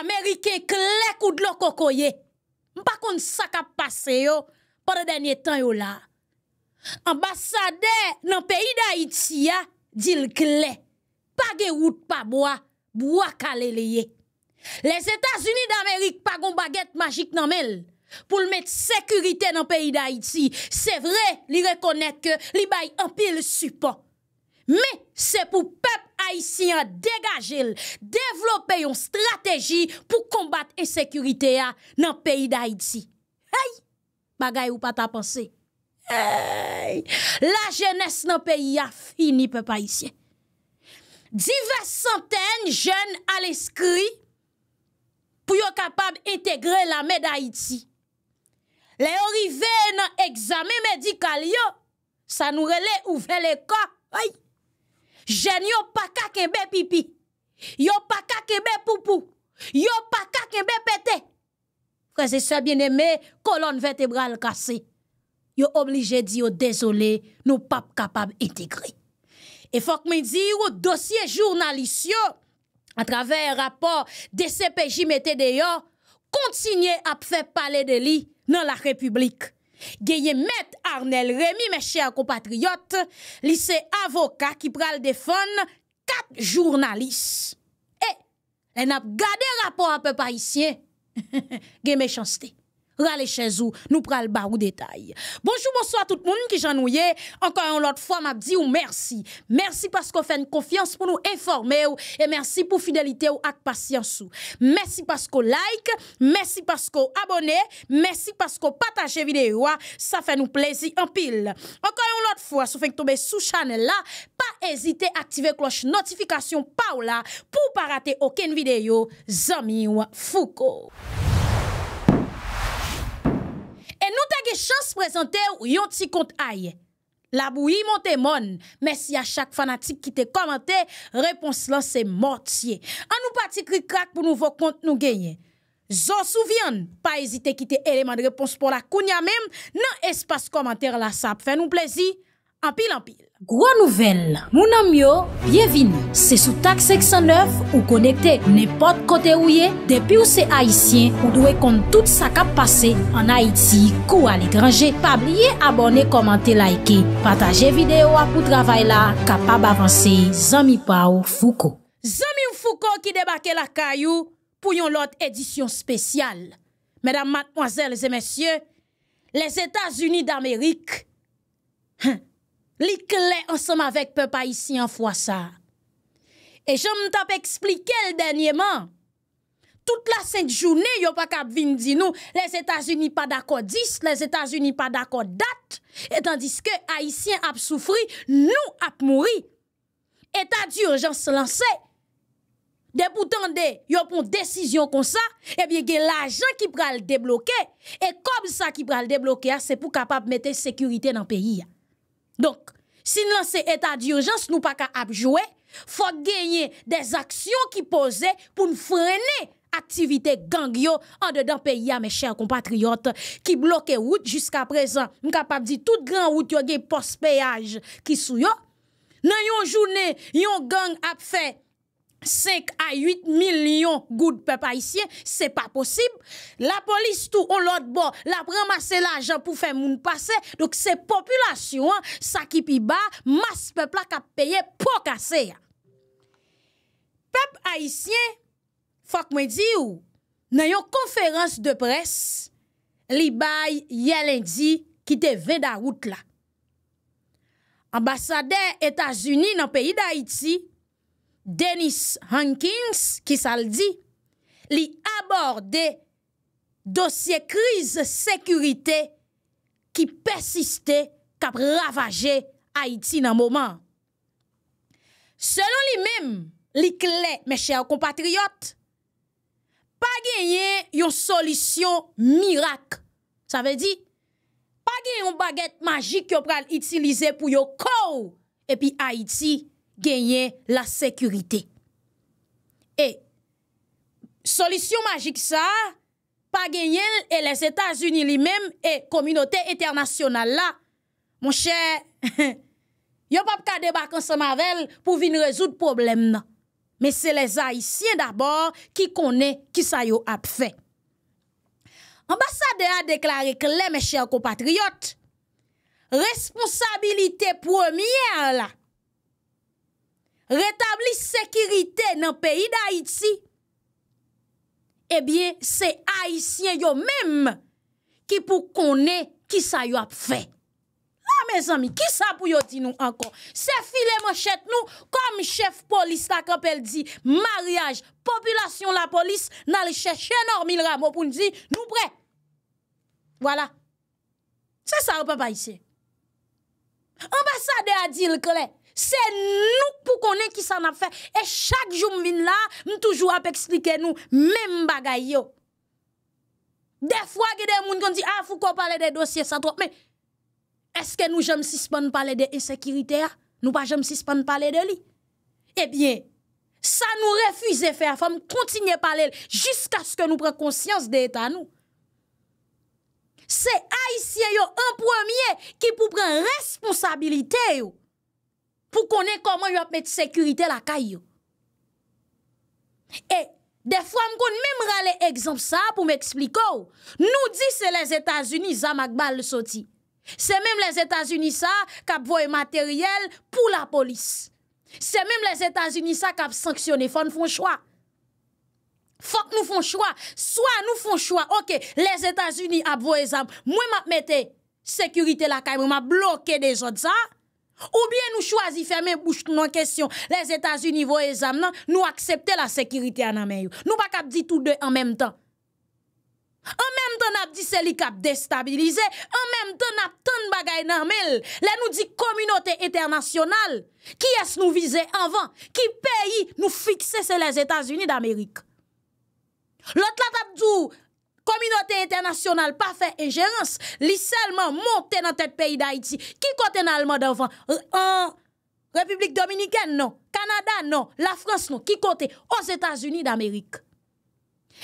Amerike kle kou dlo koko ye. Mpa kon sakap pase yo, pade denye tan yo la. Ambassade nan peyi da Iti ya, dil kle. Page wout pa bo a, bo a kale le ye. Les Etats-Unis d'Amerik pagon baget magik nan mel. Poul met sekurite nan peyi da Iti, se vre li rekonek li bay empil supan. Me se pou pep Haitien degaje l, devlope yon strategi pou kombat e sekurite ya nan peyi da Haiti. Ay, bagay ou pa ta panse? Ay, la jenese nan peyi ya, fi ni pe pa Haitien. Divers centen jen al eskri pou yo kapab integre la mey da Haiti. Le orive nan egzame medikal yo, sa nou rele ouve le ka. Ay, jen yo pa kake mbe pipi, yo pa kake mbe pupu, yo pa kake mbe pete. Prese swa bin eme kolon vertebral kase, yo oblije di yo dezole nou pap kapab integre. E fok men di yo dosye jurnalisyon, a travè rapor de CPJ metè de yo, kontinye ap fè pale de li nan la republik. Gyeye Met Arnel, remi mè chè akou patriyot, lise avoka ki pral defon, kat jounalis. E, eh, lè nap gade rapon apè pa isye, gye mè chansite. rale chez vous, nous pral ou détail. Bonjour, bonsoir tout le monde qui ouye. Encore une autre fois, m'a dit ou merci. Merci parce que fait une confiance pour nous informer et merci pour fidélité ou patience Merci parce qu'on like, merci parce vous abonnez, merci parce qu'on partage vidéo, ça fait nous plaisir en pile. Encore une autre fois, si vous tomber sous channel là, pas hésiter à activer cloche notification Paula pour pas rater aucune vidéo. Zami ou Foucault. E nou ta ge chans prezante ou yon ti kont aye. La bou yi monte mon, mè si a chak fanatik ki te komante, repons lan se mortie. An nou pati kri krak pou nou vo kont nou genye. Zon souvyan, pa ezite ki te eleman de repons pou la koun ya mèm, nan espas komante la sap. Fè nou plezi, an pil an pil. Gro nouvel, mounan myo, byevini, se sou tak 609 ou konekte nepot kote ou ye, depi ou se Haitien ou dwe kont tout sa kap pase an Haiti kou al e grange, pa blye abone, komante, laike, pataje videyo apou travay la, kapab avanse Zamy Pau Fouko. Zamy Fouko ki debake la kayou pou yon lot edisyon spesyal. Medan matmwazel zemensye, les Etats-Unis d'Amerik, hè! Li kle ansem avèk pe pa isi an fwa sa. E jom tap explike l denyeman. Tout la sènt jounè, yon pa kap vin di nou, les Etats-Unis pa dakot dis, les Etats-Unis pa dakot dat, et tandis ke Aisyen ap soufri, nou ap mouri. Etat di urjans se lanse. De pou tande, yon pon desisyon kon sa, e bie gen la jan ki pral deblokè, e kob sa ki pral deblokè, se pou kap ap mette sekurite nan peyi ya. Donc, si nous lançons état d'urgence, nous pas qu'à jouer, faut gagner des actions qui posent pour nous freiner activité gang en dedans pays mes chers compatriotes qui bloquent route jusqu'à présent nous capable dit toute grand route yo gen poste péage qui sou yo dans yon journée yon gang a fait 5 a 8 milyon gout pepe Haitien, se pa posib. La polis tou ou lot bo, la prema se la jan pou fe moun pase. Dok se populasyon sa ki pi ba, mas pepla ka peye pou kase. Pepe Haitien, fok mwen di ou, nan yon konferans de pres, li bay yelendi ki te ven da wout la. Ambasade Etasuni nan peyi da Haiti, Dennis Hankins, ki sa l di, li aborde dosye krize sekurite ki pesiste kap ravaje Haiti nan mouman. Selon li mem, li kle, meche ou kompatriot, pa genye yon solisyon mirak. Sa ve di, pa genye yon baget magik yo pral itilize pou yo kou epi Haiti. genyen la sekurite. E, solisyon magik sa, pa genyen e les Etats-Unis li mem e kominote internasyonal la. Mon chè, yo pap kade bakan sa mavel pou vin rezout problem nan. Me se les Haitien d'abord ki konen ki sa yo ap fè. Ambassade a deklare klem chè komatriot. Responsabilite premier la. retabli sekirite nan peyi d'Haïti, ebyen, se haïsien yo mèm ki pou konè ki sa yo ap fè. O, mè zami, ki sa pou yo di nou ankon? Se file man chèt nou, kom chef polis la kapel di, mariage, population la polis, nan le chèche enormil ram, opoun di, nou prè. Voilà. Se sa ou pa païsè? Ambasade Adil Kolek, Se nou pou konen ki san ap fè. E chak joum vin la, m toujou ap eksplike nou, men m bagay yo. De fwa gede moun kon di, a ah, fou kon pale de dosye sa to. Men, eske nou jom sispon pale de esekirite a? Nou pa jom sispon pale de li? E bien, sa nou refuize fè a fòm, kontinye pale, jiska ske nou pre konsyans de etan nou. Se a isye yo, an pwemye ki pou pren responsabilite yo. pou konen koman yo ap met sekurite lakay yo. E, defwa m kon mèm rale ekzamp sa pou m ekspliko, nou di se les Etats-Unis, zam ak bal le soti. Se mèm les Etats-Unis sa, kap voy materyel pou la polis. Se mèm les Etats-Unis sa, kap sanksyone, fòn fòn chwa. Fòk nou fòn chwa, swa nou fòn chwa, ok, les Etats-Unis ap voy zamp, mwen m ap mette sekurite lakay, mwen m ap bloke de zot sa, Ou bien nou chwazi fèmè bouch nou an kèsyon, les Etats-Unis vò e zam nan nou akseptè la sekiritè an amè yo. Nou bak ap di tout dè an mèm tan. An mèm tan ap di selik ap destabilize, an mèm tan ap ton bagay nan mèl, lè nou di komunote internasyonal, ki es nou vize anvan, ki peyi nou fikse se les Etats-Unis d'Amérique. Lò t'la tap djou, Komunote internasyonal pa fe engerans, li selman monte nan tet peyi d'Haïti. Ki kote nan alman devan, euh, Republik Dominikèn non. nan, Kanada nan, la Frans nan, ki kote os Etats-Unis d'Amerik.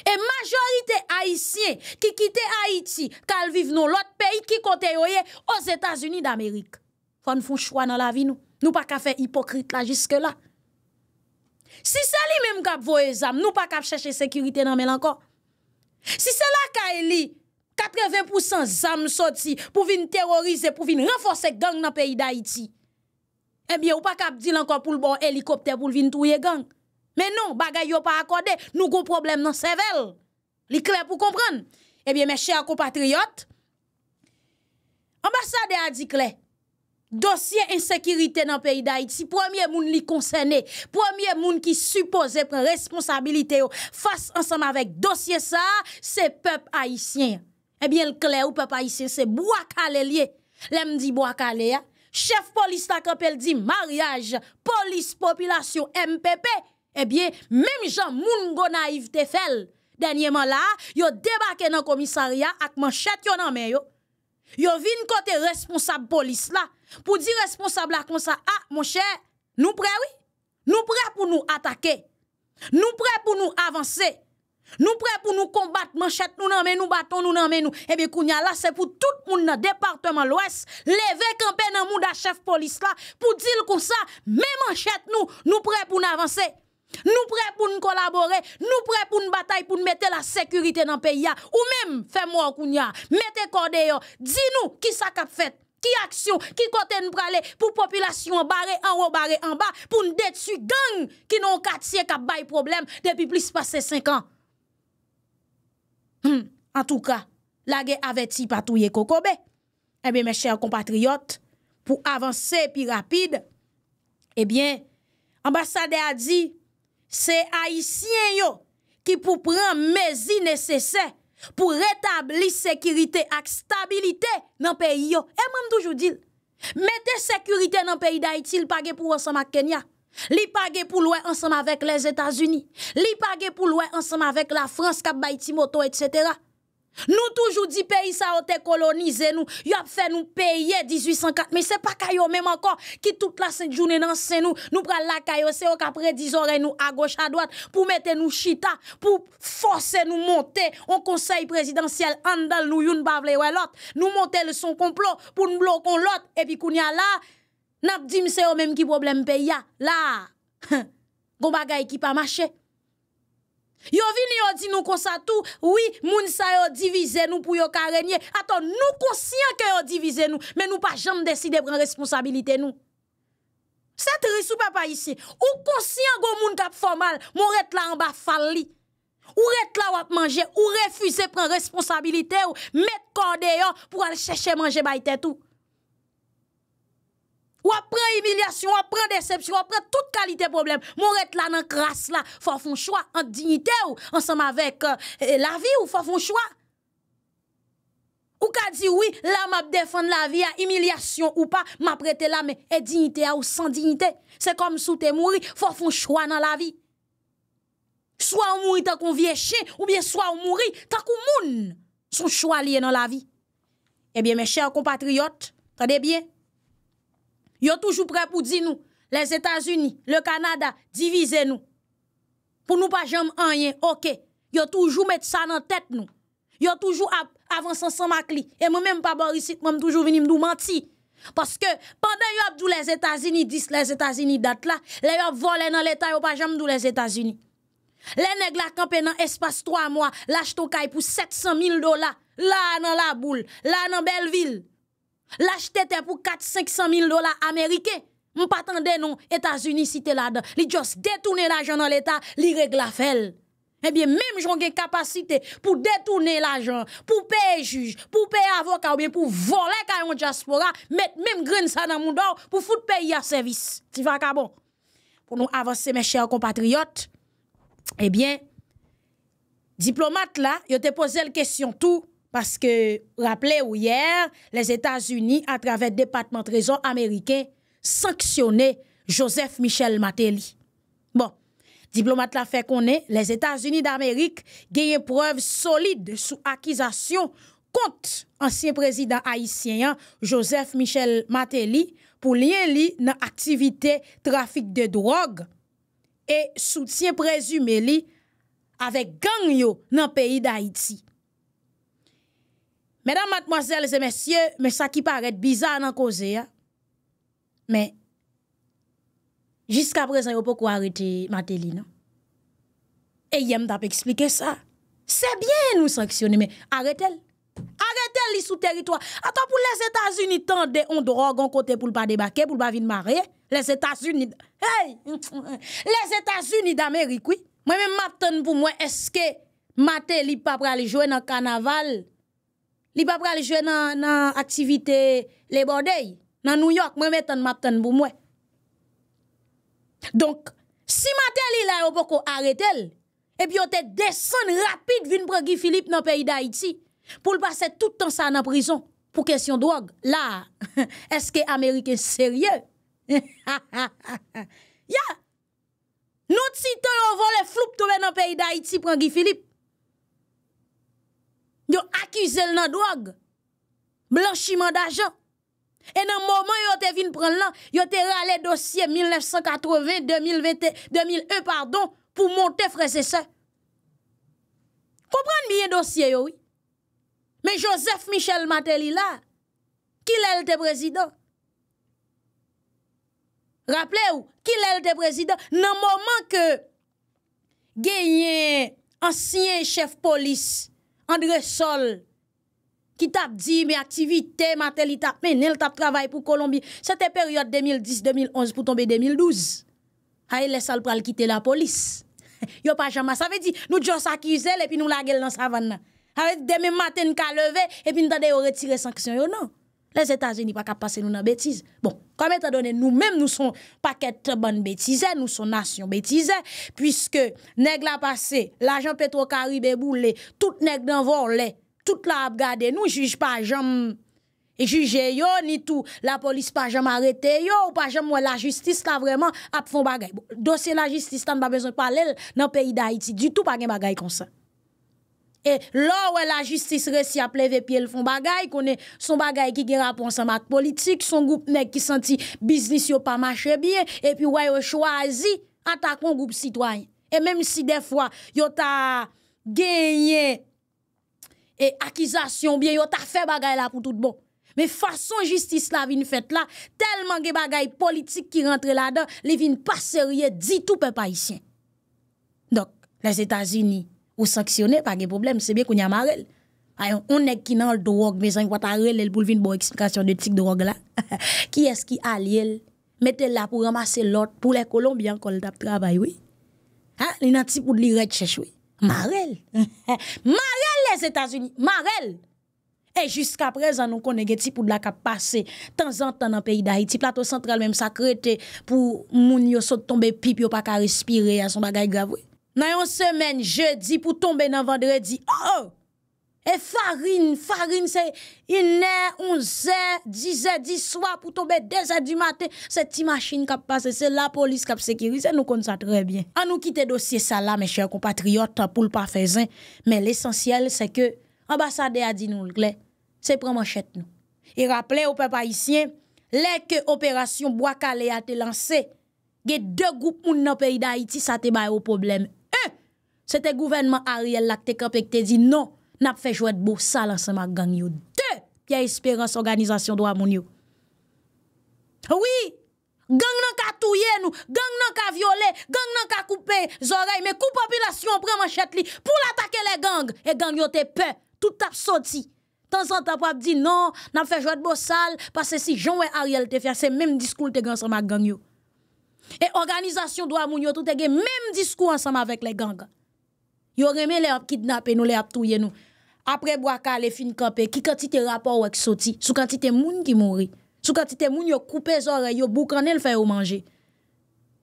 E majorite Haïtien ki kite Haïti, kal vive nou lot peyi ki kote yoye os Etats-Unis d'Amerik. Fon foun chwa nan la vi nou, nou pa ka fe hipokrite la jiske la. Si sali menm kap vo e zam, nou pa kap chèche sekurite nan men lankan. Si se la ka e li, 80% zam sou ti pou vin terorize, pou vin renfose gang nan peyi da iti. Ebyen eh ou pa kap di lankan pou lbo helikopter pou vin touye gang. Men non, bagay yo pa akode, nou go problem nan sevel. Li kle pou kompran? Ebyen eh me chè akou patriot, ambasade a di kle, Dosye ensekiritè nan peyi d'Haïti, si promye moun li konsene, promye moun ki suppose pren responsabilite yo, fase ansanm avèk dosye sa, se pep Haïtien. Ebyen, eh l'kler ou pep Haïtien, se Bouakale liye. Lèm di Bouakale ya, chef polis tak apel di, mariage, polis, populasyon, MPP. Ebyen, eh mèm jan moun go naiv te fel. Denye man la, yo debake nan komisariya ak man chet yo nan men yo. Yo vin côté responsable police là pour dire responsable là comme ça ah mon cher nous prêts oui nous prêts pour nous attaquer nous prêts pour nous avancer nous prêts pour nous combattre manchette nous nan nous bâton nous nan nous et eh bien kounya là c'est pour tout monde dans département l'ouest lever campé dans monde chef police là pour dire comme ça même manchette nous nous prêts pour nous avancer Nou pre pou nou kolabore, nou pre pou nou batay pou nou mette la sekurite nan peyi ya. Ou mem, fe mwa koun ya, mette kode yo. Di nou ki sa kap fet, ki aksyon, ki kote nou prale pou populasyon bare, anwo bare, anba, pou nou detu gang ki nou katye kap bay problem depi plis pase 5 an. En tou ka, la ge aveti patouye kokobe, ebe eh me chèr kompatriyot pou avanse pi rapide, ebyen, eh ambasade a di... Se haisyen yo ki pou pran mezi nesesè pou retabli sekirite ak stabilite nan peyi yo. Eman toujou dil. Mète sekirite nan peyi da iti l page pou ansama Kenya. Li page pou louè ansama vek les Etats-Unis. Li page pou louè ansama vek la France, Cap-Baiti, Moto, etc. Nous toujours dit pays ça été colonisé nous, y a fait nous payer 1804 mais c'est pas caillou même encore qui toute la sainte journée dans c'est nous, nous prend la caillou c'est au après 10 oreilles nous à gauche à droite pour mettre nous chita, pour forcer nous monter au conseil présidentiel andal nous youn nous monter le son complot pour nous bloquer l'autre et puis kounya là n'a dit c'est eux même qui problème pays là. Gon bagay qui pas marché venez nous dire que nous ça tout, oui, moun sa ont divisé pour pou yo Attends, nous conscients que yo divise nous, mais nous pas jamais décidé prendre responsabilité nous. C'est triste ou pas ici. les conscient qui ont fait mal, mou ret là en bas fali. Ou ret la manger, manje, ou de prendre responsabilité ou met corps pour aller chercher manger à baye tout. Ou apren emilyasyon, ou apren decepsyon, ou apren tout kalite problem. Mou ret la nan kras la, fò foun chwa, an dignite ou, ansanm avèk eh, eh, la vi ou fò foun chwa. Ou ka di wè, la m ap defan la vi an emilyasyon ou pa, m ap rete la me, e dignite ou san dignite. Se kom sou te mouri, fò foun chwa nan la vi. Swa ou mouri takon vie chè, ou bien swa ou mouri, takon moun, sou chwa liye nan la vi. Ebyen eh me chè ou kompatriot, tadebyen. Yo toujou pre pou di nou, les Etats-Unis, le Kanada, divize nou. Pou nou pa jom anyen, ok, yo toujou met sa nan tet nou. Yo toujou avan san san mak li, e mwen mwen pa borisit, mwen mwen toujou vini mdou manti. Paske, panden yo ap dou les Etats-Unis, dis les Etats-Unis dat la, le yo ap vole nan leta yo pa jom dou les Etats-Unis. Le neg la kampe nan espas 3 mwa, la jtokay pou 700 mil dola. La nan la boule, la nan bel vil. L'acheter pour 400-500 000 dollars américains. On pas non, États-Unis cité là-dedans. Li juste détourner l'argent dans l'État, li règle la Eh bien, même j'en ai capacité pour détourner l'argent, pour payer juge, pour payer avocat ou bien pour voler caillon diaspora, mettre même green ça dans mon dos pour foutre pays à service. Tu vas bon. Pour nous avancer, mes chers compatriotes, eh bien, diplomate là, il te posé la question tout Paske, rappele ou yer, les Etats-Unis, a travè depatement trezon Ameriken, sanksyonè Joseph Michel Matteli. Bon, diplomat la fè konè, les Etats-Unis d'Amérique gèye preuve solide sou akizasyon kont ansyen prezident Haitien Joseph Michel Matteli pou liyen li nan aktivite trafik de drogue e soutien prezume li avek gangyo nan peyi d'Haïti. Mèdam matmoazèl, zè mèsyè, mè sa ki paret bizan nan koze, mè, jiska prezè yo pou kwa arete Maté li nan. E yèm da pe eksplike sa. Se byen nou sanksyonè, mè, arete l. Arete l li sou teritoa. Ata pou lè zètazunitan de on drog an kote pou l pa debake, pou l pa vin mare, lè zètazunitan, hey, lè zètazunitan mèri koui, mè mè mè mèpten pou mwen eske Maté li pa prale jowe nan kanaval, Li pa pral jwe nan aktivite le bordei. Nan New York, mwen metan map tan pou mwen. Donk, si maten li la yo poko areten, epi yo te desen rapit vin prangi Filip nan peyi da Iti pou l'pase toutan sa nan prison pou kesyon drog. La, eske Amerike serye? Ya, nou titan yo vole flup tome nan peyi da Iti prangi Filip. Yo akize l nan drog, blanchiman da jan. E nan mouman yo te vin pran lan, yo te rale dosye 1980-2001 pardon pou monte frese sa. Fou pran biye dosye yo, oui. Men Joseph Michel Matelila, kil el te prezido. Raple ou, kil el te prezido. Nan mouman ke genyen ansyen chef polis, Andre Sol, ki tap di, me aktivite, ma tel itap, me nel tap travay pou Kolombi. Sete peryote 2010-2011 pou tombe 2012, haye lesal pral kite la polis. Yo pa jama, sa ve di, nou diyo sakizele, epi nou lagel nan savana. Haye deme maten ka leve, epi nou tade yo retire sanksyon yo nan. Les Etats-Unis pa kap pase nou nan betize. Bon, kame te done nou menm nou son paket te ban betize, nou son nasyon betize. Puiske neg la pase, la jan Petro-Karib e boule, tout neg nan vorle, tout la ap gade. Nou juj pa jam juje yo ni tou. La polis pa jam arete yo ou pa jam wè la justice la vreman ap fon bagay. Bon, Dosye la justice tan pa bezon pale nan peyi da Haiti. Du tout pa gen bagay konsen. E lò wè la jistis resi a pleve pi el fon bagay, konè son bagay ki ge raponsan mak politik, son goup mek ki senti biznis yo pa mache biye, e pi wè yo chwazi ata kon goup sitwany. E mèm si defwa yo ta genye e akizasyon biye, yo ta fe bagay la pou tout bon. Me fason jistis la vin fèt la, telman ge bagay politik ki rentre la da, li vin paserye ditou pe pa isyen. Dok, les Etats-Unis, Ou sanksyonè pa ge problem, sebe koun ya Marel. Ayon, unèk ki nan l drog, me zan kwa ta rel el pou vin bo eksplikasyon de tik drog la. Ki eski aliel, metel la pou ramase lot, pou le kolombian kol tap trabay, oui? Ha? Linan ti pou li rechèche, oui? Marel! Marel les Etats-Unis! Marel! E jiska prez anon konen ge ti pou la ka pase, tan zan tan an peyi dahi, ti plato sentral menm sakrete, pou moun yo sot tombe pip yo pa ka respire, a son bagay gravwey. Nan yon semen, jeudi, pou tombe nan vendredi, oh, oh! e farin, farin, se inè, onzè, dizè, diswa, pou tombe dezè di matè, se ti machin kap pase, se la polis kap sekiri, se nou kon sa trè bien. An nou kite dosye sa la, mechè, kompatriot, ta poul pa fezen, men l'esensyel se ke ambasade a di nou lgle, se preman chet nou. E rapple ou pe pa isyen, lè ke operasyon Boakale a te lanse, ge dè goup moun nan peyi da Haiti, sa te baye ou probleme. Se te gouvenman Ariel la ki te kapi ki te di, non, nap fejwet bo sal ansama gang yo. Te, ya espirans organizasyon do amoun yo. Ouwi, gang nan ka touye nou, gang nan ka viole, gang nan ka koupe zorey, me koupopilasyon preman chet li, pou l'atake le gang, e gang yo te pe, tout ap soti. Tansan ta pa ap di, non, nap fejwet bo sal, pase si jounwe Ariel te fye, se menm diskou te gen ansama gang yo. E organizasyon do amoun yo, tout te gen menm diskou ansama vek le gang yo. Yo reme le ap kidnap e nou, le ap touye nou. Apre bwa ka le fin kap e, ki kantite rapa wak soti. Sou kantite moun ki mori. Sou kantite moun yo koupe zore, yo bouk anel fè yo manje.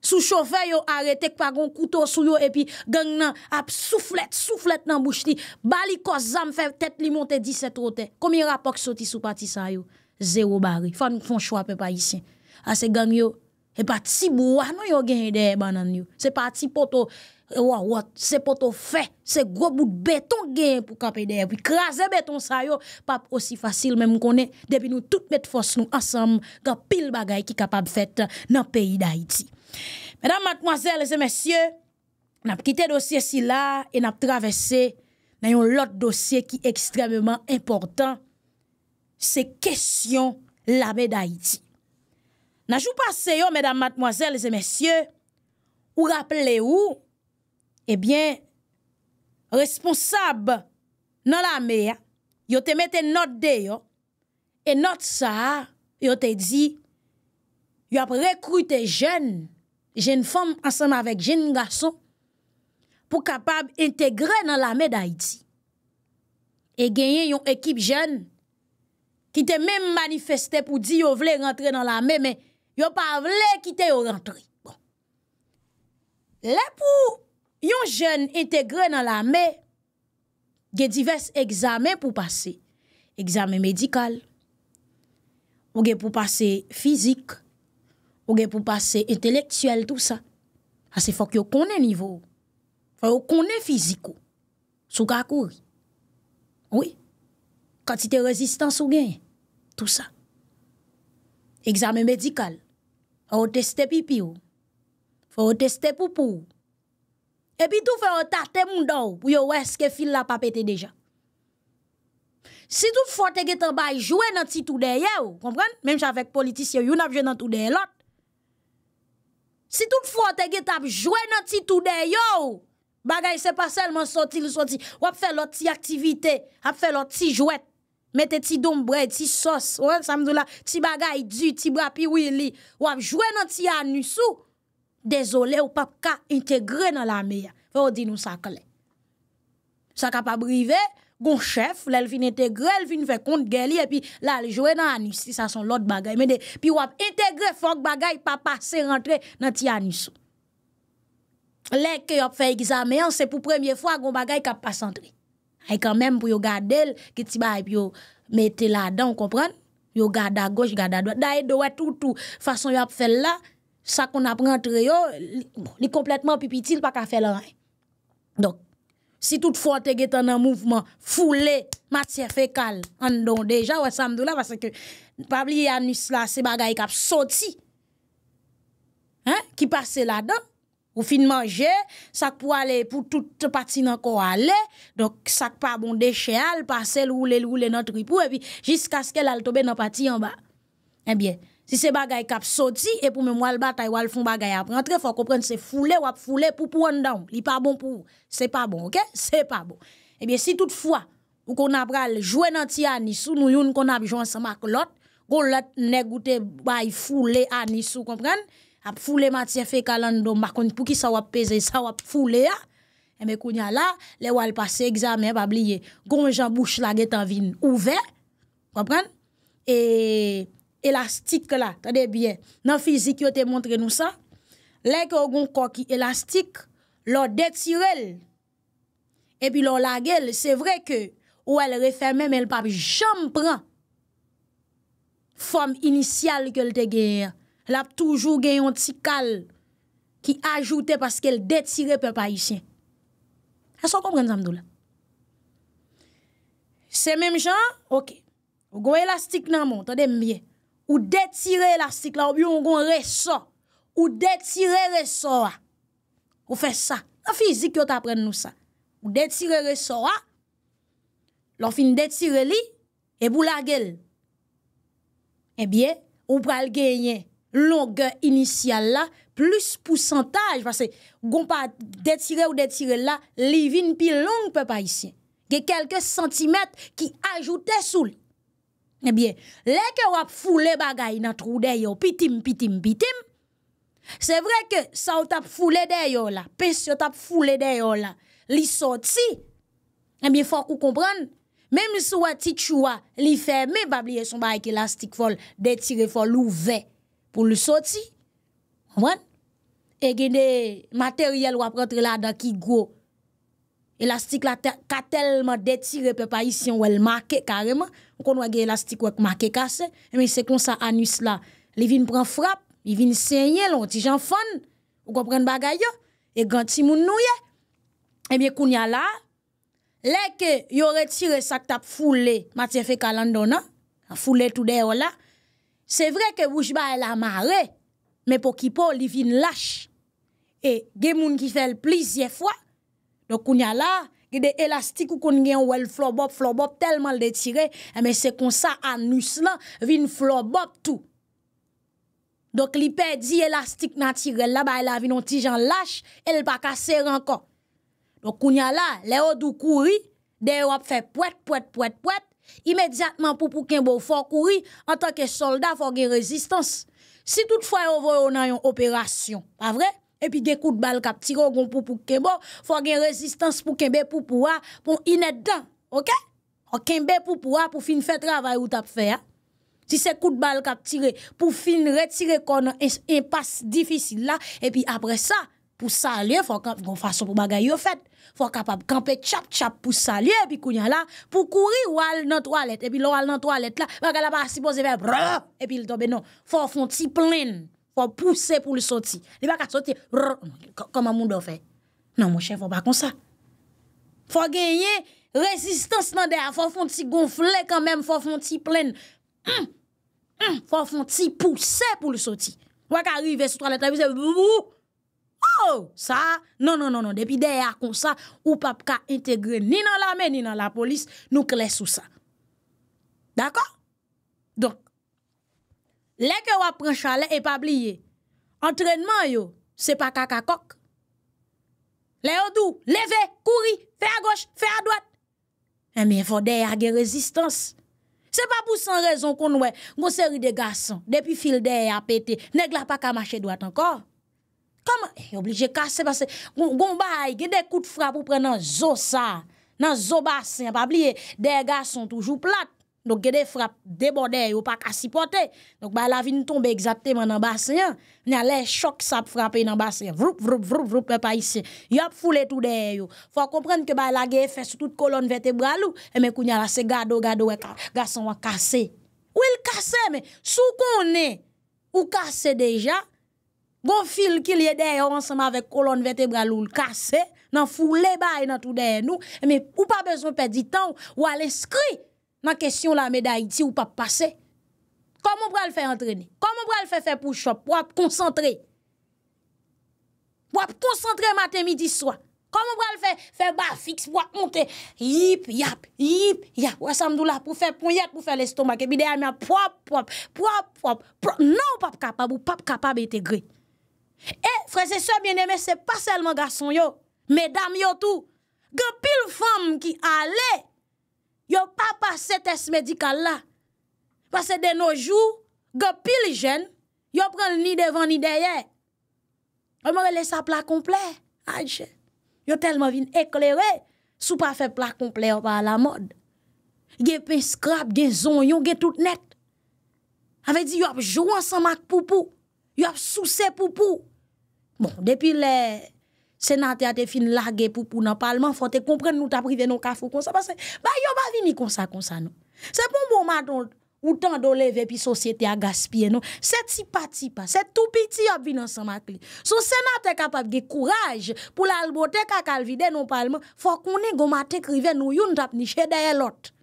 Sou chofer yo arete kwa gon koutou sou yo epi, gang nan ap souflet, souflet nan bouch ti. Bali kos zam fè, tèt li monte 17 rotè. Komi rapa wak soti sou pati sa yo? Zero bari. Fan fon chwa pe pa yisyen. Ase gang yo, e pati si bouwa nou yo genye de e banan yo. Se pati poto. c'est pour poto fait c'est gros bout de beton le pour ça der. puis craser beton sa yo, pas aussi facile même konen, forces nous tout mettre force nou ensemble ka pil bagay ki de faire nan pays pays d'Haïti Mesdames, mademoiselles et messieurs, n'a quitté dossier si là et traversé travesse nan l'autre dossier qui est extrêmement important, C'est question la da d'Haïti Nan jou passe yo, mesdames, mademoiselles et messieurs, ou rappelez ou, Ebyen, eh responsab nan la me, yo te mette not de yo, e not sa, yo te di, yo ap rekruti jen, jen fom ansanm avèk jen gaso, pou kapab integre nan la me da iti. E genyen yon ekip jen, ki te men manifestè pou di yo vle rentre nan la me, men yo pa vle ki te yo rentre. Bon. Le pou... Yon jen integre nan la mè, gen divers examen pou pase. Examen medikal, ou gen pou pase fizik, ou gen pou pase inteleksuel, tout sa. Asi fok yo kone nivou. Fok yo kone fizikou. Sou kakouri. Oui. Kantite rezistansou gen. Tout sa. Examen medikal. Fok yo testepi pi ou. Fok yo testepi pou ou. epi tou fe otate moun dou pou yo wè skè fil la papete deja. Si tou fote ge tabay jwè nan ti toudè yè ou, kompren, mèm chè avèk politisyè ou, yon ap jwè nan toudè lòt. Si tou fote ge tabay jwè nan ti toudè yò ou, bagay se pa selman soti lò soti, wè ap fè lò ti aktivite, ap fè lò ti jwèt, mette ti dombre, ti sos, wè, sa mdou la, ti bagay di, ti brapi wili, wè ap jwè nan ti anusou, Dezole ou pap ka integre nan la meya. Fè ou di nou sa kle. Sa ka pa brive, gon chef, lèl fin integre, lèl fin fè kont gèli, epi lèl jouè nan anisi, sa son lòt bagay. Mède, pi wap integre, fòk bagay pa pase rentre nan ti aniso. Lèk ki wap fè gizameyan, se pou premye fwa, gon bagay ka pa sentri. Hay kanmèm pou yo gade lèl, ki ti ba epi yo mette la dan, yo gade a goj, yo gade a doj. Da e do wè toutou, fason wap fè lèl la, sa kon ap rentre yo, li kompletman pipiti l pa ka fè la ray. Dok, si tout fote getan an mouvment, foule, matye fekal, an don deja, wè samdou la, vase ke, pabli an us la se bagay kap soti. Hein, ki pase la do, ou fin manje, sa pou ale, pou tout pati nanko ale, dok sa kpa bon deche al, pase l oule, l oule nantri pou, epi, jiska skè l altobe nan pati yon ba. Emyen, eh Si se bagay kap soti, e pou mwen wale batay wale foun bagay ap rentre, fò kompren se foule wap foule pou pou an dan. Li pa bon pou, se pa bon, ok? Se pa bon. Ebyen, eh si tout fwa, ou kon ap ral jwen an ti an nissou, nou yon kon ap jwen san mak lot, kon lot ne goute bay foule an nissou, kompren? Ap foule matye fe kalan don, bakon pou ki sa wap peze, sa wap foule a. E me kounya la, le wale pase examen, babliye, kon jan bouch la getan vin ouve, kompren? E... elastik la, tade byen, nan fizik yo te montre nou sa, lèk yo goun koki elastik, lò detirel, epi lò lage l, se vre ke ou el referme, men l papi jom pran fòm inisyal ke l te geyè, l ap toujou gen yon ti kal ki ajoute paske l detire pe pa isyen. Aso kompren zamdou la? Se menm jan, ok, goun elastik nan moun, tade byen, ou detire la sik la, ou byon gwen re so, ou detire eh re so a, ou fe sa, ou detire re so a, lor fin detire li, e bou la gel, e bie, ou pral genyen, long gen inisyal la, plus poussantaj, parce gwen pa detire ou detire la, li vin pi long pe pa isyen, ge kelke sentimet ki ajoute sou li, eh bien Ebyen, que wap foule bagay nan trou yon, pitim, pitim, pitim, se vrai que sa ou tap foule d'ailleurs la, pes ou tap foule yon la, li soti, faut comprenne, même si mem sou ati choua li ferme, babliye son ba ek elastik fol, detire fol ouve pou li soti, kompran? Et gen de matériel wap rentre la dan ki gros, élastique la ka tellement détiré peut pas ici ou elle marqué carrément on connait gagne élastique ou marqué cassé mais eh c'est comme ça anus là il vient prend frappe il vient saigner l'on petit j'en fan ou comprendre bagay et grand ti moun nou ye et eh bien kounya là les que yo retiré ça t'a foulé Mathieu fait calandona hein? foulé tout derrière là c'est vrai que Bouchba elle a marré mais pour qui pour il vient lâche et des moun qui fait plusieurs fois Do kounya eh, la, ge de elastik ou kon gen ou el flop bop, flop bop, telman le de tire, eme se konsa anus la, vin flop bop tou. Do kli pe di elastik nan tire la, ba ela vin on ti jan lache, el pa kase renkon. Do kounya la, le ou du kouri, de ou ap fe pwet, pwet, pwet, pwet, imediatman pou pou ken bo fok kouri, an tanke soldat fok gen rezistans. Si tout fwa yo vwè yo nan yon operasyon, pa vwè? epi de kout bal kap tire, ou gon pou pou kembo, fwa gen rezistans pou kembe pou pouwa, pou inet dan, ok? Ou kembe pou pouwa, pou fin fè travay ou tap fè ya. Si se kout bal kap tire, pou fin retire kon, impas difisil la, epi apre sa, pou sa lye, fwa kon fason pou bagay yo fèt, fwa kapab kampe chap chap pou sa lye, epi kounyan la, pou kouri wale nan toalet, epi lo wale nan toalet la, wale nan toalet la, wale nan toalet la, wale nan toalet la, wale nan toalet la, wale nan toalet la, wale nan pour pousser pour le sortir. Il va pas sortir. Comment monde fait Non mon chef, faut pas comme ça. Faut gagner résistance dans faut faire gonfler quand même, faut faire petit pleine. Hum, hum, faut faire petit pousser pour le sortir. Ou qu'arriver arriver sur toilette dire « Oh, ça, non, non, non, non. Depuis derrière comme ça, ou pas intégrer ni dans l'armée ni dans la police, nous clés sous ça. D'accord? Donc, Le ke wap pran chale e pabliye. Entrenman yo, se pa kakakok. Le yo dou, leve, kouri, fe a goche, fe a doat. E eh, mi yon fò deye agye rezistans. Se pa pou san rezon kon wè, monseri de gason, depi fil deye apete, neg la pa kamache doat ankor. Kama, e eh, oblije kase, se pa se, gombay, gede kout fra pou pre nan zo sa, nan zo basen, pabliye, deye gason toujou plat. Donk gede frap debode yo pa kasi pote, donk bay la vin tombe egzapte man nan basen, nyale chok sap frapen nan basen, vroup vroup vroup vroup, me pa isi, yop foule tou deyo. Fwa komprende ke bay la geye fès tout kolon vete bralou, eme eh, kou nyala se gado gado we kase. Ou e l kase, sou kon e ou kase deja, gon fil ki liye deyo ansama ve kolon vete bralou l kase, nan foule bay nan tou deyo nou, eme eh, ou pa bezon pe di tan ou ales kri, ou pa bezon pe di tan ou ales kri, nan kesyon la meday iti ou pap pase, kon moun pral fe antrene, kon moun pral fe fe pou chop, pou ap koncentre, pou ap koncentre maten midi soan, kon moun pral fe ba fix, pou ap monte, yip, yap, yip, yap, wè samdou la pou fe pou yet, pou fe l'estomak, e bi dey a mè, pwap, pwap, pwap, pwap, pwap, nan ou pap kapab, ou pap kapab ete gri. E, frese se bienemè, se pa selman gason yo, medam yo tou, gen pil fom ki ale, Yo pa pa setes medikal la. Pase deno jou, ge pil jen, yo pren ni devan ni deye. Yo mori lesa pla komple. Yo telman vin eklerwe, sou pa fe pla komple yo pa la mod. Ge pen skrap, ge zon, yo ge tout net. Ave di yo ap joun san mak pupou. Yo ap sou se pupou. Bon, depi le... Senate a te fin lage pou pou nan palman, fote kompren nou ta prive nou kafou kon sa, ba yon ba vini kon sa kon sa nou. Se pou mbo mato ou tan do leve pi sosyete a gaspye nou, se tipa tipa, se toupiti yop vi nan san makli. So senate kapap ge kouraj pou lalbote kakal vide nou palman, fote konen gomate krive nou yon tap nishe daye lot.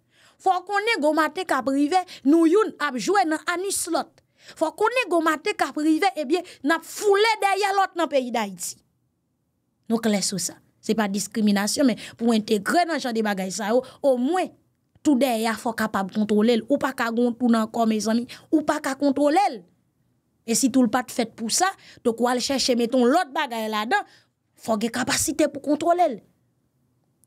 Fote konen gomate kaprive nou yon ap jwe nan anis lot. Fote konen gomate kaprive ebyen eh nap fule daye lot nan peyi da iti. Nous clés sur ça. C'est pas discrimination, mais pour intégrer dans genre de bagages ça, au moins, tout derrière, faut capable de contrôler. Ou pas qu'à tourne encore, mes amis, ou pas qu'à contrôler. Et si tout le pas fait pour ça, donc on va chercher, mettons l'autre bagaille là-dedans, faut une capacité pour contrôler.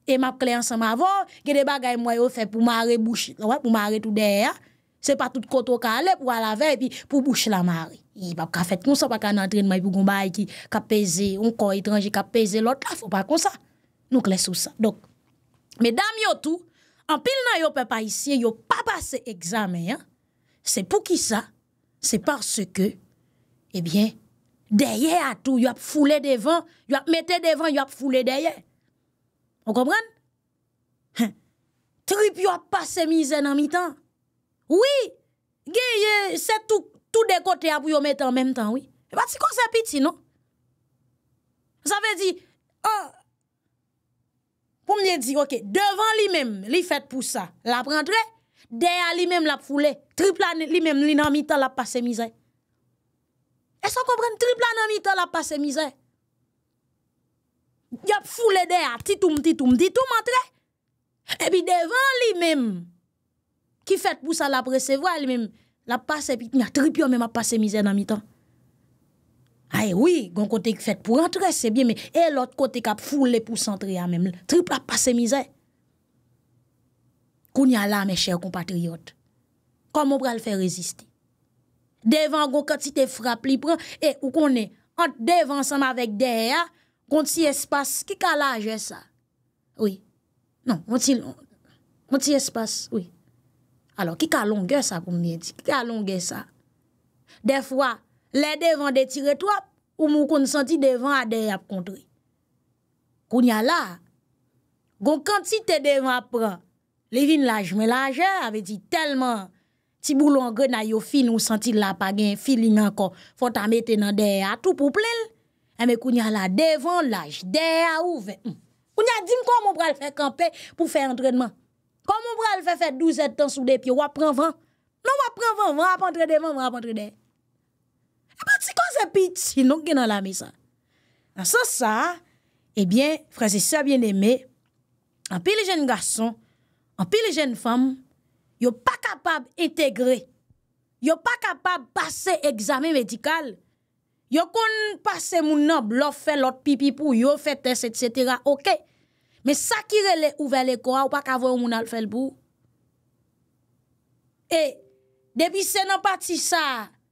Et m'a clé ensemble avant, il y des bagages moi fait pour marrer pour m'arrêter tout derrière. Se pa tout koto ka alep, wala vey, pi pou bouch la mare. I pap ka fet kon sa pa kan antren may pou kon bay ki ka peze yon kon itranje, ka peze lot la, fò pa kon sa. Nouk lesou sa. Dok, me dam yo tou, an pil nan yo pe pa isye, yo pa pase examen, se pou ki sa, se parce ke, ebyen, deye atou, yo ap foule devan, yo ap mette devan, yo ap foule deye. On komran? Trip yo ap pase mize nan mi tan. Oui, ge se tout dekote apou yo mette an menm tan, oui. E ba ti kon se piti, nou. Sa ve di, pou mne di, ok, devan li menm, li fet pou sa, la prentre, deya li menm la poule, tripla li menm li nan mitan la passe mizè. E sa kompren, tripla nan mitan la passe mizè. Ya poule deya, titoum titoum titoum entre, e bi devan li menm, Ki fèt pou sa la presevwa, la passe, tripyon mèm ap passe mizè nan mi tan. Aè, wè, gon kote ki fèt pou rentre, se bie mè, e lòt kote kap foule pou sentri a mèm, tripyon ap passe mizè. Koun ya la, mè chè, kompatriot, kon mò pral fè rezisti. Devan gò, katite frap li pran, e, ou konè, ant devan san avèk dehè ya, kont si espas, ki kalajè sa? Wè, non, kont si espas, wè, alo kika longe sa pou mwenye di, kika longe sa. Defwa, le devan detire to ap, ou moun kon senti devan a dey ap kontre. Koun ya la, gon kan ti te devan ap pran, le vin la jme laje, ave di telman, ti boulon gre na yo fin ou senti la pa gen, fin li nan kon, fon ta mette nan dey a tou pou plen, eme koun ya la devan laj, dey a ou ve. Koun ya di mkon moun pral fe kampe pou fe entredman. Comment on va faire 12 heures de temps sous des pieds, on prend vent. Non, on prend vent, on va des devant, on va dedans. derrière. Et eh bien, si quand c'est petit, non, dans la mise. Dans ce ça, eh bien, frères et sœurs bien-aimés, en pile jeunes garçons, en pile jeunes femmes, ils sont pas capables d'intégrer. Ils sont pas capables de passer examen médical. Ils kon passer mon nom, leur faire l'autre pipi pour yo, fait test, etc. Ok. Men sakire le ouve le kwa ou pa kavoy ou moun al felbou. E, debi se nan pati sa,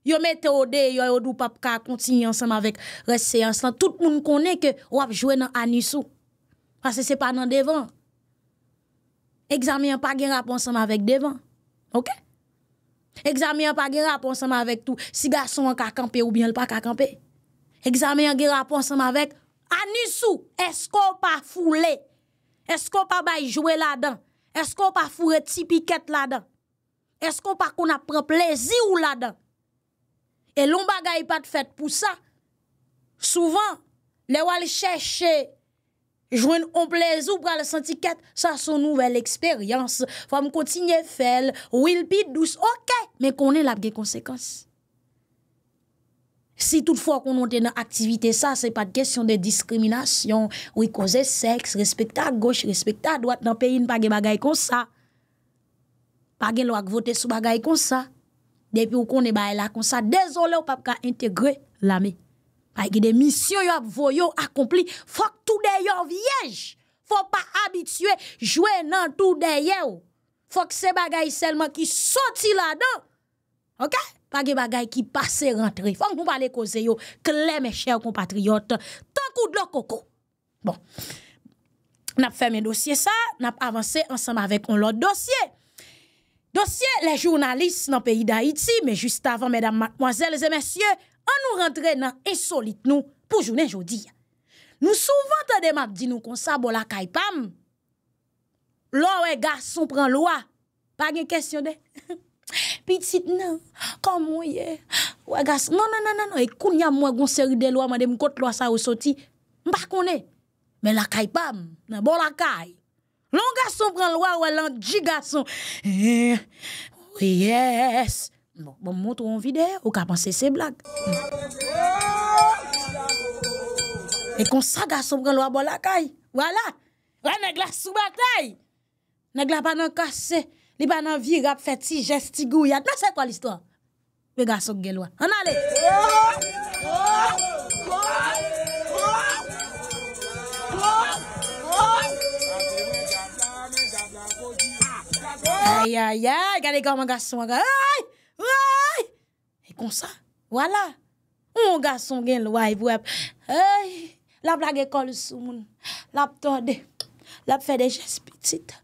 yo mette ode, yo yo dou papka, kontini ansanm avek, resse ansanm. Tout moun konen ke wap jwe nan Anissou. Pase se pa nan devan. Eksamian pa gen rap ansanm avek devan. Ok? Eksamian pa gen rap ansanm avek tou. Si ga son an kakampe ou bien l pa kakampe. Eksamian gen rap ansanm avek, Anissou, esko pa foule? Es kon pa bayi jwe la dan? Es kon pa fure ti piket la dan? Es kon pa kon apren plezi ou la dan? E lomba gayi pa te fet pou sa. Souvan, le wale chèche jwen on plezi ou prale senti ket sa son nouvel eksperyans. Fwa m kontinye fel, wil pi dous, ok. Men konen la bge konsekans. Si tout fwa kon non te nan aktivite sa, se pa de kesyon de diskriminasyon, ou i koze seks, respekta a goch, respekta a dwat nan peyin, pa gen bagay kon sa. Pa gen lwak vote sou bagay kon sa. Depi ou kon ne baye la kon sa, dezole ou pap ka integre la me. Pa gen de misyon yo ap voyo, akompli, fwa k tou deyo vyej. Fwa pa abitue, jwe nan tou deyo. Fwa k se bagay selman ki soti la do. Ok? Page bagay ki pase rentre. Fong mou pale koze yo, kle me chè ou kompatriyot, tankou dlo koko. Bon, nap fèmè dosye sa, nap avanse ansam avè kon lòt dosye. Dosye, le jounalist nan peyi d'Haïti, me juste avan, mèdam, mwazèl, zè mèsyè, an nou rentre nan insolite nou pou jounen jodi. Nou souvant an de map di nou konsa bo la kaypam, lò wè gasson pren lòa, page kèsyonè? Petit nan, kan moun ye, wagas nan nan nan nan nan, ekoun yam mwen goun seri de lwa mwen de mkot lwa sa ou soti. Mpa konen, men lakay pam, nan bon lakay. Loun gaso pran lwa walan, ji gaso, eh, oh yes, bon moun tou an vide, ou ka panse se blag. Hmm. Ekoun sa gaso pran lwa bon lakay, wala, wane glasou batay, negla panan kase. Li ban nan vi rap feti, jes ti gou yad. Nan se to listo an. Me gason gen lwa. An ale. Ay, ay, ay. Gade gaman gason an. Ay, ay. E konsa. Wala. Ou moun gason gen lwa evweb. Ay. Lap la ge kol sou moun. Lap ton de. Lap fe de jes pitit.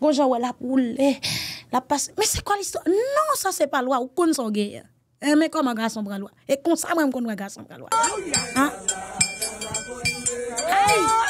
Gonja wè la pou lè La pasè Mè se kwa l'histoire Nan sa se pa lwa Ou kon san gè eh, Mè kom an gwa san bralwa E kon sa mèm kon wè an gwa san bralwa Hey Hey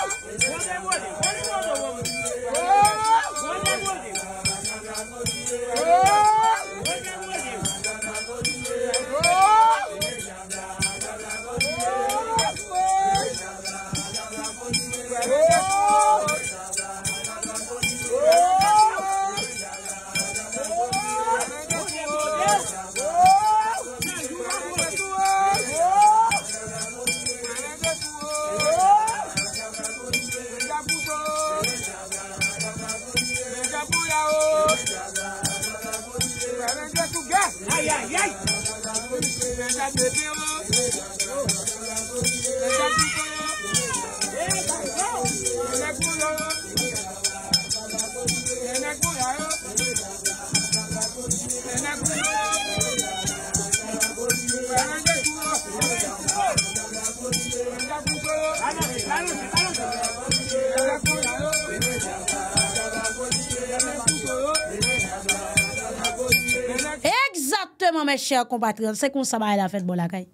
chè yon compatriote, se kon sa baye la fèd bo la kèy.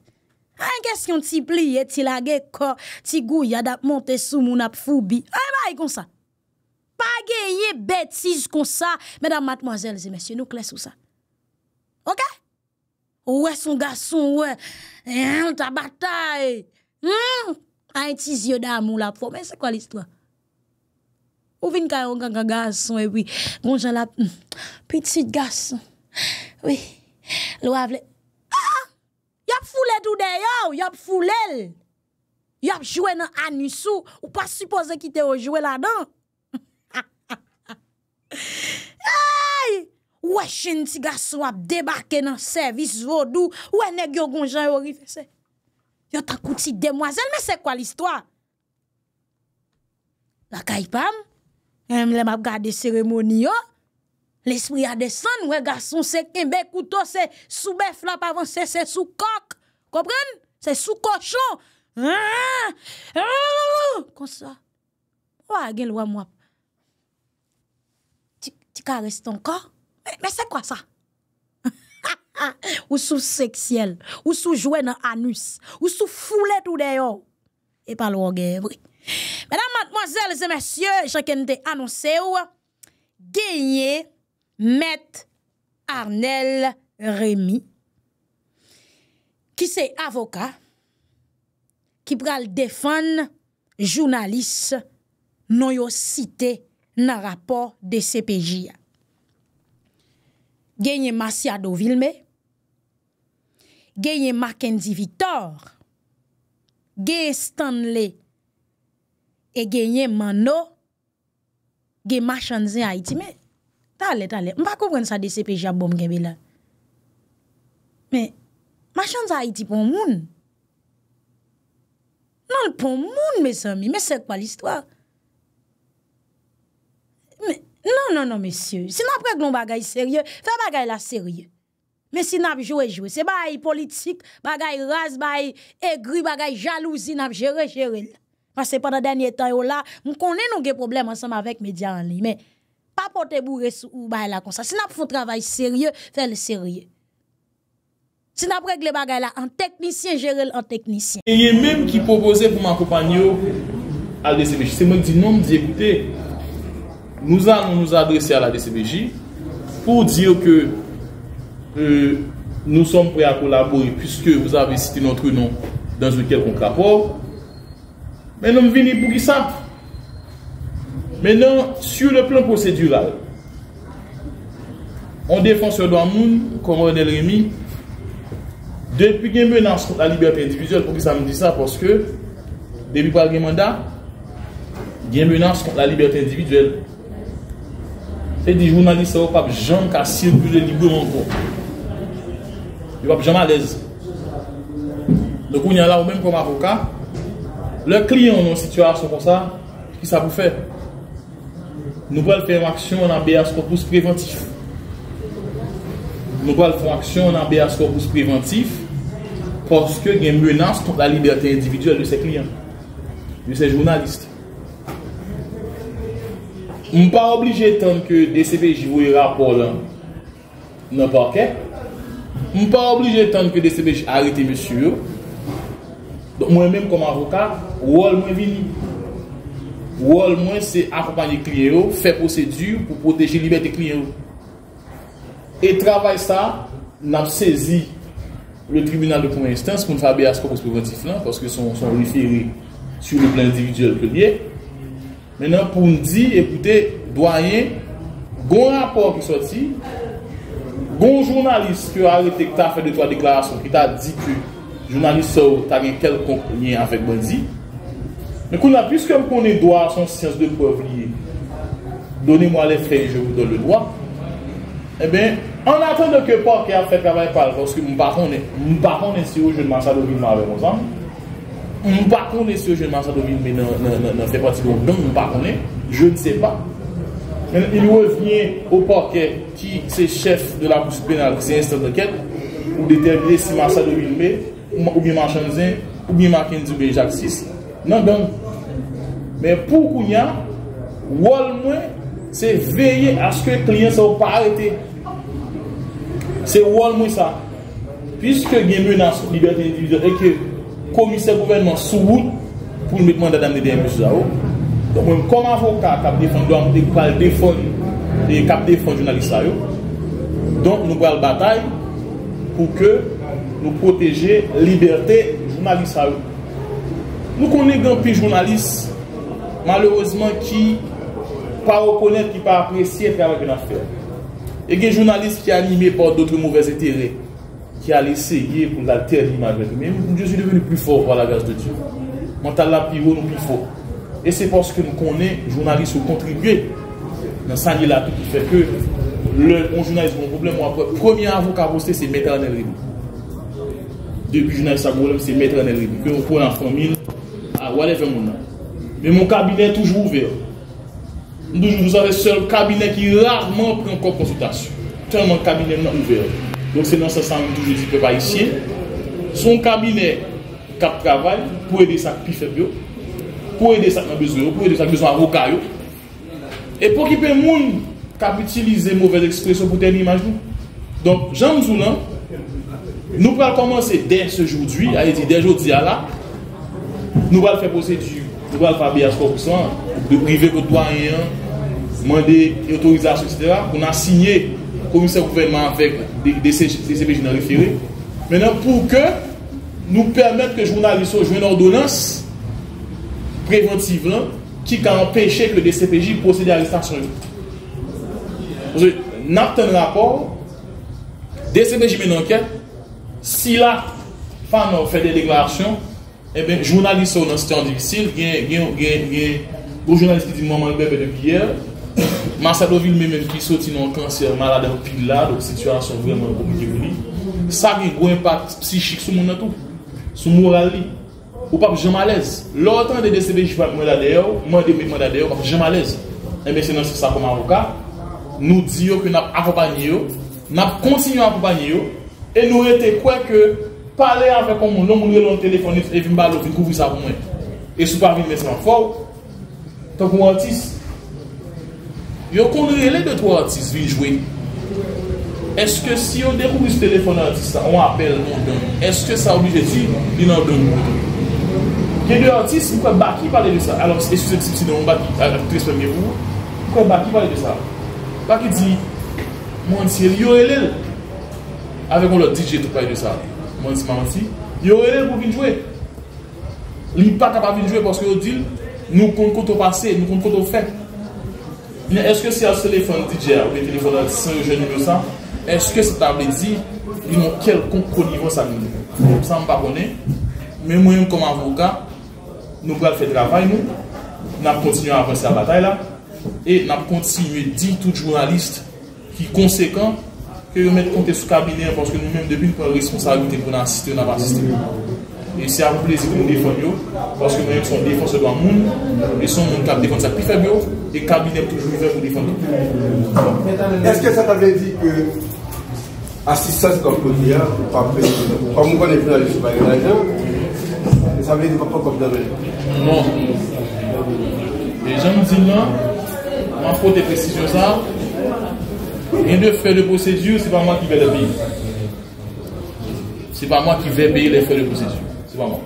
An kèsyon ti pli, ti lage kò, ti gou, yad ap monte sou moun ap fò bi, an baye kon sa. Pa geye betiz kon sa, mèdam matmoazèl zè mèsyon nou kles ou sa. Ok? Ou wè son gasson, ou wè, tabata e, an tiz yoda moun ap fò, mè se kwa l'istwa? Ou vin kèy, ou ganga gasson, gong jan la, hmm, petit gasson, wè, Lwa vle, a, ah! yop fule douden yo, yop fulel, yop jwe nan anisu, ou pa suppose ki te o jwe la dan. Ay, wè chen ti ga swap debake nan servis vodou, wè neg yo gonjan yo rifese. Yo takouti demwazel, me se kwa l'histoire? La kaypam, mlem ap gade seremoni yo. L'esprit a descendu, ouais, garçon, c'est kembe, couteau, c'est sous bœuf là, pas avancer, c'est sous coq. Comprenez? C'est sous cochon. Hein? Oh! Comme ça. Ouais, gel, ou moi. Tu caresses ton corps? Mais, c'est quoi ça? ou sous sexuel, ou sous jouer dans anus, ou sous fouler tout d'ailleurs. Et pas loin, oui. Mesdames, mademoiselles et messieurs, chacun t'a annoncé, gagner Met Arnel Remy ki se avoka ki pral defan jounalis nou yo site nan rapor de CPJ. Genye Masiadovilme, genye Mackenzie Vitor, genye Stanley e genye Mano genye Machanzi Haidime. Talè, talè, m pa koupren sa de sepeja bom gebe la. Me, ma chan sa iti pon moun. Nan l pon moun me san mi, me serk pa l histwa. Me, nan nan nan mesye, si nan prek non bagay serye, fe bagay la serye. Me si nan ap jowe jowe, se bagay politik, bagay raz, bagay egru, bagay jalouzi, nan ap jere jere la. Ma se pa da denye tan yo la, m konen nou ge problem ansam avèk me diyan li, me. pa pote bou resou ou bay la konsa. Sinan pou foun travay serye, fè le serye. Sinan pou regle bagay la, an teknisyen, jere l'an teknisyen. E yè mèm ki propose pou man kopanyo al DCBJ. Se mèm di noum di ekoute, nouz an nouz adrese al DCBJ pou diyo ke euh, nou som pre a kolabori pwiske nouz ave siti notre nou dan zoukel konk rapor. Mèm noum vini pou ki sapre. Mènen, sou le plon posèdural, on defon se do amoun, konon el remi, depi gen menans kont la liberte individuel, pou ki sa mè di sa, poske, debi pal gen manda, gen menans kont la liberte individuel. Se di jounan li sa wop ap jank a sirbile libreman pou. Yo wop jank alez. Nekou nyan la ou mèm kon avoka, le kliyon nou situasyon kon sa, ki sa pou fè? Nou pa l fèm aksyon an a beya skopous preventif. Nou pa l fèm aksyon an a beya skopous preventif porske gen menas ton la liberte individuel de se kliyen, de se jounalist. Mou pa oblije tan ke DCB jivou yi e rapol nan pake. Mou pa oblije tan ke DCB jivou yi harite e monsur. Mwen menm kom avokat, wol mwen vini. ou al mwen se akopanyi kliye yo, fe posèdur pou proteji libeti kliye yo. E trabay sa, nan sezi le tribunal de pouen istans, pou n'fabeyas ka pou spou ganti flan, koske son rifiri sou le plen individuel ke liye. Menan pou m di, ekoute, doyè, gon rapor ki soti, gon jounalist ki a rete kta fè de to a deklarasyon, ki ta di ki jounalist se ou ta gen kel konklyen an fèk bè di, Mwen kon a pwiske mwen konen doa son siyans de povliye, donen mwen le freyje ou donen le doa, e ben, an aton de ke pokè a fèk lavay pal, fòske mwen pa konen, mwen pa konen siyo jen mansa do minme avè monsan, mwen pa konen siyo jen mansa do minme nan fèk pati bon, nan mwen pa konen, jen se pa, men il wè vyen ou pokè ki se chef de la bousi penal, ki se instante ket, ou detèbile si mansa do minme, ou mi manchanzen, ou mi maken di bejaksis, nan don, Men pou kou nyan, wol mwen se veye aske kliyen sa ou pa arete. Se wol mwen sa. Piske gen menas Liberté Individuelle e ke komise gouvernement soubou pou mwen mwen da damne de M.S.A.O. Don mwen kom avokat kap defon don mwen dekwal defon de kap defon jounalist A.O. Don mwen bwa l bataï pou ke nou proteje Liberté Jounalist A.O. Nou konen gwen pi jounalist malerouzman ki pa wakonet, ki pa apresye, fè avak yon afer. E gen jounalist ki anime pa doutre mouvez etere, ki a lesse gen pou la terri magre. Men, moun jousi deveni pli fòr, wala gaz de Diyo. Mantal la pli vò, nou pli fòr. E se pòs ke nou konen, jounalist ou kontribuye, nan sanye la tout, fè ke moun jounalist moun problem, moun apot, premi avok avok avos te, se mette an el ribi. Depi jounalist sa gounem, se mette an el ribi. Kè wakon an fòmil, wale fè moun apot Mais mon cabinet est toujours ouvert. Vous avez le seul cabinet qui rarement prend encore consultation. Tellement le cabinet est ouvert. Donc c'est dans ce sens que je ne que pas ici. Son cabinet qui travaille pour aider ça qui fait bio, pour aider ça qui a besoin, pour aider ça qui a besoin avocat. Et pour qu'il y ait des qui mauvaise expression pour tenir image. Donc, Jean Zoulan, nous allons commencer dès aujourd'hui, dès aujourd'hui à là, nous allons faire procédure de pouvoir faire droits de priver le autorisation, etc. On a signé le commissaire gouvernement avec des DCPJ dans le référé. Maintenant, pour que nous permettre que les journalistes jouent une ordonnance préventive qui a que le DCPJ procède à l'arrestation Parce que, le rapport, le DCPJ met une enquête, si la femme fait des déclarations, Ebe, eh jounalist se ou nan sityon diksil, gen, gen, gen, gen, pou jounalist ki di mouman bebe de gyer, masadovil men men ki soti nan kanser malade an pi la, do seksualasyon vremen gouni gouni, sa gen gwen pat psichik sou moun an tou, sou moral li, ou pa pou jemalèz. Lortan de desebe jivan mwen da deyo, mwen de mwen da deyo, pou jemalèz. Ebe, se nan sif sa pou maroka, nou diyo ke nap apopany yo, nap kontinyo apopany yo, e nou rete kwe ke... pale an fe kon moun, nou moun yon loun telefonit e vin balot, yon kouvi sa pou mwen e sou parvin mesman fow tok moun artist yo koun yon lè de to artist vin jwen eske si yo de kouvi se telefon artist, an apel moun gen, eske sa oubi je di inan blon moun gen gen yon artist, yon kon baki pale de sa alons, e sou sepsi moun baki, a yon krespe mwen moun, yon kon baki pale de sa baki di, moun si yo lè ave kon lò DJ to pale de sa Mwansi mwansi, yo elen pou vinjwe. Li pa kapa vinjwe pwoske yo dil, nou kon koto pase, nou kon koto fe. Eske se a sele fwantidje a bete li vodal 5 ou jenou mwosa, eske se table di, li nou kel kon kounivon sa kounivon. San mpa pwone, men mweny mkoman avoka, nou kwa te fe dravay mwou, nap kontinu avansi a batay la, e nap kontinu di tout jounalist ki konsekwant, Kè yo mèt kontè sou kabiner, pòske nou mèm debil pou yon responsabili te pou nan asiste yon ap asiste yon. E se a pou plezi pou yon defon yo, pòske mèm yon son defon se do an moun, e son moun kap defon sa pi feb yo, e kabiner toujou yon defon tou. E se ke sa t'avè di ke asistansi kòp kòp diyan, pò mou kòp nefè nan yon spayonajan, se sa vè di kòp kòp dèvè? Non. E jè mè di lè, mèm kòp de prestijyo zav, Rien de fait de procédure, c'est pas moi qui vais le payer. C'est pas moi qui vais payer les frais de procédure. C'est pas moi.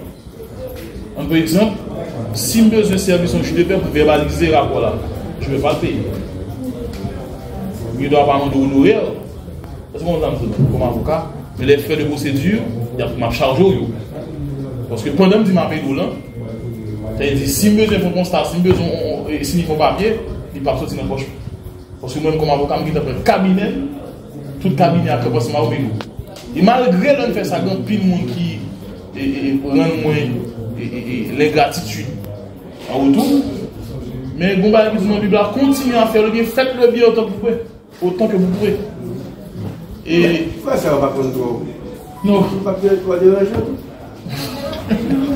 Un peu exemple, si je besoin un service en juge de paix pour verbaliser la rapport là, je ne vais pas le payer. Je ne dois pas m'en nourrir, Parce que je comme avocat, mais les frais de procédure, il y a ma charge au Parce que pendant que je m'appelle Doulan, tu as dit si veux un constat, si besoin veux un mon papier, il pas sortir dans la poche. Parce que moi-même, comme avocat, je suis cabinet, tout cabinet après passe ma Et malgré le fait ça, il y a plein de monde qui rend moins l'ingratitude en ah, retour. Mais bon, bah, la Bible continue à faire le bien, faites le bien autant que vous pouvez. Autant que vous pouvez. Et. Pourquoi ça va pas contre Non. Pas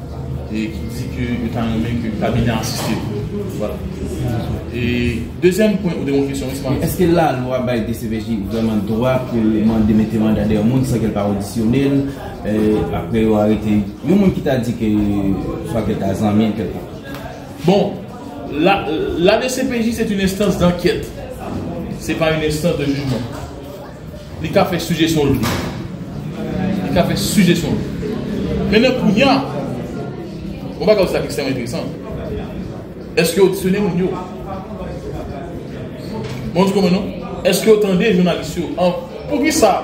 et qui dit que le temps n'est même que le cabinet a insisté. Voilà. Et deuxième point ou démontré sur l'histoire... Est-ce que là, l'ouabaye de CPJ ou vraiment droit que l'émendement de l'émendement d'un démonstration quel part auditionnel euh, après ou a été... Ou l'émendement qui t'a dit qu'il faut que t'as un mien quel part? Bon. La de CPJ, c'est une instance d'enquête. C'est pas une instance de jugement. L'état fait sujet son loup. L'état fait sujet son loup. Mais le pougnat... Mwen pa kawse sa kristèm etrisan. Eske yo tisenè moun yo? Mwen di kou mè nou? Eske yo tendè jounalist yo? An pou ki sa,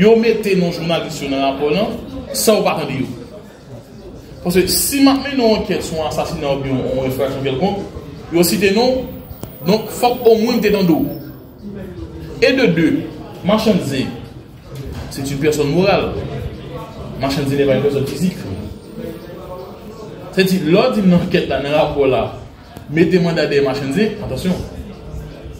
yo mè te nou jounalist yo nan apò nan, san ou pa tendè yo. Pon se, si mè nou anket son asasin nan obi yo, an refrakjou bel kon, yo si te nou, non fok ou mwen te tendò. E de de, manchen zè, se ti person moral, manchen zè ne pa yon person fizik, mwen. Sè di, lò di nan ket la nan rapola, me demanda dey machanze, antyasyon,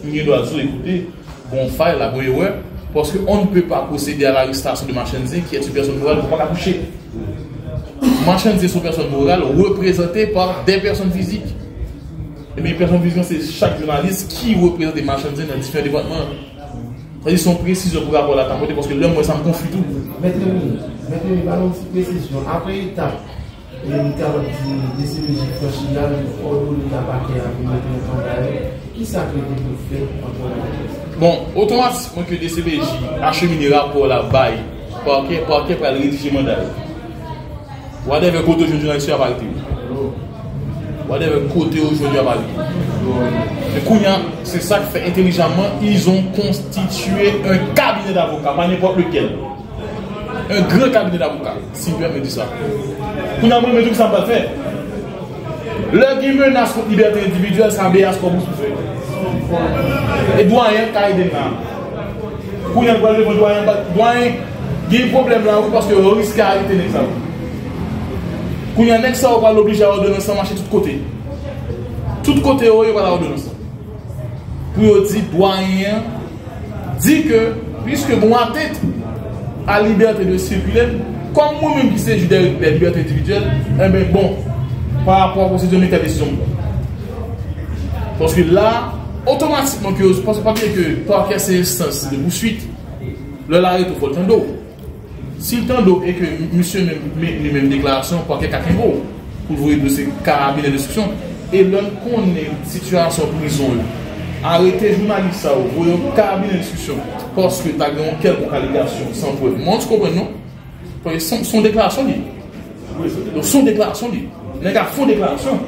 mwenye do an sou ekoute, bon fay la boyowe, porske on ne pe pa kose dey la ristasyon de machanze ki eti person moral pou pa la kouche. Machanze sou person moral represente par dey person fizik. E mi person fizik an se chak jounan lise ki represe dey machanze nan difiant devatman. Sè di, son presise rapola tanpote porske lèm wè san kon fuitou. Mète mè, mète mè, mète mè, mète mè, E lèmita wak di DCBJ prochina lèm fòl ou lèk apake api mète mète mandalè, ki sa kèdè pou fè? Bon, otomas mèkè DCBJ acheminera pou la baye, pò akè pèl rèdijè mandalè. Wadè vè kote ou jounjou nan yisè apalite ou? Wadè vè kote ou jounjou apalite ou? De kou nyan, se sa k fè entelijanman, ils ont konstituè un kabine d'avokat, pan yèpòp lekel. Un gre kabine la mou ka, si mwen me di sa. Kou yon moun mèdouk san patè. Le gime nan sou libertè individwè, san bè yas kou moun sou fè. E douan yon kaj den nan. Kou yon kaj den moun douan yon bat. Douan yon gè yon problem la mou, paske yon riske a ite nèk sa moun. Kou yon mèdouk sa ou pa l'oblige a ou donè sa manche tout kote. Tout kote ou yon pa la ou donè sa. Kou yon di douan yon di ke, piske moun a tèt a liberte de sirkulem, kon moun mwen ki se jude per liberte individuel, e eh ben bon, par rapport kon se jone ta desison. Pon se la, otomatikman ki yo se pa se pape ki yo ki a se sensi de bousuit, le la re to foltando. Siltando e ki monsen mwen mwen deklarasyon pou ki a kakembo, pou jwoye de se karabine de disksyon, e loun konen situasyon pou nison yon. Arwete jounalisa ou, pou yon kabine diskusyon Poske ta genyon kel pou kaligasyon San pou e, moun ti kompwen nou Son deklarasyon li Son deklarasyon li Nega, son deklarasyon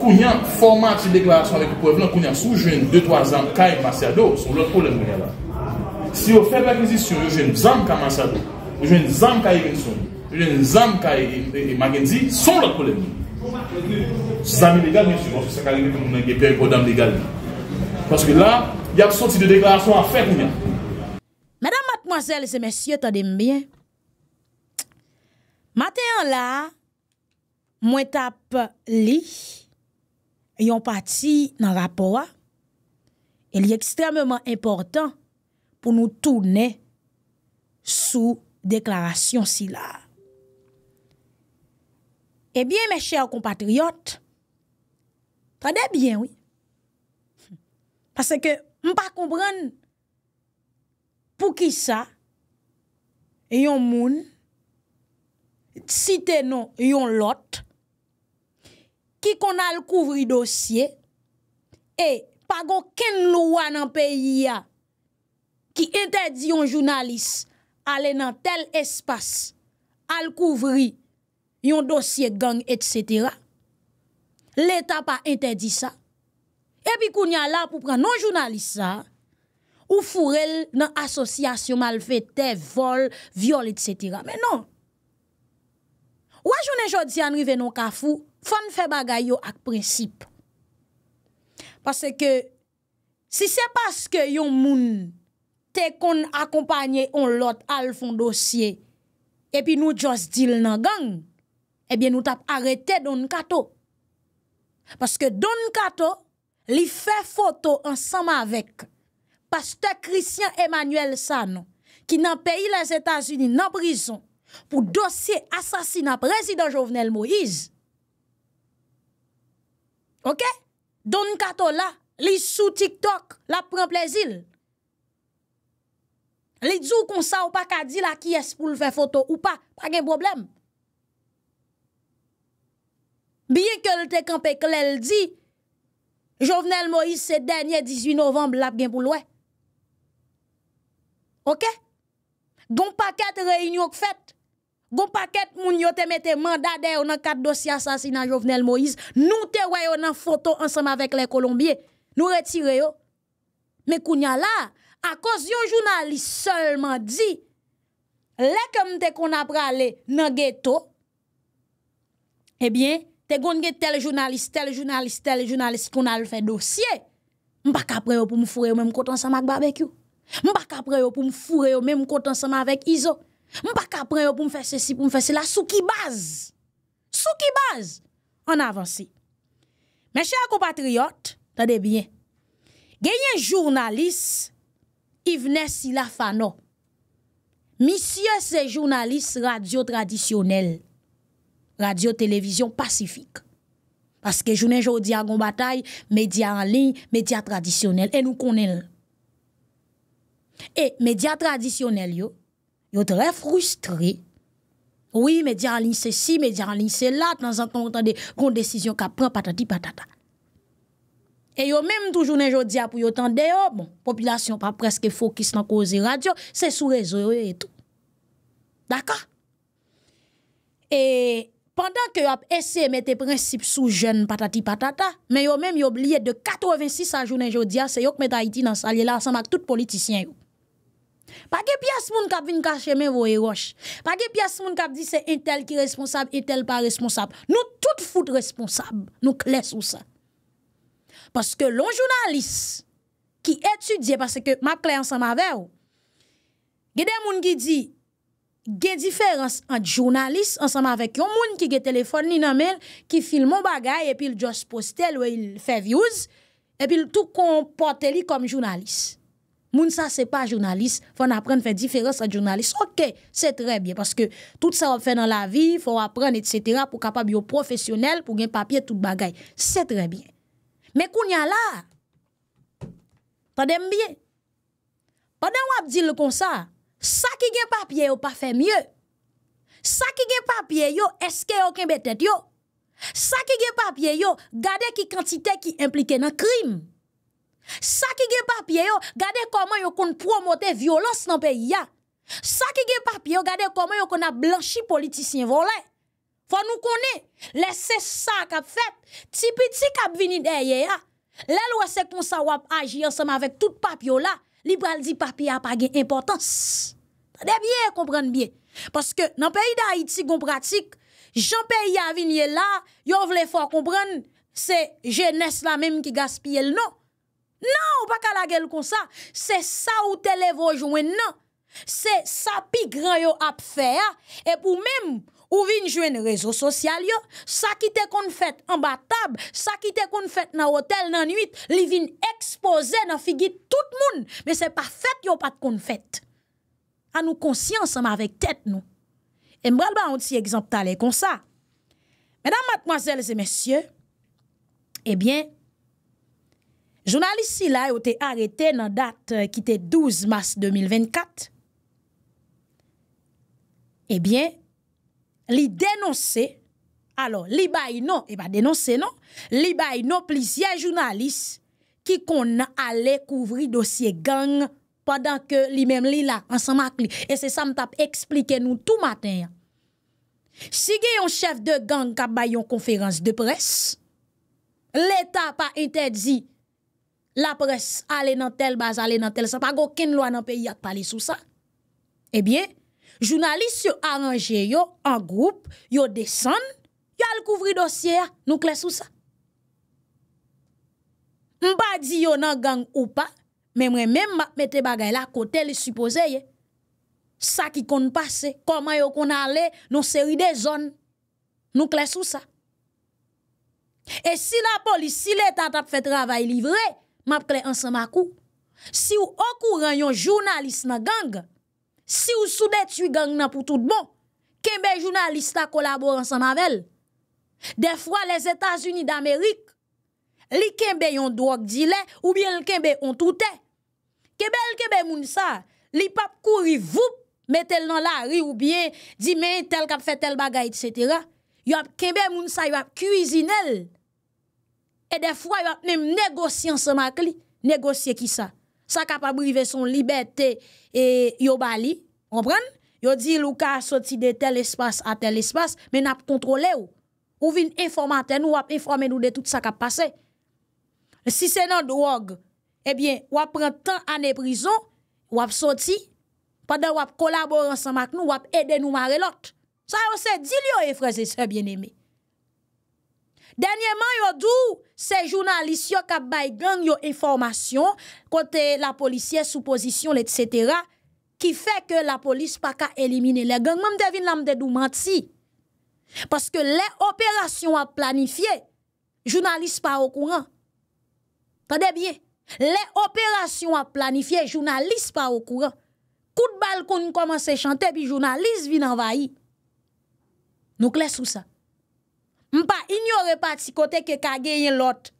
Kounyan format deklarasyon Kounyan sou jwen 2-3 zan Kaye masyado, son lòt kolèm moun yala Si yo fèm l'agresisyon, yo jwen zan Kaye masyado, yo jwen zan Kaye gen son, yo jwen zan Kaye magenzi, son lòt kolèm Zan me legal moun si moun Se sa kaligasyon moun, genye peyè kodan legal mi Paske la, y ap soti de deklarasyon ap fèk nou y ap. Mèdam matmozèl se mèsyè, tade mbyen. Matè an la, mwen tap li, yon pati nan rapowa, el y ekstremèman importan pou nou toune sou deklarasyon si la. Ebyen eh mèchè ou kompatriot, tade mbyen wè. Asè ke m pa koubran pou ki sa yon moun, si te non yon lot, ki kon al kouvri dosye, e pa gon ken louwa nan peyi ya ki entedi yon jounalis ale nan tel espas al kouvri yon dosye gang, etc. L'Etat pa entedi sa, epi kou nye la pou pran non jounalisa, ou fourel nan asosyasyon mal fete, vol, viol, etc. Men non. Ou a jounen jodi an rive non kafou, fon fè bagay yo ak prinsip. Pase ke, si se paske yon moun, te kon akompanyen on lot al fon dosye, epi nou jos dil nan gang, epi nou tap arete don kato. Pase ke don kato, li fè foto ansama avek paste Christian Emmanuel Sanon ki nan peyi les Etats-Unis nan brison pou dosye asasina prezident Jovenel Moïse. Ok? Don kato la, li sou TikTok, la pren plezil. Li djou kon sa ou pa kadi la ki es pou l fè foto ou pa, pa gen problem. Biye ke l tekanpe ke l el di, Jovenel Moïse, c'est dernier 18 novembre, l'a bien pour OK? Gon paquet réunion fait. Gon paquet moun yo te mette mandat de dans quatre dossiers assassinat Jovenel Moïse. Nous te voyons dans photo ensemble avec les Colombiens. Nous retire yo. Mais kounya là, à cause yon journaliste seulement dit, les comme te qu'on a pralé dans ghetto, eh bien, Te goun gen tel jounalist, tel jounalist, tel jounalist, si kon al fè dosye. M pa kapre yo pou m fure yo mè m kontansama ak babek yo. M pa kapre yo pou m fure yo m kontansama avèk izo. M pa kapre yo pou m fè sè si pou m fè sè la. Sou ki baz. Sou ki baz. An avansi. Mè chè akou patriyot, tade bie. Genyen jounalist, i vne si la fano. Misye se jounalist radio tradisyonel. radio, télévision pacifique. Parce que journée aujourd'hui à une bataille, médias en ligne, médias traditionnels, et nous connaissons. Et médias traditionnels, yo, yo très frustrés. Oui, médias en ligne c'est ci, médias en ligne c'est là, dans temps en temps, on des grandes décisions prend patati patata. Et yo même toujours journée aujourd'hui pour yo tande bon, population pas presque focus dans cause radio, c'est sous réseau et tout. D'accord? Et Pendan ke yo ap ese me te prinsip sou jen patati patata, men yo men yo bliye de 86 a jounen jodia, se yo k metayiti nan salye la asan mak tout politisyen yo. Pa ge pias moun kap vin kache men vo e eh, roche. Pa ge pias moun kap di se intel ki responsab, intel pa responsab. Nou tout fout responsab, nou kles ou sa. Paske lon jounalis ki etudye, paske ma klen san ma ver ou, gede moun ki di, gen diferans an jounalist ansanman vek yon moun ki gen telefon ni nan men ki filman bagay epil just postel wey fevyouz epil tou kompote li kom jounalist moun sa se pa jounalist fwen apren fwen diferans an jounalist ok se trebyen paske tout sa wap fwen nan la vi fwen wap pren etsetera pou kapab yo profesyonel pou gen papye tout bagay se trebyen me kou nyan la ta dembyen pa den wap di le konsa Sa ki gen papye yo pa fe mye. Sa ki gen papye yo eske yon ken betet yo. Sa ki gen papye yo gade ki kantite ki implike nan krim. Sa ki gen papye yo gade koman yon kon promote violos nan peyi ya. Sa ki gen papye yo gade koman yon kon a blanchi politisyen volen. Fwa nou konen, lese sa kap fet, ti piti kap vini deye ya. Lel wese kon sa wap aji yon seman vek tout papye yo la. Libral di papi apage impotans. De bie, kompran bie. Paske nan peyi da Haiti gon pratik, jan peyi avin ye la, yo vle fwa kompran, se je nes la mem ki gaspye el nan. Nan, ou pa kalagel kon sa, se sa ou tele vojwen nan. Se sa pi gran yo ap fea, ep ou mem... Ou vin jwen rezo sosyal yo, sa ki te kon fèt an ba tab, sa ki te kon fèt nan hotel nan nuit, li vin ekspoze nan figit tout moun, men se pa fèt yo pat kon fèt. An nou konsyans am avèk tèt nou. E mbral ba an ti egzant talè kon sa. Mèdam matmoazèl zè mèsyè, e bè, jounalisi la yo te aretè nan dat eh, ki te 12 mas 2024, e bè, li denonsè, alò, li bay non, e ba denonsè non, li bay non plisye jounalis ki kon a lè kouvri dosye gang padan ke li mèm li la ansamak li. E se sa m tap eksplike nou tout maten. Si ge yon chef de gang kap bay yon konferans de pres, l'Etat pa intèdzi la pres ale nan tel baz ale nan tel, sa pa gò kèn lwa nan peyi at pale sou sa, e eh bie, Jounalist yo aranje yo, an group, yo desen, yo al kouvri dosye ya, nou kles ou sa. Mba di yo nan gang ou pa, mwen mwen mba mette bagay la kote le supposeye, sa ki kon pase, koman yo kon ale, nou seri de zon, nou kles ou sa. E si la polis, si le tatap fet ravay livre, map kles ansan makou. Si yo okou ran yon jounalist nan ganga, Si ou soubet yu gang nan pou tout bon, kembe jounalista kolaboran san mavel. Defwa les Etats-Unis d'Amerik, li kembe yon doak dile, oubyen l'kembe ontoute. Kembe l'kembe mounsa, li pap kou ri voup, metel nan la ri oubyen, di men tel kap fetel bagay, etc. Yop kembe mounsa yop kuisinel, e defwa yop nem negosyan san mak li, negosye ki sa. Sa ka pa brive son libetè e yo bali, anpren? Yo di lou ka soti de tel espas a tel espas, men ap kontrole ou. Ou vin informante nou, wap informe nou de tout sa ka pase. Si se nan drog, ebyen, wap pran tan ane prizon, wap soti, padan wap kolaboran san mak nou, wap ede nou mare lot. Sa yo se di liyo e freze se bien eme. Dènyèman yo dou se jounalist yo ka bay gen yo informasyon kote la polisye sou posisyon lè tsetèra ki fè ke la polis pa ka elimine lè gen. Mèm devin lamde dou manti. Paske lè operasyon a planifiye, jounalist pa wakouran. Tade bie, lè operasyon a planifiye, jounalist pa wakouran. Kout bal kon yon komanse chante bi jounalist vin anvayi. Nou kles sou sa. Mpa, inyo repati kote ke ka genyen lot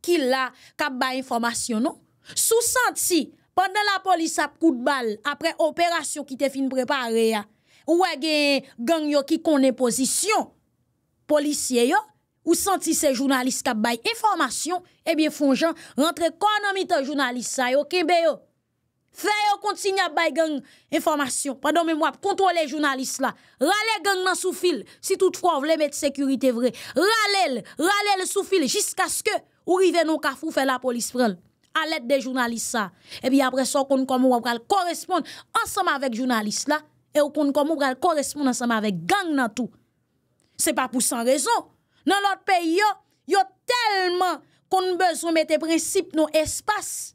ki la kap baye informasyon nou. Sou santi, panden la polis ap kout bal, apre operasyon ki te fin prepare ya, ou a genyen genyo ki konen posisyon, polisye yo, ou santi se jounalist kap baye informasyon, ebyen fon jan rentre konan mito jounalist sayo ki beyo. Fais continuer à bay gang information. Pardon, mais moi, contrôler les journalistes là. Rale gang dans sous fil. Si toutefois, vous voulez mettre sécurité vrai. Rale les rale le sous fil. Jusqu'à ce que, arrivez dans non cafou fait la police prenne. À l'aide des journalistes là. Et puis après ça, on comment on va correspondre ensemble avec journalistes là. Et on compte comment on correspondre ensemble avec les gang dans tout. n'est pas pour sans raison. Dans l'autre pays, y a tellement qu'on besoin mettre principes, dans l'espace.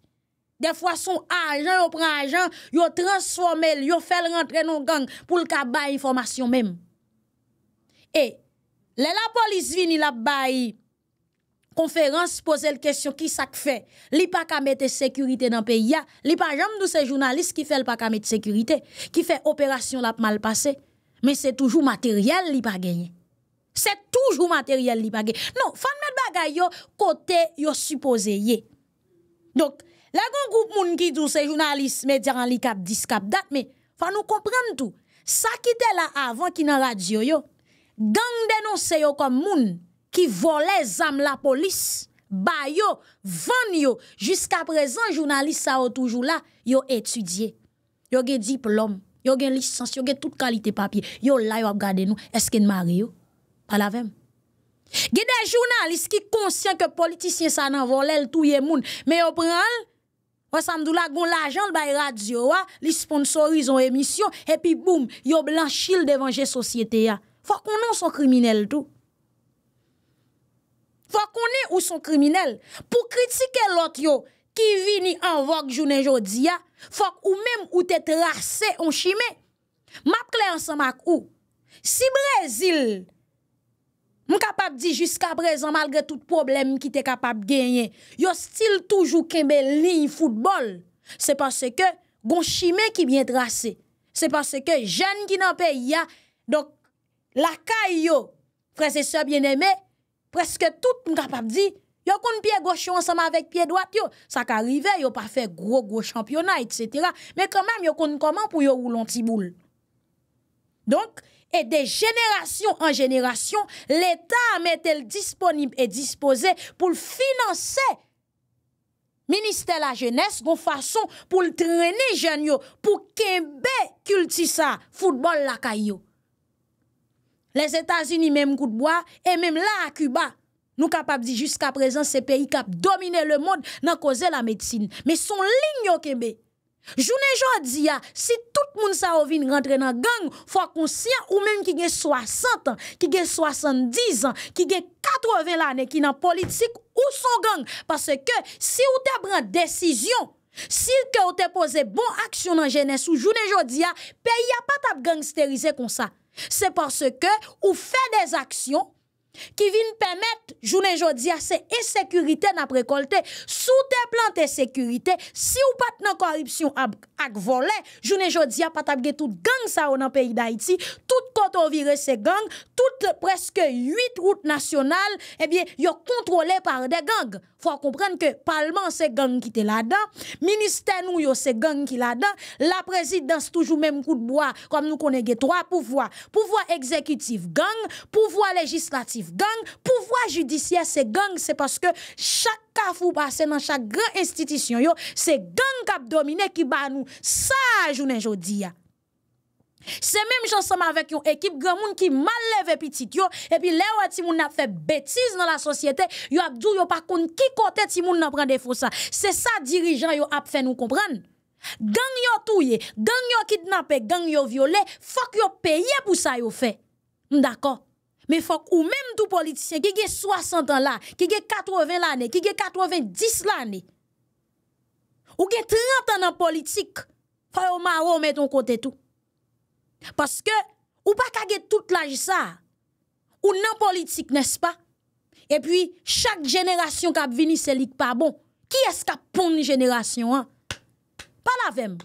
De fwa son ajan, yo pran ajan, yo transformel, yo fel rentre nou gang pou lka bayi formasyon mem. E, lè la polis vini la bayi konferans pose l kèsyon ki sak fe, li pa ka mette sekurite nan pe ya, li pa jam nou se jounalist ki fel pa ka mette sekurite, ki fe operasyon la p mal pase, men se toujou materyel li pa genye. Se toujou materyel li pa genye. Non, fan met bagay yo kote yo suppose ye. Donk, Le gon groupe moun ki dou se journaliste, média en discap, cap handicapés, date, mais faut nous comprendre tout. Ça qui était là avant qui dans radio yo, gang dénonce yo comme moun qui volaient zam la police, ba yo, van yo. Jusqu'à présent, journaliste ça toujours là, yo étudié. Yo gen diplôme, yo gen licence, yo gen toute qualité papier. Yo là yo gade nous, est-ce que mario Pas la même. Gen des journalistes qui conscient que politicien ça nan tout les moun, mais yo pral Samdou la gon l'argent le radio a, hein. li sponsorise on émission et puis boum, yo blanchil devant la société a. Hein. Faut qu'on non son criminel tout. Faut qu'on ait ou son criminel pour critiquer l'autre yo qui vini en vogue journée jodi a, hein. faut ou même ou te tracé en chimé. M'a clair ensemble ou si Brésil Mou kapap di jiska prezan malgre tout problem ki te kapap genyen. Yo stil toujou kembe lini futbol. Se passe ke goun shime ki byen trase. Se passe ke jen ki nan pe ya. Dok lakay yo prese se bieneme. Preske tout mou kapap di. Yo kon piye goshe ansama vek piye dwat yo. Sa ka rive yo pa fe gro-gro championna et cetera. Me koman yo kon koman pou yo ou lon ti boule. Donk. E de jenerasyon an jenerasyon, l'Etat amet el disponib e dispose pou l'finanse. Ministè la jenès gon fason pou l'treni jenyo, pou kembe kultisa futbol lakayyo. Les Etats-Unis, mèm Goudboa, et mèm la Akuba, nou kapap di jusqu'a prezen se peyi kap domine le moun nan koze la medsine. Me son lign yo kembe. Jounen jodi ya, si tout moun sa ou vin rentre nan gang, fwa konsyen ou menm ki gen 60 an, ki gen 70 an, ki gen 80 l ane ki nan politik ou son gang. Pase ke si ou te bran desisyon, si ke ou te pose bon aksyon nan genes ou jounen jodi ya, pe y apat ap gangsterize kon sa. Se pase ke ou fe des aksyon, ou te pose bon aksyon nan genes ou jounen jodi ya, pe y apat ap gangsterize kon sa. qui viennent permettre, journée jodi à ces insécurité n'a récolté sous des plantes sécurité si ou pas dans corruption à volé journée jodi a pas de tout gang ça dans pays d'Haïti tout côte viré ces gangs toutes presque 8 routes nationales eh bien yo contrôlé par des gangs faut comprendre que parlement c'est gang qui est là-dedans ministère nous c'est gang qui là-dedans la présidence toujours même coup de bois comme nous connaissons trois pouvoirs pouvoir exécutif gang pouvoir législatif gang. Pouvoir judiciaire, c'est gang, c'est parce que chaque kafou passe dans chaque grande institution, c'est gang qui domine qui bat nous. Ça, je ne c'est même somme avec une équipe grand monde qui mal levé petit yo et puis là ou ti moun a fait bêtise dans la société yo a yo pas contre qui côté ti moun des faux ça c'est ça dirigeant yo a fait nous comprendre gang yo touye gang yo kidnappé gang yo violé faut que yo paye pour ça yo fait d'accord Men fok ou menm tou politisyen ki ge 60 an la, ki ge 80 l ane, ki ge 90 l ane, ou ge 30 an nan politik, fay ou maron men ton kote tou. Paske ou pa kage tout la jisa, ou nan politik, nes pa? E pi, chak jenerasyon kap vini selik pa, bon, ki eska pon jenerasyon an? Pa la vem,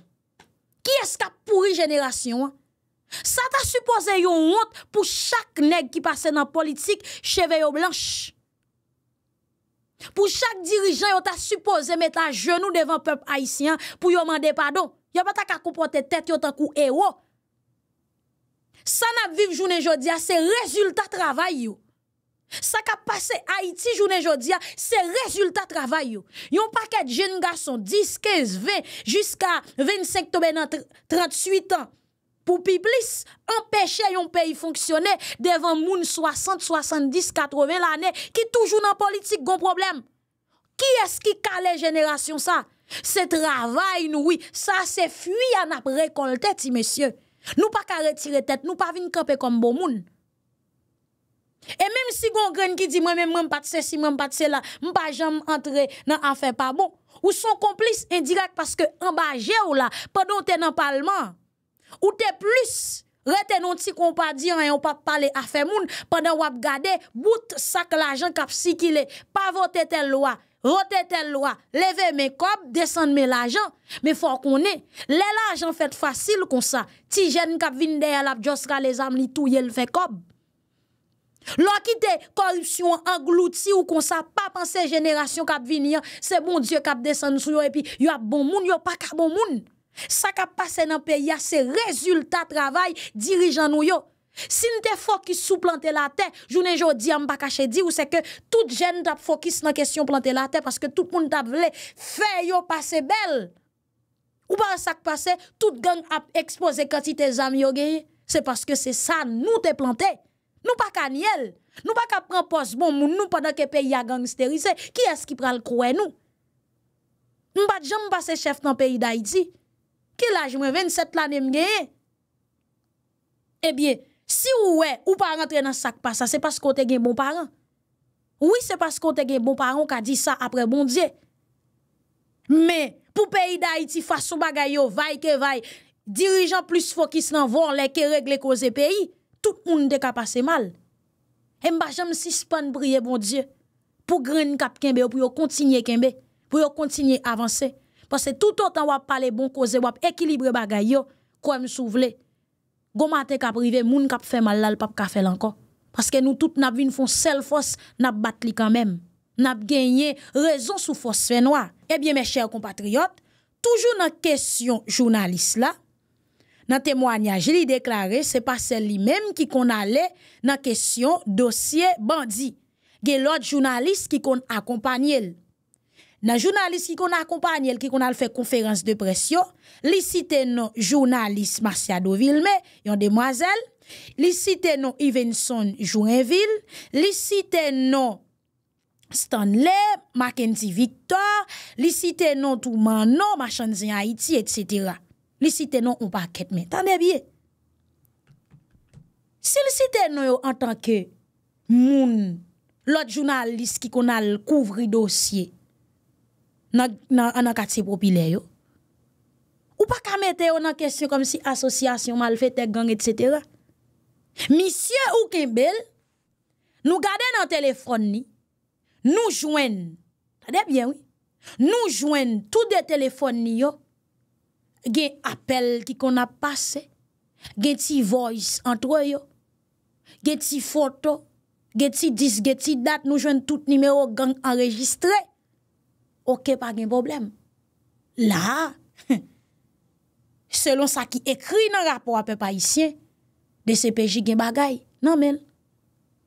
ki eska pouri jenerasyon an? Sa ta suppose yon ont pou chak neg ki pase nan politik cheve yon blanche. Pou chak dirijan yon ta suppose metan jenou devan pep haisyen pou yon mande pado. Yon pa ta ka koupote tete yon tan kou ewo. San ap viv jounen jodia se rezultat travay yon. Sa ka pase Haiti jounen jodia se rezultat travay yon. Yon paket jen gason 10, 15, 20, jusqu'a 25 tobe nan 38 an. pour Piblis empêcher un pays fonctionner devant moun 60, 70, 80 l'année qui toujours dans politique gon problème. Qui est-ce qui calait génération ça? C'est travail nous oui, ça c'est fui à n'a récolté ti monsieur. Nous pas qu'à retirer tête, nous pas venir camper comme bon moun. Et même si gon grain qui dit moi même pas de ceci, moi pas de cela, m'pas jamais entrer dans affaire pas bon ou son complice indirect parce que embagé ou là pendant t'es dans parlement ou te plus, rete non ti pas et on pas parler à faire moun pendant ou gade bout sac l'argent kap sikile, pas voter tel loi. Rote tel loi, leve mes kob, descendre mes l'argent. Mais faut qu'on ait. Les l'argent fait facile comme ça. Ti jeune kap vin de la josra les âmes li touye le fait ki L'okite corruption engloutie ou qu'on ça pas penser génération kap venir, hein, c'est bon Dieu kap descend sou yo et puis yo a bon moun, yo pas ka bon moun. Sak ap pase nan peyi a se rezultat travay dirijan nou yo. Sin te fokus sou plante la te, jounen jo di am baka chedi ou se ke tout jen tap fokus nan kesyon plante la te paske tout moun tap vle fe yo pase bel. Ou ba sak pase, tout gang ap expose kati te zami yo geyi. Se paske se sa nou te plante. Nou baka aniel. Nou baka pran pos bon moun nou padan ke peyi a gang sterise. Ki eski pral kwe nou? Nou bat jen mba se chef nan peyi da iti. ke laj mwen 27 lanem genye. E bie, si ou wè, ou pa rentre nan sak pa sa, se pas kote gen bon paran. Ouwi se pas kote gen bon paran ka di sa apre bon diye. Men, pou peyi da iti fwa sou bagay yo, vay ke vay, dirijan plus fwokis nan vò, lè ke regle koze peyi, tout moun de ka pase mal. E mba jèm si span briye bon diye, pou gren kap kenbe, pou yo kontinye kenbe, pou yo kontinye avanse. Parce que tout autant va parler bon cause wap équilibre bagay yo, quoi me souvle. Gomate kap rive, moun kap fait mal là, pap ka fait encore. Parce que nous tous, n'a vin font seule force, n'a battu quand même. N'a gagné raison sous force fait Eh bien mes chers compatriotes, toujours dans question journaliste là, dans témoignage, il déclaré, c'est pas celle-même qui qu'on allait dans question dossier bandit. Gen l'autre journaliste qui qu'on accompagnait les journalistes qui qu'on accompagne, qui qu'on a fait conférence de pression li site non Marcia Marcia Deville yon demoiselle li cite non Ivenson Jourenville, li cite non Stanley, Mackenzie Victor, li site nan Touman, non, Machanzien Haïti etc. Li cite non on paquet mais Tande bien Si li cite non en tant que moun, l'autre journaliste qui qu'on a le dossier nan kat se popile yo. Ou pa kamete yo nan kesyon kom si asosyasyon mal fete, gang, et cetera. Misye ou kembel, nou gade nan telefon ni, nou jwen, ta debyen ou, nou jwen tout de telefon ni yo, gen apel ki kon ap pase, gen ti voice antwe yo, gen ti foto, gen ti dis, gen ti dat, nou jwen tout nimeyo gang anregistre. Ou ke pa gen problem? La, selon sa ki ekri nan rapor apè pa isyen, DCPJ gen bagay nan men,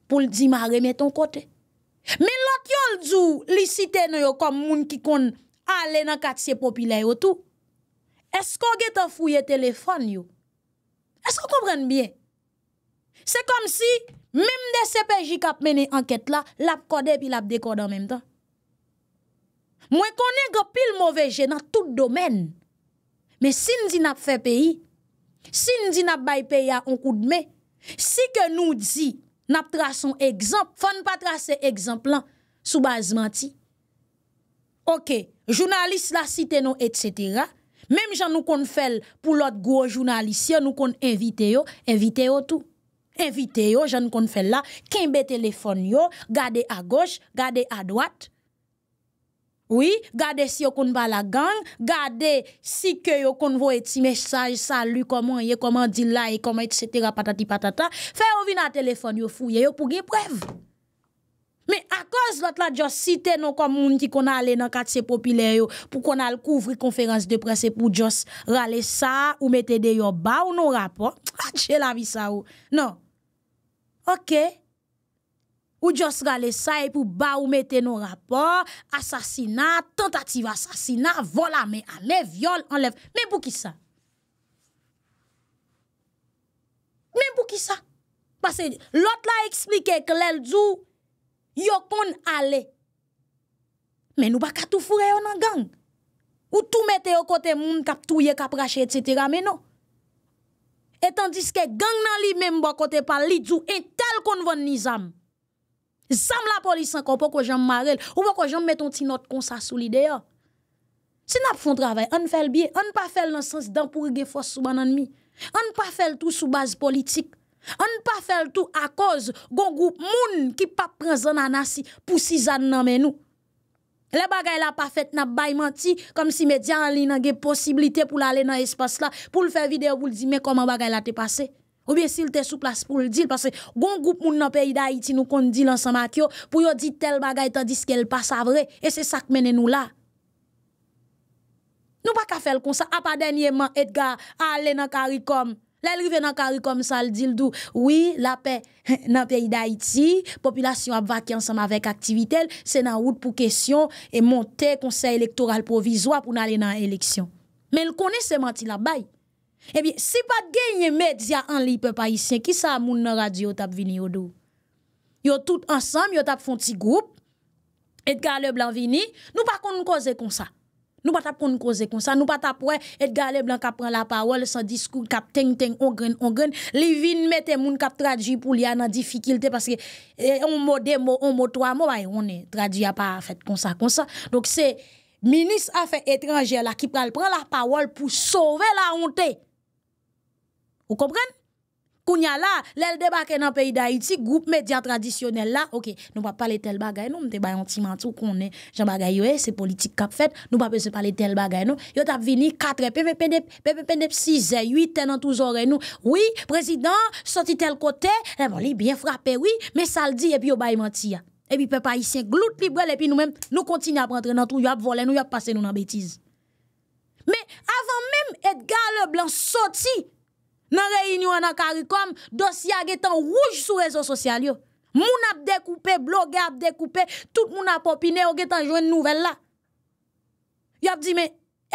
pou l'di ma remè ton kote. Men lòt yòl djou licite nan yo kom moun ki kon ale nan katsye popilè yo tou, esko gen te fouye telefon yo? Esko komprenn bien? Se kom si, mèm DCPJ kap mène anket la, lap kode pi lap dekode an mèm tan. Mwen konen go pil mow veje nan tout domen. Men sin di nap fe peyi, sin di nap bay peyi an koud me, si ke nou di nap trason egzamp, fwenn pa trase egzamp lan sou bazman ti. Ok, jounalist la siten nou et setera, menm jan nou kon fel pou lot gwo jounalist, si yo nou kon invite yo, invite yo tou. Invite yo, jan nou kon fel la, kinbe telefon yo, gade a goj, gade a dwat, Oui, gade si yo kon ba la gang, gade si ke yo kon vo eti mesaj, salu, komon, ye komon, di like, komon, etc, patati patata. Fè ouvi nan telefon yo fouye yo pou ge prev. Me akos lot la jòs site nou komoun ti kon ale nan katsi popilè yo pou kon ale kouvri konferans de prese pou jòs rale sa ou metede yo ba ou nou rapon. Ache la vi sa ou. Non. Ok. Ok. ou juste rale ça e pour ba ou mettez nos rapports, assassinat, tentative assassinat, vol à main viol, enlève. Mais pour qui ça? Mais pour qui ça? Parce que l'autre là expliqué que l'eldou, yo kon aller. Mais nous pas tout dans en gang. Ou tout mettre au côté moun kap touye, kap rache, etc. Mais non. Et tandis que gang nan li même bon côté par li dou, et tel kon von nizam. Sam la polis anko pou ko jom marel, ou pou ko jom meton ti not konsa sou lide ya. Se nap foun travay, an fèl biye, an pa fèl nan sens dan pou ge fòs sou banan mi. An pa fèl tou sou baz politik. An pa fèl tou a koz gon goup moun ki pa prezen nan nasi pou si zan nan menou. Le bagay la pa fèt nan bayman ti, kom si me diyan li nan ge posibilite pou la le nan espòs la, pou l fè videyo pou l di men koman bagay la te pase. Ou bien si l te sou plas pou l di l, parce gon goup moun nan peyi da iti nou kon di l ansan mat yo, pou yo di tel bagay tandis ke l pas avre, e se sak menen nou la. Nou pa ka fel kon sa, apa denye man Edgar, a le nan karikom, le lrive nan karikom sa l di l dou, oui, la pe, nan peyi da iti, populasyon ap vaki ansan ma vek aktivitel, se nan wout pou kesyon, e monte konsey elektoral provizwa pou nan le nan eleksyon. Men l konese manti la baye. Eh bien, si pas de gagner média en ligne, peuple haïtien, qui ça moun nan radio tap vini au dou? Yo tout ensemble, yo tap font petit groupe. Edgar Leblanc vini, nous pas konn cause comme ça. Nous pas tap konn cause comme ça, nous pas tap ouais Edgar Leblanc kap la parole sans discours kap teng teng on gren on gren, li vinn mette moun kap traduit pour li en difficulté parce que on eh, mot des mots, on mot trois mots, on est traduit a pas fait comme ça comme ça. Donc c'est ministre affaires étrangères là qui prend la parole pour sauver la honte. Vous comprenez Kounya là, l'el débarque dans le pays d'Haïti, groupe média traditionnel là, ok, nous pas parler tel bagay, nous m'te bayon ti mantou qu'on est, j'en bagay eh, c'est politique qu'a fait, nous pas besoin parler tel bagay nous, yo tap vini 4 PPP PPP 6 8 dans tous oreilles nous. Oui, président sorti tel côté, eh, bon, li bien frappé oui, mais ça le dit et puis yo bay menti Et puis peuple haïtien gloute libre et puis nous même nous continuons à rentrer dans tout, yo a voler nous, yo a passer nous dans bêtise. Mais avant même Edgar Leblanc sorti Nan reynyon nan karikom, dosya getan rouge sou rezo sosyal yo. Moun ap dekoupe, blog ap dekoupe, tout moun ap opine, yo getan jwen nouvel la. Yo ap di men,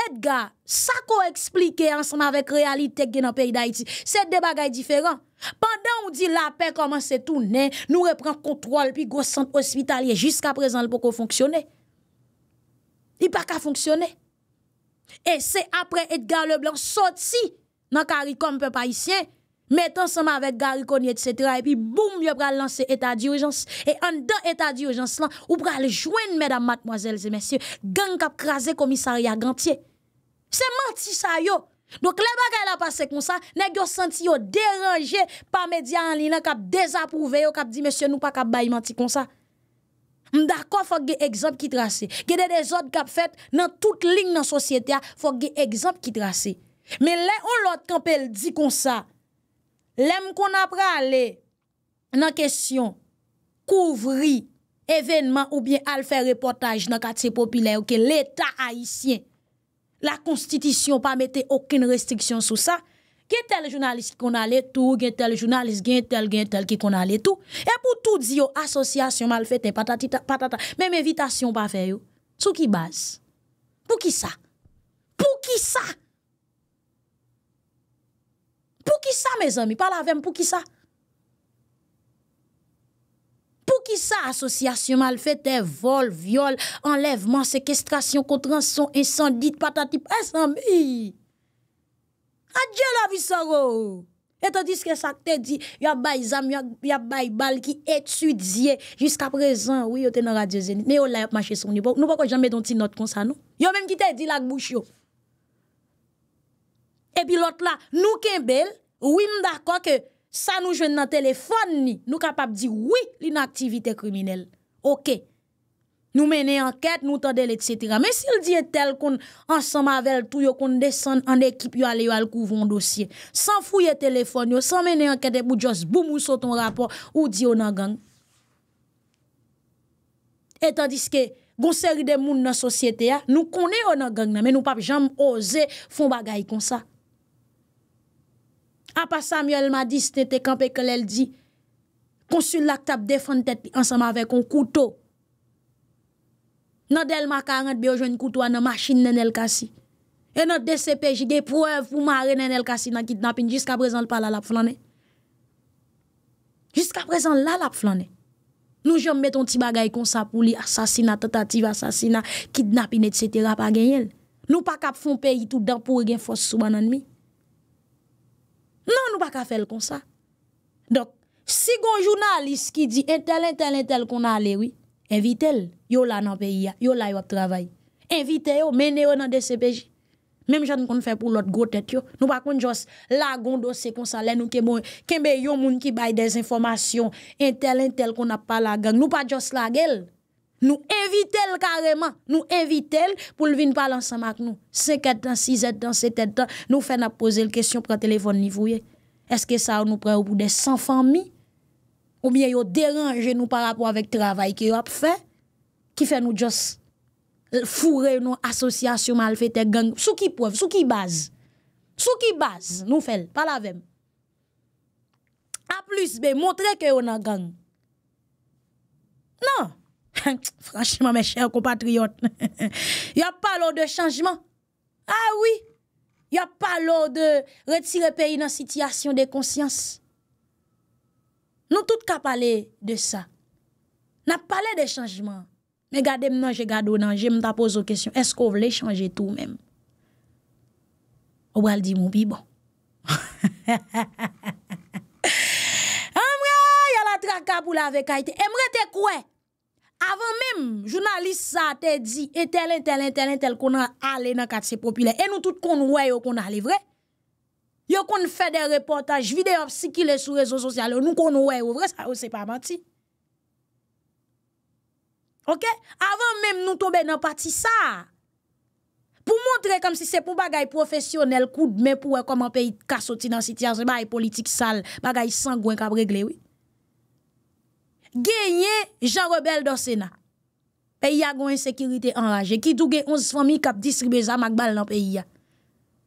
Edgar, sa ko eksplike ansan avèk realitek gen an pey da iti, se debagay diferan. Pandan ou di la pey koman se tounen, nou repren kontrol pi gosant ospitalye jiska prezant pou kon fonksyone. I pa ka fonksyone. E se apre Edgar Leblanc soti, dans CARICOM, peuple haïtien, mettons ensemble avec Garicon, etc. Et puis, boum, vous pral lancer l'état d'urgence. Et en dans état d'urgence, là, ou pral joindre, mesdames, mademoiselles et messieurs, gang cap crasé commissariat gantier. C'est menti ça, yo. Donc, les bagages ont passé comme ça, nèg yo senti yo dérangé par médias en ligne, cap désapprouvé, yo cap dit, monsieur, nous pas cap bail menti comme ça. D'accord, faut que exemple qui tracé. a des autres cap fait dans toute ligne dans société, faut que exemple qui tracé. Men le ou lot kampel di kon sa, lem kon apre ale nan kesyon kouvri evenman ou bien al fè reportaj nan katse popilè ou ke l'Etat Haitien, la konstitisyon pa mette okin restriksyon sou sa, gen tel jounalist ki kon ale tou, gen tel jounalist gen tel gen tel ki kon ale tou, e pou tou di yo asosyasyon mal fèten patatita patata, men mè vitasyon pa fè yo, sou ki bas, pou ki sa, pou ki sa, Pou ki sa, me zami? Pou ki sa? Pou ki sa, asosyasyon mal fete? Vol, viol, enleveman, sekestrasyon, kontranson, insandit, patatip, adje la visoro! E te diske sa, te di, yabay zam, yabay bal, ki etudye, jusqu'a prezan, ou yo tenor adye zenit, nou bako jame don ti not kon sa nou? Yo menm ki te di lag bouch yo! E pi lot la, nou ken bel, wim da kwa ke sa nou jwen nan telefon ni, nou kapap di wii l'inaktivite kriminelle. Ok. Nou mene anket, nou tadele, etc. Men sil di etel kon ansama vel tou yo kon desen an ekip yo ale yo al kouvon dosye. San fouye telefon yo, san mene anket e pou jos boum ou soton rapor ou di yo nan gang. Etan diske, gonseri de moun nan sosyete ya, nou kone yo nan gang na, men nou pap jam oze fon bagay kon sa. A pa Samuel ma di, se te te kampe ke lèl di, konsul lak tap defan tet pi ansam ave kon koutou. Nòt el ma karant bi yojwen koutou ane machin nen el kasi. E nòt DCP jige preu pou mare nen el kasi nan kidnapin, jiska prezant l pa lalap flanè. Jiska prezant lalap flanè. Nou jom meton ti bagay konsa pou li asasina, totative asasina, kidnapin et cetera pa genyèl. Nou pa kap fon peyi tout dan pou gen fos sou banan mi. Nan nou pa ka fel kon sa. Dok, si gon jounalist ki di entel entel entel kon alewi, evite yo la nan peyi ya, yo la yo ap travay. Evite yo, mene yo nan DCPJ. Mem jat nou kon fè pou lot gotet yo. Nou pa kon jos lagon dosè kon sa, len nou bon, kembe yo moun ki bay dezinformasyon, entel entel kon ap pala gang. Nou pa jos lagel. Nou evite l kareman. Nou evite l pou l vin pal ansan mak nou. Se ketan, si zetan, se tetan. Nou fen ap pose l kesyon pre telefon nivouye. Eske sa ou nou pre ou pou de san fami? Ou miye yo deranje nou par rapport avek travay ki yo ap fe? Ki fe nou jos fure nou asosyasyon mal fete gang? Sou ki pov, sou ki baz. Sou ki baz nou fel, pal avem. A plus be, montre ke yo nan gang. Nan, Franchement, mes chers compatriotes, y a pa lor de chanjman. Ah oui, y a pa lor de retirer peyi nan sityasyon de konsyans. Nou non, tout ka pale de sa. Na pale de chanjman. Me gade mnan, je gade ou nan, je mta pose ou kesyon, esko vle chanje tou mwen? Ou al di mou bi bon? Amre, y a la traka pou la vekaiti. Emre te kouè? Avant mèm, jounaliste sa te di, etelènt, etelènt, etelènt, tel kon an ale nan kat se popile. E nou tout kon wè yo kon an ale vre. Yo kon fè de reportaj videop, si ki le sou rezo sosyal, yo nou kon wè yo vre, sa ou oh, se pa manti. Ok? Avant mèm nou tobe nan pati sa. Pou montre kom si se pou bagay profesyonel koud, men pou wè kom an pe yi kasoti nan siti, an se ba yi politik sal, bagay sangwen kab regle wè. gagné Jean Rebel le Sénat. y a une sécurité enragée. Qui touge 11 familles qui distribué ça dans le pays.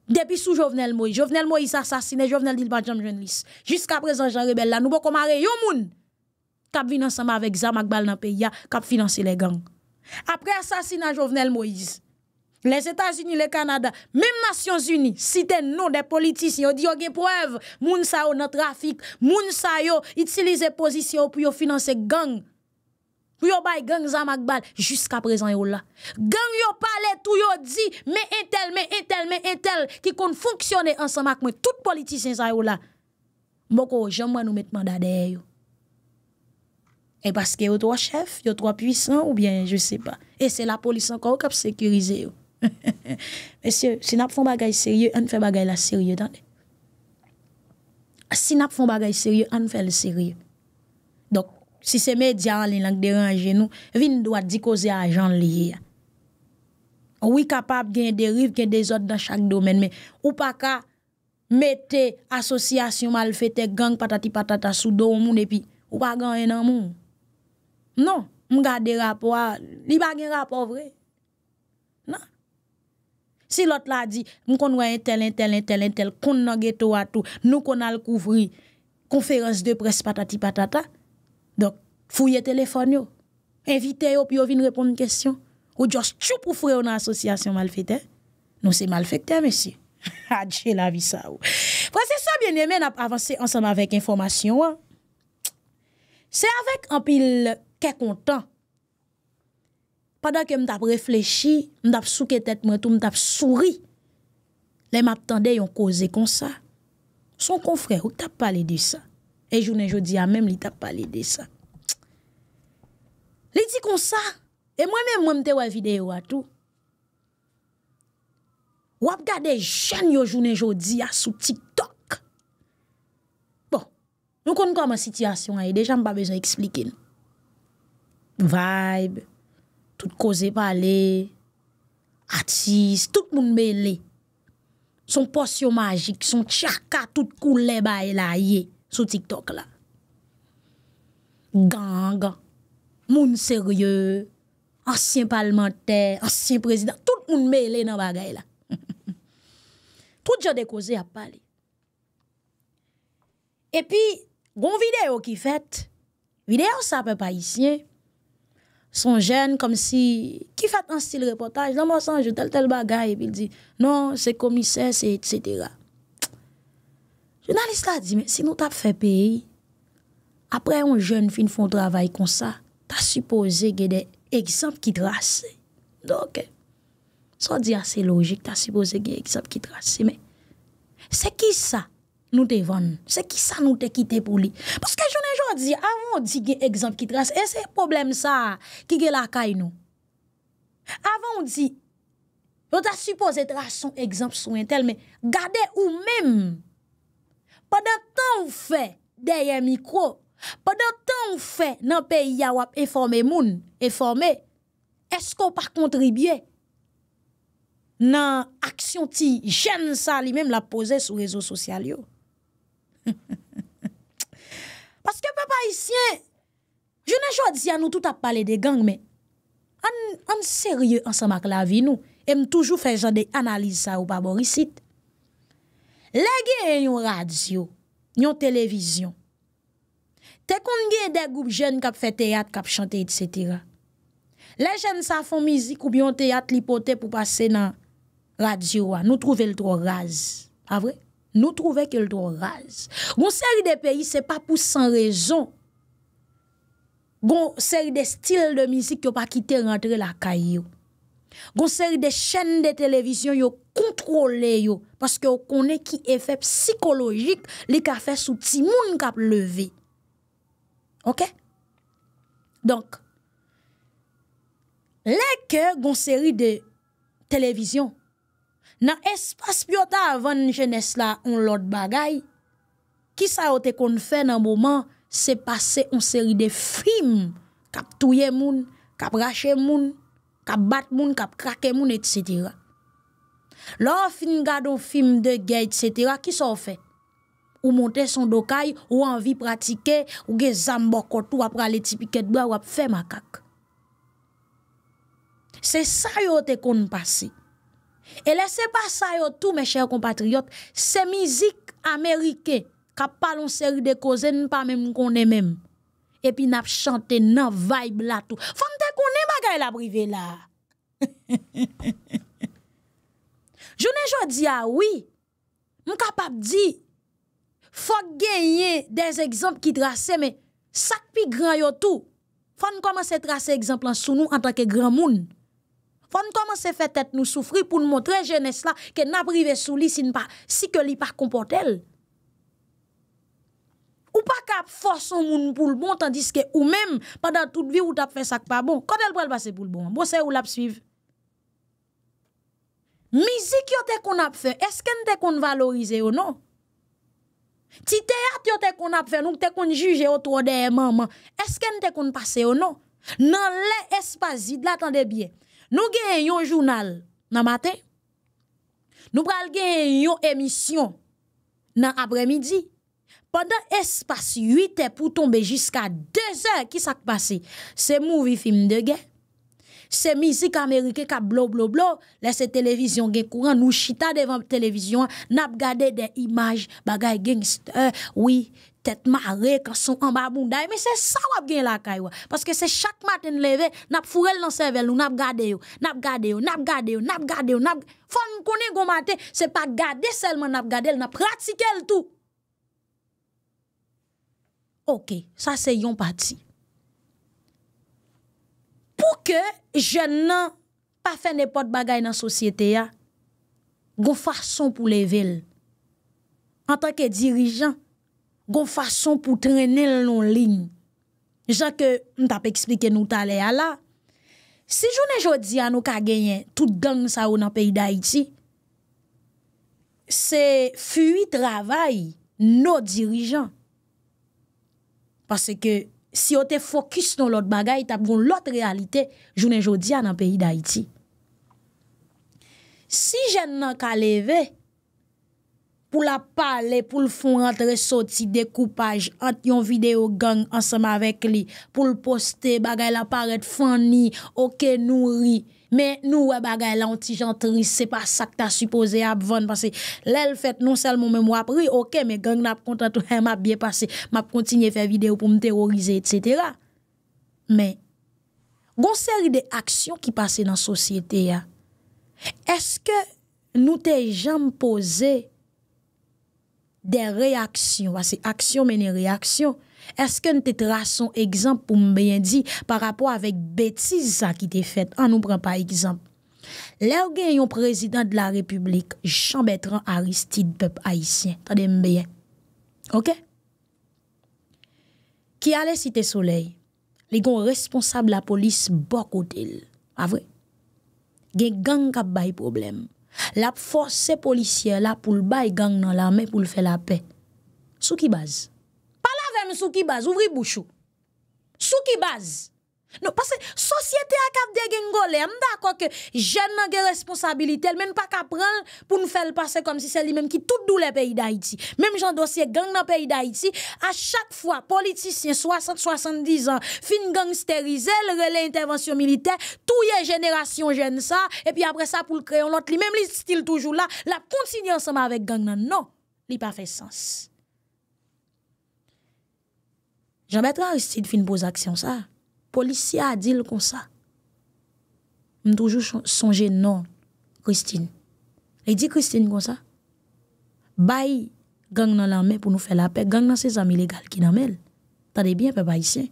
Depuis sous Jovenel Moïse. Jovenel Moïse assassiné, Jovenel Dilbadjam Jeunlis. Jusqu'à présent, Jean Rebel là, nous pouvons marrer yon moun. qui vin ensemble avec Zamakbal Bal dans le pays, cap financer les gangs. Après assassinat Jovenel Moïse, les États-Unis, le Canada, même Nations Unies, citez non des politiciens, dit des oh, preuve, moun sa yo nan trafic, moun sa yo utilise position pour financer gang. Pour yo bay gang zamakbal, jusqu'à présent yo là. Gang yo parle tout yo dit mais intel mais intel mais intel qui kon ensemble avec moi tout politicien sa yo là. Moko jamais nous mettre mandat derrière yo. Et parce que yo trois chefs, yo trois puissants ou bien je sais pas. Et c'est la police encore qui sécurise yo. si nap fon bagay serye an fe bagay la serye si nap fon bagay serye an fe la serye si se medyan li lang deranje nou vin doa di koze a jan li wikapap gen derive gen dezot dan chak domen ou pa ka mete asosyasyon mal fete gang patati patata sou do ou moun ou pa gan enan moun non, mga de rapo li bagen rapo vre Si lot la di, moun kon wè yon tel, yon tel, yon tel, yon tel, kon nage to a tou, nou kon al kouvri, konferans de pres patati patata, donk fouye telefon yo, invite yo, pi yo vin repon yon kesyon, ou djos tchou pou fwe yon asosyasyon mal fete, nou se mal fete, monsi. Adje la vi sa ou. Pwa se sa bien yemen avanse ansanman vek informasyon, se avek anpil ke kontan, Padakè m tap reflechi, m tap souke tet mwen tou, m tap souri. Lè m ap tende yon koze kon sa. Son kon fre, ou tap pale de sa. E jounen jodi ya mèm li tap pale de sa. Li di kon sa, e mwen mèm mwen mte wè videyo atou. Wap gade janyo jounen jodi ya sou TikTok. Bon, nou kon kon man sityasyon a, e deja m pa bezon eksplike. Vibe. tout koze pale, atis, tout moun mele, son porsyon magik, son tchaka, tout koule ba e la ye, sou TikTok la. Ganga, moun serye, ansyen palmenter, ansyen prezident, tout moun mele nan bagay la. Tout jade koze a pale. E pi, goun videyo ki fet, videyo sape pa isye, Son jen kom si, ki fat an stil reportaj, nan monsan jou tel tel bagay, pi li di, non, se komise, se etc. Jounaliste la di, men, si nou tap fe peyi, apre yon jen fin fon travay kon sa, ta suppose ge de eksemp ki trase. Donke, so di ase logik, ta suppose ge eksemp ki trase, se men, se ki sa? Nou te von, se ki sa nou te kite pou li. Poske jounen joun di, avon di ge ekzamp ki trase, e se problem sa ki ge la kay nou. Avon di, yo ta suppose trase son ekzamp sou entel, me gade ou mem, pa da tan ou fe deye mikro, pa da tan ou fe nan peyi ya wap eforme moun, eforme, esko pa kontribye nan aksyon ti jen sa li mem la pose sou rezo sosyal yo. Paske papa isyen Joune jwa diyan nou tout ap pale de gang An serye ansamak la vi nou E m toujou fejan de analize sa ou pa borisit Le gen yon radyo Yon televizyon Tekon gen de goup jen kap fe teyat Kap chante etc Le jen sa fon mizi koubyon teyat Lipote pou pase nan radyo Nou trouvel tro raz A vre? Nou trouve ke l'doraz. Gon seri de peyi, se pa pou san rezon. Gon seri de stil de mizik yo pa kite rentre la kay yo. Gon seri de chen de televizyon yo kontrole yo. Paske yo kone ki efep psikologik li ka fe sou ti moun kap leve. Ok? Donk. Le ke gon seri de televizyon. Nan espas pyo ta avan njenes la on lot bagay, ki sa yo te kon fè nan mouman se pase un seri de film kap touye moun, kap rache moun, kap bat moun, kap krake moun, et cetera. Lò an fin gado film de gay, et cetera, ki sa ou fè? Ou monte son dokay, ou anvi pratike, ou ge zambokot ou ap rale tipiket bwa wap fè makak. Se sa yo te kon pase, E lese pa sa yo tou, me chèr kompatriot, se mizik Amerike kap palon seri de kozen pa men moun konen men. Epi nap chante nan vaib la tou. Fante konen bagay la brivela. Jounen jò di ya, wii, moun kapap di, fòk genye den exemple ki trase men, sak pi gran yo tou. Fante koman se trase exemple lan sou nou an takè gran moun. Fon koman se fè tèt nou soufri pou nou moun tre jènes la ke nabrive sou li si ke li par kompote el. Ou pa kap fòson moun pou l'bon tandis ke ou mèm, padan tout vi ou tap fè sakpa. Bon, kote l pou el basse pou l'bon? Mbosè ou lap suiv? Mizik yo te kon ap fè, eske n te kon valorize ou non? Ti teat yo te kon ap fè, nou te kon juje o trode emman man, eske n te kon pase ou non? Nan le espazid la tan de bie, Nou gen yon jounal nan maten, nou pral gen yon emisyon nan apremidi, pandan espasi 8e pou tombe jiska 2e ki sak pase se movie film de gen, c'est musique américaine qui blo blo blo. Laisse télévision gen courant, nous chita devant télévision, n'a gardé des images bagay gangster. Oui, tête marée quand son en bas mais c'est ça wap gen la kay parce que c'est chaque matin levé n'a fourré dans cervelle ou n'a gardé n'a gardé n'a gardé n'a gardé n'a faut nous gon matin c'est pas garder seulement n'a gardé n'a pratiquer tout OK ça c'est yon parti pou ke je nan pa fe nepot bagay nan sosyete ya, goun fason pou le vil, an tanke dirijan, goun fason pou trene loun lin, jan ke, nou ta pe eksplike nou tale ya la, si jounen jodi an nou ka genyen, tout gang sa ou nan peyi da iti, se fuy travay nou dirijan, pase ke, Si yo te fokus nou lot bagay, tapvoun lot realite, jounen jodi an an peyi da iti. Si jen nan ka leve, pou la pale, pou l'fon rentre soti, dekoupaj, ant yon video gang, ansama vek li, pou l'poste, bagay la paret fanyi, oke nouri. Men nou wè bagay lantijantris, se pa sak ta supose ap von, pase lè l fèt non sel moun mè mwap ri, ok, mè geng nap konta tou mè ap biye pase, mè ap kontinye fè video pou m terorize, etc. Men, gon seri de aksyon ki pase nan sosyete ya, eske nou te janm pose de reaksyon, vase aksyon mène reaksyon, Eske nou te tra son egzamp pou mbeyen di pa rapo avèk betiza ki te fèt an nou pren pa egzamp. Lè ou gen yon prezident de la republik, Jean-Bertrand Aristide, pep haïsyen, ta de mbeyen. Ok? Ki ale si te soley, li gon responsable la polis bokot el. A vre. Gen gang kap bay problem. Lap fòsè polisye la pou l'bay gang nan la men pou l'fè la pè. Sou ki baz? même sous qui base, ouvri bouchou. Sous qui base. Non, parce que société a cap de gengolé, d'accord que jeune n'a pas responsabilité, même pas qu'à prendre pour nous faire passer comme si c'est lui-même qui tout doule le pays d'Haïti. Même j'en dossier gang dans pays d'Haïti, à chaque fois, politicien 60-70 ans, fin gang le relais intervention militaire, tout les génération jeune ça, et puis après ça, pour le créer l'autre, lui-même, il style toujours là, la continue ensemble avec gang non, non, il pas fait sens. Jan betra Aristide fin pos aksyon sa. Polisya a dil kon sa. M toujou sonje non, Christine. E di Christine kon sa. Bay gang nan lanmen pou nou fe la pek. Gang nan se zan mi legal ki nan men. Tade bien pe bay si.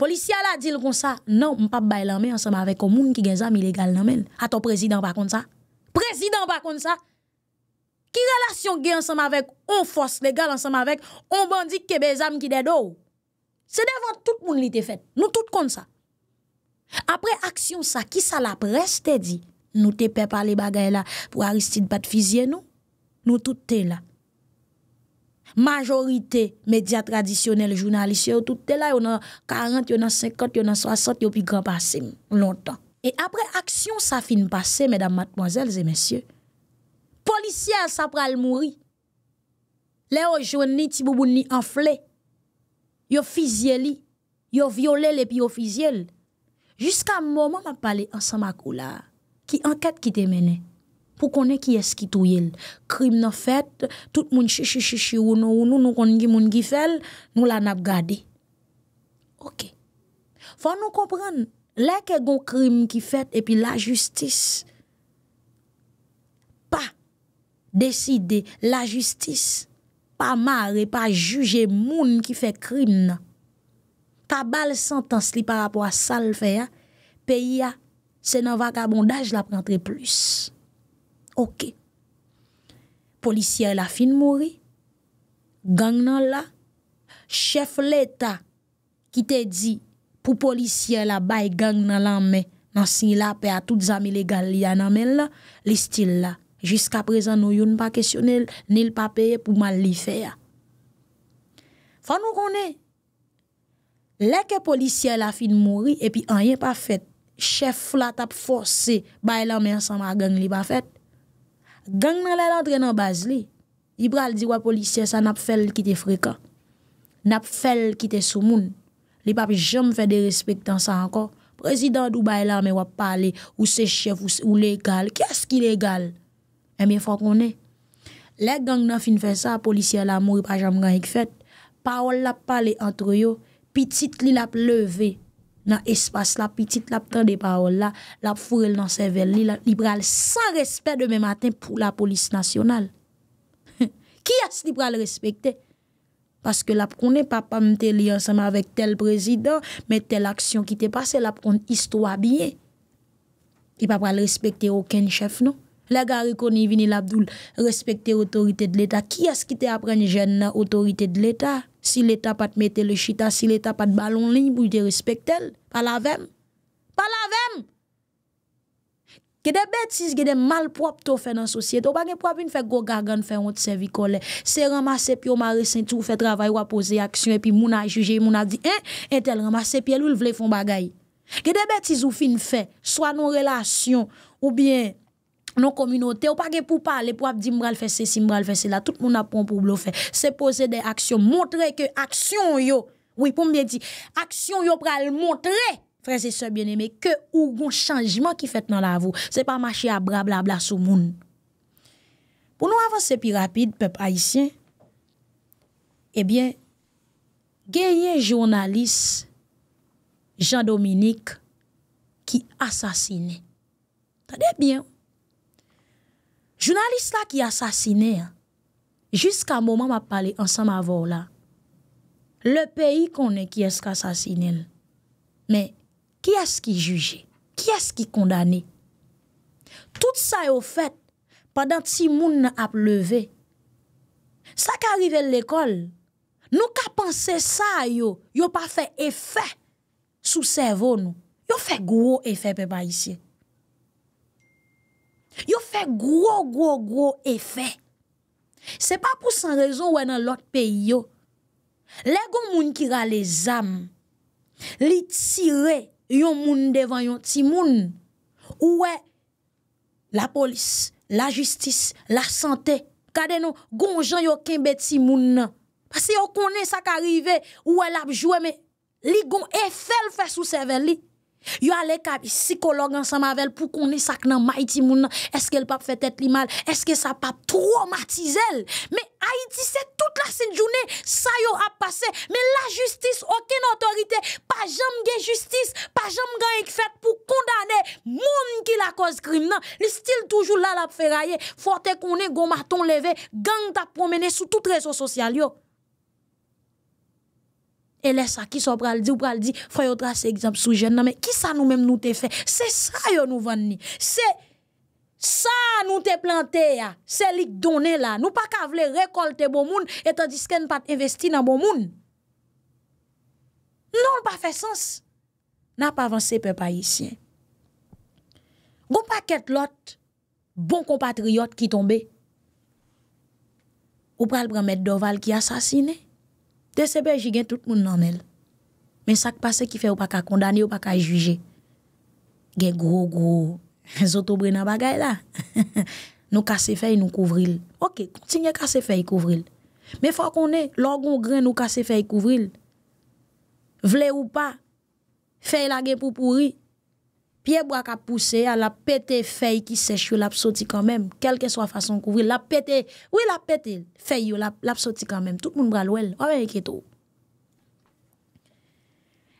Polisya la dil kon sa. Non, m m'm pap bay lanmen anseman avek komoun ki gen zan mi legal nan men. A to prezident pa kont sa. Prezident pa kont sa. ki relasyon gen ansanm avek, on fos legal ansanm avek, on bandi kebe zanm ki dedo ou. Se devan tout moun li te fet, nou tout kon sa. Apre aksyon sa, ki sa la preste di, nou te pepale bagay la pou Aristide bat fizye nou, nou tout te la. Majorite media tradisyonel, jounalisyon, tout te la, yon an 40, yon an 50, yon an 60, yon pi gran pase longtan. E apre aksyon sa fin pase, medan matmozelze mensyon, Polisyen sa pral mouri. Le yo jwen ni ti bouboun ni anfle. Yo fizye li. Yo viole li pi yo fizye li. Jiska mouman ma pale ansan makou la. Ki anket ki te mene. Pou konen ki eski touye li. Krim nan fet, tout moun chichi chichi ou nou non, nou nou konen gi moun gi fel. Nou la nap gade. Ok. Fon nou kompren. Le ke goun krim ki fet epi la justis. Deside la justis, pa mare, pa juje moun ki fe krim nan. Ta bal santans li par apwa sal fe ya, pe ya, se nan vakabondaj la prantre plus. Ok. Polisye la fin mouri, gang nan la. Chef l'Etat ki te di, pou polisye la bay gang nan la me, nan sin la pe a tout zami legal li ya nan men la, li stil la. Jiska prezan nou yon pa kesyonel, nil pa peye pou mal li feya. Fan nou konen, leke polisye la fin mori, epi an yen pa fet, chef la tap force, baylan men san ma gang li pa fet. Gang nan la ladre nan baz li, ibral di wap polisye sa nap fel ki te frekan. Nap fel ki te sou moun. Li papi jom fe de respek tan sa anko. Prezident ou baylan men wap pale, ou se chef ou legal, kyes ki legal? E eh mwen fwa konen, lèk gang nan fin fè sa, polisye la mou, pa jam gang ek fèt, paol la pa le antroyo, pitit li la pleve nan espas la, pitit la ptande paol la, la furel nan sevel li, li pral san respè demè matin pou la polis nasyonal. Ki as li pral respèkte? Paske la pronen pa pa mte li ansèman avèk tel prezident, mè tel aksyon ki te pase, la pron histwa biye. Li pa pral respèkte okèn chèf nou? Lega rekonivini l'Abdoul, respekte otorite de l'Etat. Ki as ki te apren jen na otorite de l'Etat? Si l'Etat pat mette le chita, si l'Etat pat balon li, bou te respekte el? Palavem? Palavem? Kede betis gede malprop to fe nan sosyete, ou bagen prop in fe, go gagan fe, ont se vikole. Se ramase, pi omare sentou, fe travay, wapose aksyon, pi moun a juje, moun a di, entel ramase, pi el ou l vle fon bagay. Kede betis ou fin fe, swa non relasyon, ou bien, Non kominote, ou pa ge pou pale, pou ap di mbral fese, si mbral fese la, tout moun ap pon pou blou fese. Se pose de aksyon, montre ke aksyon yo. Ou i pou mwen di, aksyon yo pral montre, freze se bieneme, ke ou moun chanjman ki fete nan la vou. Se pa mache a bra bla bla sou moun. Pou nou avanse pi rapide, pep aisyen, e eh bien, geye jounalis, Jean Dominique, ki asasine. Ta de bien ou? Jounalist la ki asasine, jiska mouman m ap pale ansan m avou la, le peyi konen ki esk asasine, men ki esk ki juje, ki esk ki kondane. Tout sa yo fet, padan ti moun ap leve. Sa ki arrive l'ekol, nou ka pense sa yo, yo pa fe efè sou servon nou. Yo fe gro efè pe pa isye. Yo fè gro, gro, gro efè. Se pa pou san rezon wè nan lot pe yo. Le goun moun ki ra le zam, li tire yon moun devan yon timoun, ou wè la polis, la jistis, la santè, kade nou goun jan yon kembe timoun nan. Pase yo konen sa ka rive, ou wè lapjwe, me li goun efèl fè sou sever li. Yo allez cap psychologue ensemble avec pour qu'on ça que dans Haïti est-ce qu'elle pas fait tête li mal est-ce que ça pas traumatiser mais Haïti c'est toute la journée ça yo a passé mais la justice aucune autorité pas jamais justice pas jamais gang fait pour condamner moun qui la cause crime le style toujours là la ferrailler faut qu'on est un levé gang t'a promené sur toutes réseaux sociaux yo Elè sa, kis ou pral di, ou pral di, fwa yo trase egzamp sou jen nan men, ki sa nou menm nou te fe, se sa yo nou ven ni, se sa nou te plante ya, se lik donè la, nou pa kavle rekolte bon moun, etan disken pat investi nan bon moun. Non, nou pa fe sens, nan pa avanse pe pa isyen. Gou pa ket lot, bon kompatriot ki tombe, ou pral premet doval ki asasine, Tesebeji gen tout moun nanmel. Men sak pase ki fe ou pa ka kondane ou pa ka juje. Gen gro gro. Zoto bre nan bagay la. Nou kase fe yon kouvril. Ok, kontine kase fe yon kouvril. Men fwa konen, logon gren nou kase fe yon kouvril. Vle ou pa, fe yon la gen pou pouri. Pye bwa ka puse, a la pete fey ki sech yo la pso ti kanmem. Kelke swa fason kouvri. La pete, wè la pete fey yo la pso ti kanmem. Tout moun bral wèl. A mè yè kè tou.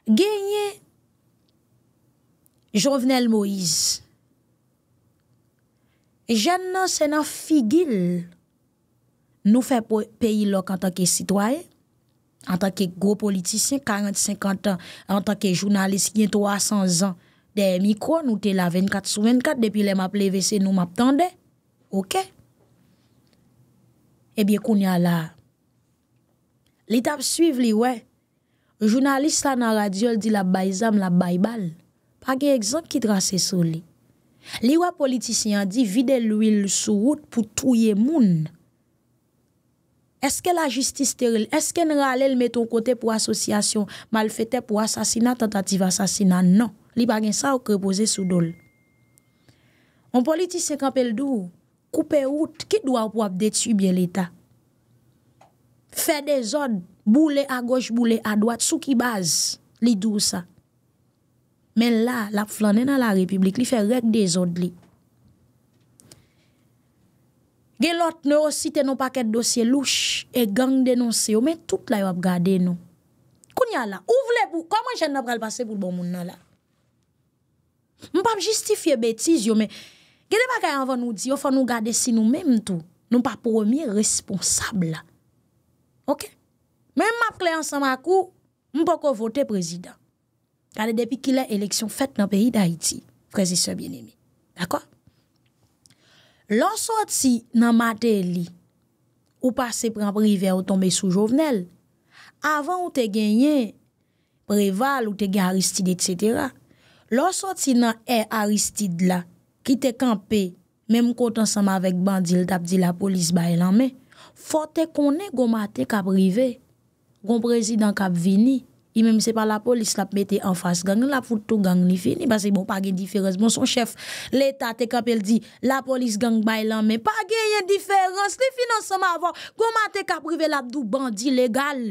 Gènyè, Jovenel Moïse, jèn nan senan figil, nou fè peyi lòk an tanke sitwaye, an tanke gwo politisyen, 40-50 an, an tanke jounalist yèn 300 an, de mikro nou te la 24 sou 24 depi le map le WC nou map tande. Ok? Ebyè eh koun ya la. Li tap suiv li we. Jounalist la nan radio li di la bayzam la baybal. Pake ekzant ki trase sou li. Li we politisyen di vide l'ouil sou wout pou touye moun. Eske la justice teril? Eske n'ra alel meton kote pou asosyasyon mal fete pou asasina tentative asasina? Non. li bagen sa ou krepose sou dole. On politis se kapel dou, koupe out, ki dou ap wap detubye l'Etat. Fè dezod, boule a goj, boule a dwat, sou ki baz, li dou sa. Men la, la flanen a la republik, li fè rek dezod li. Gelot nou osite nou paket dosye louch, e gang denonse yo, men tout la yo ap gade nou. Koun ya la, ouvle pou, koman jen nap kal pase pou bon moun na la? Mwen pa mjistifiye betiz yo men. Gede pa kaya anvan nou di, yo fwa nou gade si nou men mtou. Nou mpa promi responsable la. Ok? Mwen m map kli ansan makou, mwen pa kovote prezident. Kade depi ki la eleksyon fèt nan peyi da iti, prezisor bien emi. D'akwa? Lon soti nan mater li, ou pase pre anpriver ou tombe sou jovenel, avan ou te genyen, preval ou te gen Aristide, etc., Lors sot si nan e Aristide la, ki te kampe, menm kote ansama vek bandi, l tap di la polis bay lanme, fote konen goma te kaprive, gom prezident kap vini, i menm se pa la polis lap mette an fas gang, la foute tou gang li fini, basi bon pa gen diferez, bon son chef, l eta te kapel di, la polis gang bay lanme, pa gen yen diferez, li finan ansama avon, goma te kaprive lap do bandi legal.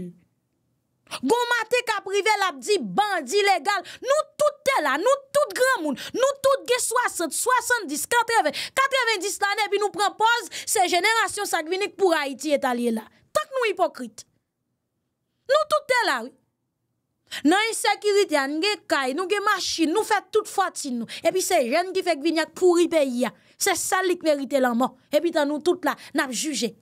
Gon mate ka privel ap di bandi legal, nou tout te la, nou tout gran moun, nou tout ge 60, 70, 80, 90 lane epi nou prempose se jeneration sak vinik pou Haiti etalye la. Tak nou hipokrite. Nou tout te la. Nan yon sekiriti an, nou ge kay, nou ge machin, nou fet tout fatin nou, epi se jen ki fek vinik pou ri peyi ya. Se salik merite lan man, epi tan nou tout la nap juje.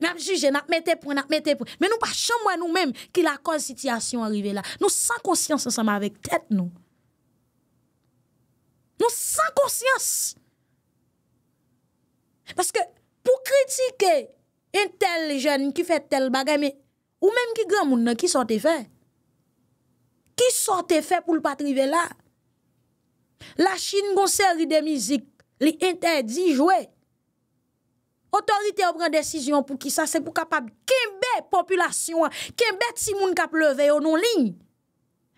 N ap juje, n ap metepou, n ap metepou. Men nou pa chan mwen nou menm ki la kon sityasyon arive la. Nou san konsyans se seman vek tet nou. Nou san konsyans. Paske pou kritike entel le jen ki fet tel bagay me, ou menm ki gran moun nan ki sote fe. Ki sote fe pou l patrive la. La chine konseri de mizik li entel di jwe. Otorite ou pren desisyon pou ki sa, se pou kapab kimbe populasyon an, kimbe ti moun kap leve yo nou ling.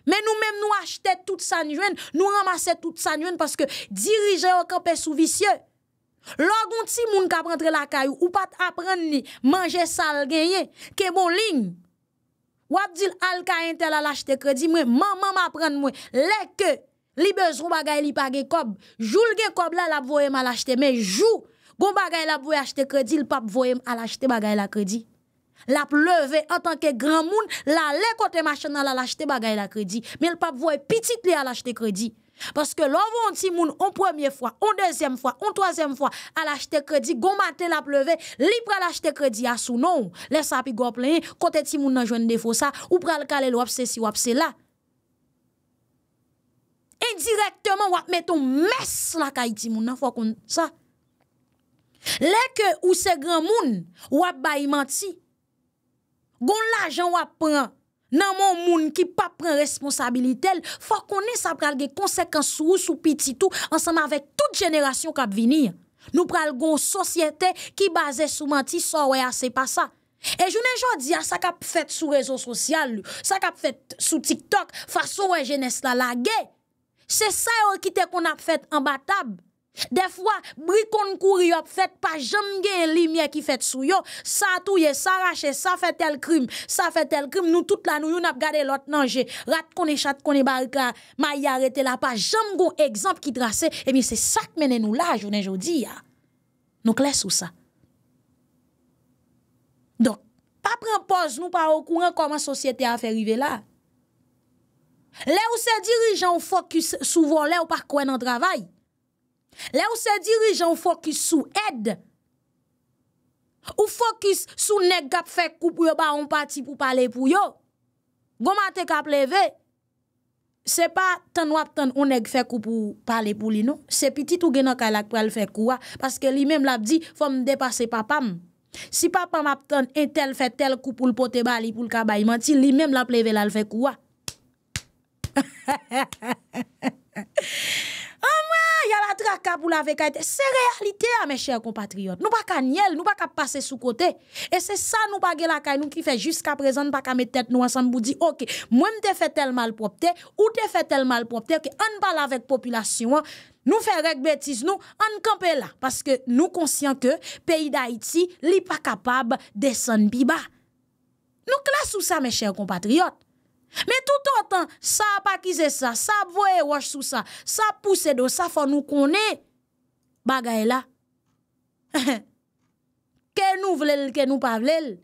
Men nou menm nou achete tout sanjwen, nou ramase tout sanjwen, paske dirije yo kapes ou visye. Lo goun ti moun kap rentre la kayou, ou pat apren ni manje sal genye, ke bon ling. Wap dil alka ente la lachete kredi mwen, manman apren mwen, lek li bezoun bagay li page kob, joul gen kob la la pvoye malachete men, joul. Gon bagay la pou acheter crédit, le pape voye à l'acheter bagay la crédit. La pleuve en tant que grand monde, la le côté machin la l'acheter bagay la crédit, mais le pape voye petit li à l'acheter crédit. Parce que l'on petit moun en première fois, en deuxième fois, en troisième fois, à l'acheter crédit, gon matin la pleuve, libre à l'acheter crédit à sous non. sa sa go plein, côté ti moun nan jwenn défaut ça, ou pral kale l'wap se si wap se là. Indirectement, wap mettons mess la kay ti moun nan, faut qu'on ça. Lè ke ou se gran moun wap bayi manti, gon la jan wap pran nan moun moun ki pa pran responsabilitel, fa konen sa pral ge konsekans sou ou sou pititou ansanman vek tout jenerasyon kap vinir. Nou pral gon sosyete ki baze sou manti sa wè a se pasa. E jounen jodi a sa kap fet sou rezo sosyal, sa kap fet sou TikTok fa sou wè jenese la lage. Se sa yo kite kon ap fet ambatab, De fwa, bri kon kouri yop fèt pa, jom gen limye ki fèt sou yo, sa touye, sa rache, sa fèt el krim, sa fèt el krim, nou tout la nou yon ap gade lot nanje, rat kon e chat kon e barika, may yarete la pa, jom gon ekzamp ki drase, e eh mi se sak menen nou la, jounen jodi ya. Nou kles ou sa. Donk, pa prempoz nou pa okouren koman sosyete a fè rive la. Le ou se dirijan ou fokus souvo le ou pa kwen an travay, Le ou se dirijan ou fokis sou ed Ou fokis sou neg gap fekou pou yo ba On pati pou pale pou yo Goma te ka pleve Se pa tan wap tan ou neg fekou pou pale pou li nou Se pitit ou genan kalak pou al fekou wa Paske li mem la di fom depase papam Si papam ap tan entel fe tel koupoul pote bali pou l kaba imanti Li mem la pleve la al fekou wa Ha ha ha ha ha ha ha y a la traka pour la C'est réalité, hein, mes chers compatriotes. Nous pas qu'à nous pas qu'à passer sous côté. Et c'est ça, nous pas la kaye, nous qui fait jusqu'à présent, nous pas qu'à mettre tête nous ensemble pour dire, ok, moi m'te fait tel mal propre, ou te fait tel mal propre, que on parle avec population, hein. nous faisons règle bêtise, nous, on campe là. Parce que nous conscients que pays d'Haïti, n'est pas capable de descendre bas. Nous classons ça, mes chers compatriotes. Mè tout an tan, sa pa kize sa, sa pwoye waj sou sa, sa pwose do, sa fwa nou kone, bagay la. Ke nou vlel, ke nou pa vlel,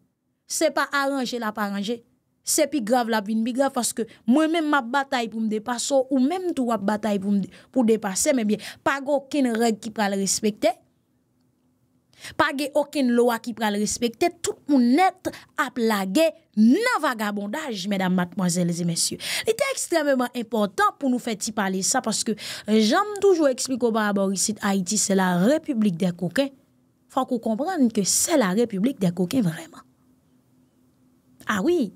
se pa aranje la pa aranje. Se pi grav la bin bi grav, foske mwen men map batay pou m depaso, ou menm tou wap batay pou depase, mè bie, pa go ken reg ki pa le respekte. Page okin lowa ki pral respekte, tout moun net ap lage nan vagabondaj, medan matmozèl zi mèsyò. Li te ekstremèman impotant pou nou fè ti pale sa, paske janm toujou eksplikou ba abor isit Haiti, se la republik de kokè. Fak ou kompran ni ke se la republik de kokè vreman. A ah wii,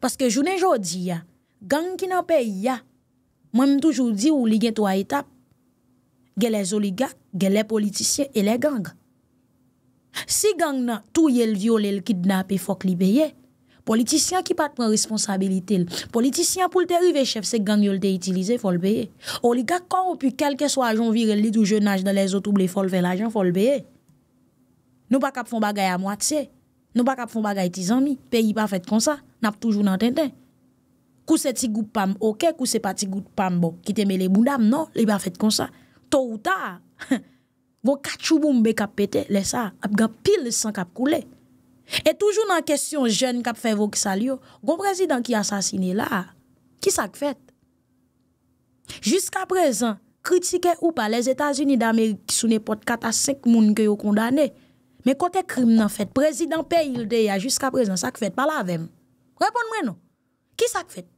paske jounen jodi ya, gang ki nan peyi ya, mwen m toujou di ou li gen to a etap, ge le zoliga, ge le politisyen, e le ganga. Si gang nan tou yel viole l kidnap e fok li beye, politisyan ki pat pran responsabilite l. Politisyan pou l te rive chef se gang yol te itilize fol beye. O li ga kon ou pi kelke swajon vire l li tou jenaj nan le zo tou ble fol ven la jen fol beye. Nou pa kap fon bagay a mwatsye, nou pa kap fon bagay ti zanmi, pe yi pa fet kon sa, nap toujou nan ten ten. Kou se ti goupam oke, kou se pa ti goupam bo, ki te me le moudam non, li ba fet kon sa. To ou ta? Bon, bon, gon kachou boum be kap pete, lesa, ap gan pil san kap koule. Et toujou nan kestyon jen kap fevo ki sal yo, gon prezident ki yasasine la, ki sak fet? Jiska prezant, kritike ou pa les Etats-Unis d'Amerik, ki sou ne pot kat a 5 moun ki yo kondane, me kote krim nan fet, prezident pe yil de ya jiska prezant sak fet, pala avem. Repon mwen nou, ki sak fet?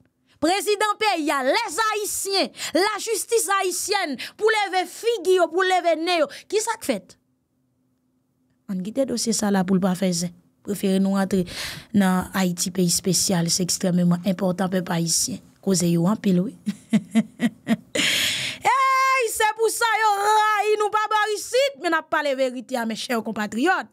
Prezident P, ya les Haitien, la justice Haitienne pou leve figi yo, pou leve neyo. Ki sa k fèt? An gite dosye sa la pou lpa fezen. Prefere nou atre nan Haiti, peyi spesyal, se ekstremement important pe pa Haitien. Koze yo an pelwe. Hey, se pou sa yo, ra, inou pa barisit, men ap pale verite a mecheyo kompatriot.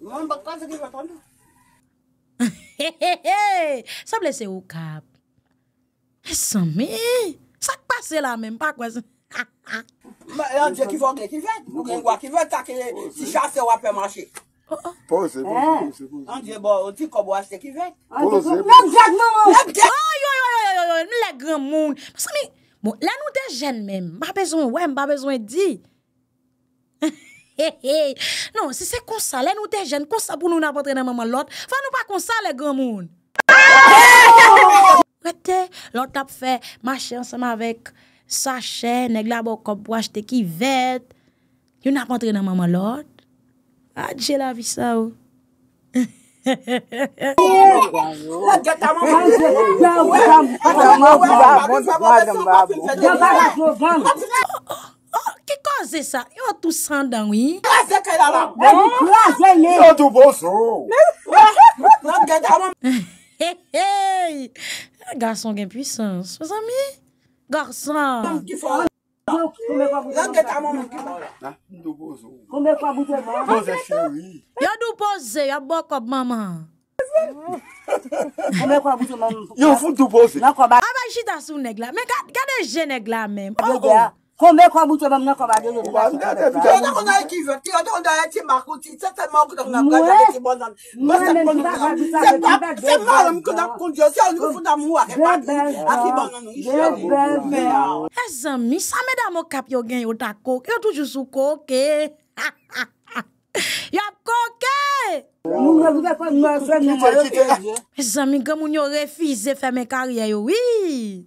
Mwen bak kwa se ki ve tan do? He he he! Sa ble se ou kap! E sam e! Sa k pase la men pa kwa se! Ha ha! Mwen anje ki ve, anje ki ve! Mwen gen gwa ki ve, ta ki si chase wapen mache! Pou se pou! Anje bo, ti kobo aste ki ve! Pou se pou! Mwen jak nou! Ay yo yo yo yo yo! Mwen le gen moun! Masan mi, mwen bon, lan ou te jen men! Mwen ba bezwen we, mwen ba bezwen di! He he! He he, non, se se konsa le nou te jen, konsa pou nou napotre nan mamalot, fa nou pa konsa le gran moun. Wete, lot ap fe, machan seman vek sa chen, neg labo kop wajte ki vet, yon napotre nan mamalot, adje la vi sa ou. Oh, ki koze sa? Yo tou sandan wii? Yo tou bozo! Hey, hey! Garson gen pwisans. Garson! Garson gen pwisans. Yo tou bozo! Yo tou bozo! Yo tou boze, yo bokop maman! Yo tou boze! Yo tou boze! Aba jita sou negla, men gade je negla men! Yo go! Konbe kwa boutyo nan men kwa vade yo yo di vade. Wan de, wan de. E zanmi, sa mè dan mò kap yo gen yo ta koke, yo toujou sou koke. Yap koke! Moun rezou de kon moun se moun. E zanmi, gen moun yo refize fè men kariye yo, wiii!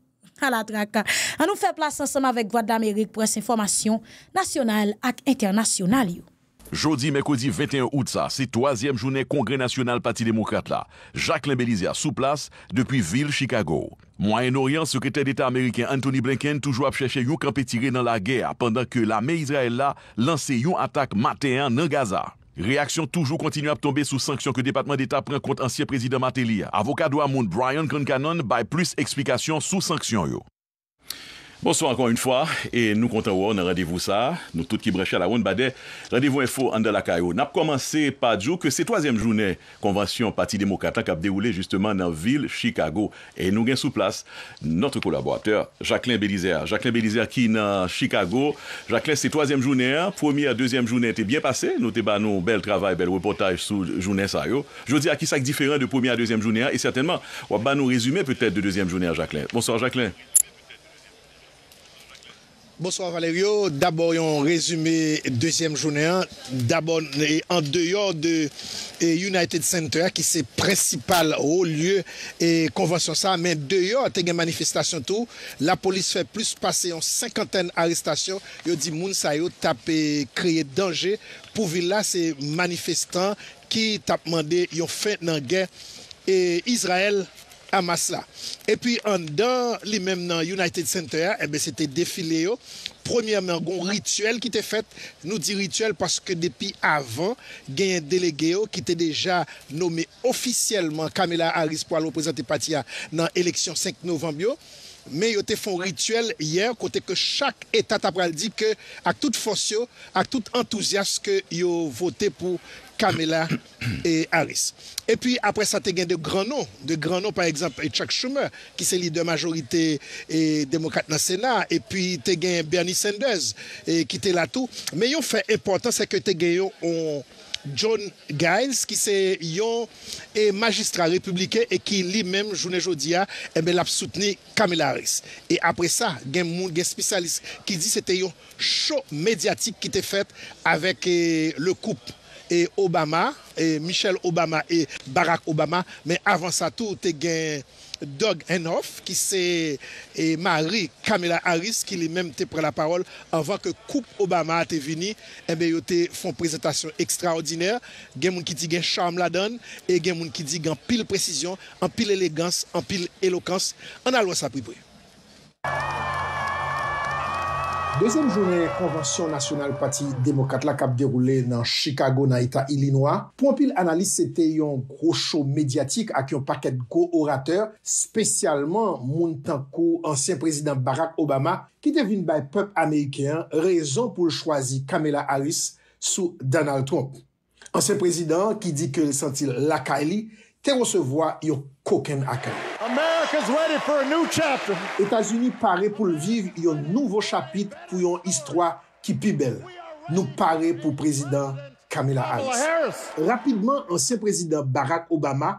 A nou fè plas ansèm avèk Gwad d'Amérique, presse informasyon, nasyonal ak internasyonal yo. Jodi, Mekodi, 21 Outsa, se toasyem jounè kongre nasyonal pati demokrate la. Jacqueline Belize a sou plas depi vil Chicago. Moyen-Orient, sekretè d'Etat Ameriken Anthony Blinken toujou ap chèche yo kampè tire nan la gèa pandan ke la Mè Israel la lansè yo atak matè an nan Gaza. Réaction toujours continue à tomber sous sanction que département d'État prend contre ancien président Matélia. Avocat Douamoun Brian Concanon by plus explication sous sanction Bonsoy, ankon yon fwa, e nou kontan wò, nan radevou sa, nou tout ki brechè la woun, bade, radevou enfo an de la kayo. Nap komanse pa djou ke se toazem jounen konvansyon pati demokrata kap deroule justman nan vil Chicago. E nou gen sou plas, notre kolaborateur, Jacqueline Belizer. Jacqueline Belizer ki nan Chicago. Jacqueline, se toazem jounen, pwomi a dezyem jounen te bien pase, nou te ban nou bel travay, bel wopotaj sou jounen sa yo. Jou di akisak diferan de pwomi a dezyem jounen, e certainman wap ban nou rezume peutet de dezyem jounen Jacqueline. Bonsoy Jacqueline. Bonsoy Jacqueline. Bonsoir Valerio. D'abord, un résumé deuxième journée. Hein. D'abord, en dehors de United Center, qui c'est principal haut lieu et convention ça, mais dehors, il y a manifestation tout. La police fait plus passer en cinquantaine arrestations. Il dit que tapé, créer danger. Pour Villa, c'est manifestants qui ont demandé, ils ont fait dans guerre. Et Israël Amas la. E pi an dan li menm nan United Center, ebe eh se te defile yo. Oh. Premier menm gon rituel ki te fet. Nou di rituel paske depi avan genye delege yo oh, ki te deja nome ofisyeleman Kamela Harris pou alo prezante pati ya nan eleksyon 5 novemb yo. Men yo te fon rituel yer kote ke chak etat apral di ke ak tout fonsyo, ak tout entouziaske yo vote pou Kamela e Aris. E pi apres sa te gen de gran nou, de gran nou par exemple Chuck Schumer ki se li de majorite demokrate nan Senat. E pi te gen Bernie Sanders ki te la tou. Men yo fe important se ke te gen yo on... John Giles, ki se yon e magistra republike e ki li menm jounen jodi a, e be lap souteni Kamilaris. E apre sa, gen moun, gen spesyalist, ki di se te yon show mediatik ki te fet avek e, le koup. Et Obama, et Michel Obama, et Barack Obama, men avan sa tou te gen Dog Enof, ki se, e Marie Kamela Harris, ki li men te pre la parol avan ke Koup Obama te vini, e enbe yo te fon prezentasyon ekstraordiner, gen moun ki di gen charm la don, e gen moun ki di gen pil presisyon, en pil elegans, en pil elokans, an alwa sa pripri. Dezen jounen konvansyon nasyonal pati demokat la kap deroule nan Chicago na eta ilinwa. Pompil analis se te yon grochot medyatik ak yon paket go orateur, spesyalman moun tanko ansyen prezident Barack Obama ki devine bay pep ameykeyan rezon pou l chwazi Kamela Harris sou Donald Trump. Ansyen prezident ki di ke l sentil lakay li, Te ro se vwa yon koken akal. Etasuni pare pou lviv yon nouvo chapit pou yon histwa ki pi bel. Nou pare pou prezident Kamala Harris. Rapidman, ansyen prezident Barack Obama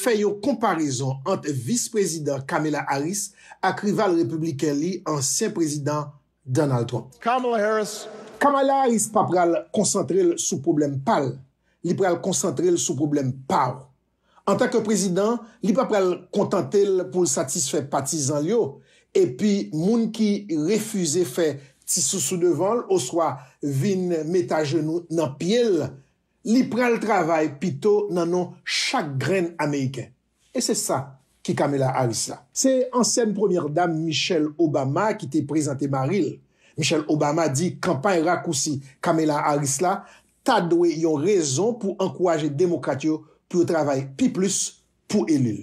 fe yon komparizon ant vis prezident Kamala Harris ak rival republikan li ansyen prezident Donald Trump. Kamala Harris pa pral konsantrel sou problem pal, li pral konsantrel sou problem par. An takè prezidant, li pa pral kontantel pou satisfè pati zanlyo, epi moun ki refuze fè tisousou devan ou swa vin metajenou nan piel, li pral travay pito nan nan chak gren ameyken. E se sa ki Kamela Aris la. Se ansen premier dame Michelle Obama ki te prezante maril, Michelle Obama di kampan rakousi Kamela Aris la, ta dwe yon rezon pou ankouaje demokratyo moun. pou yo travaye pi plus pou elil.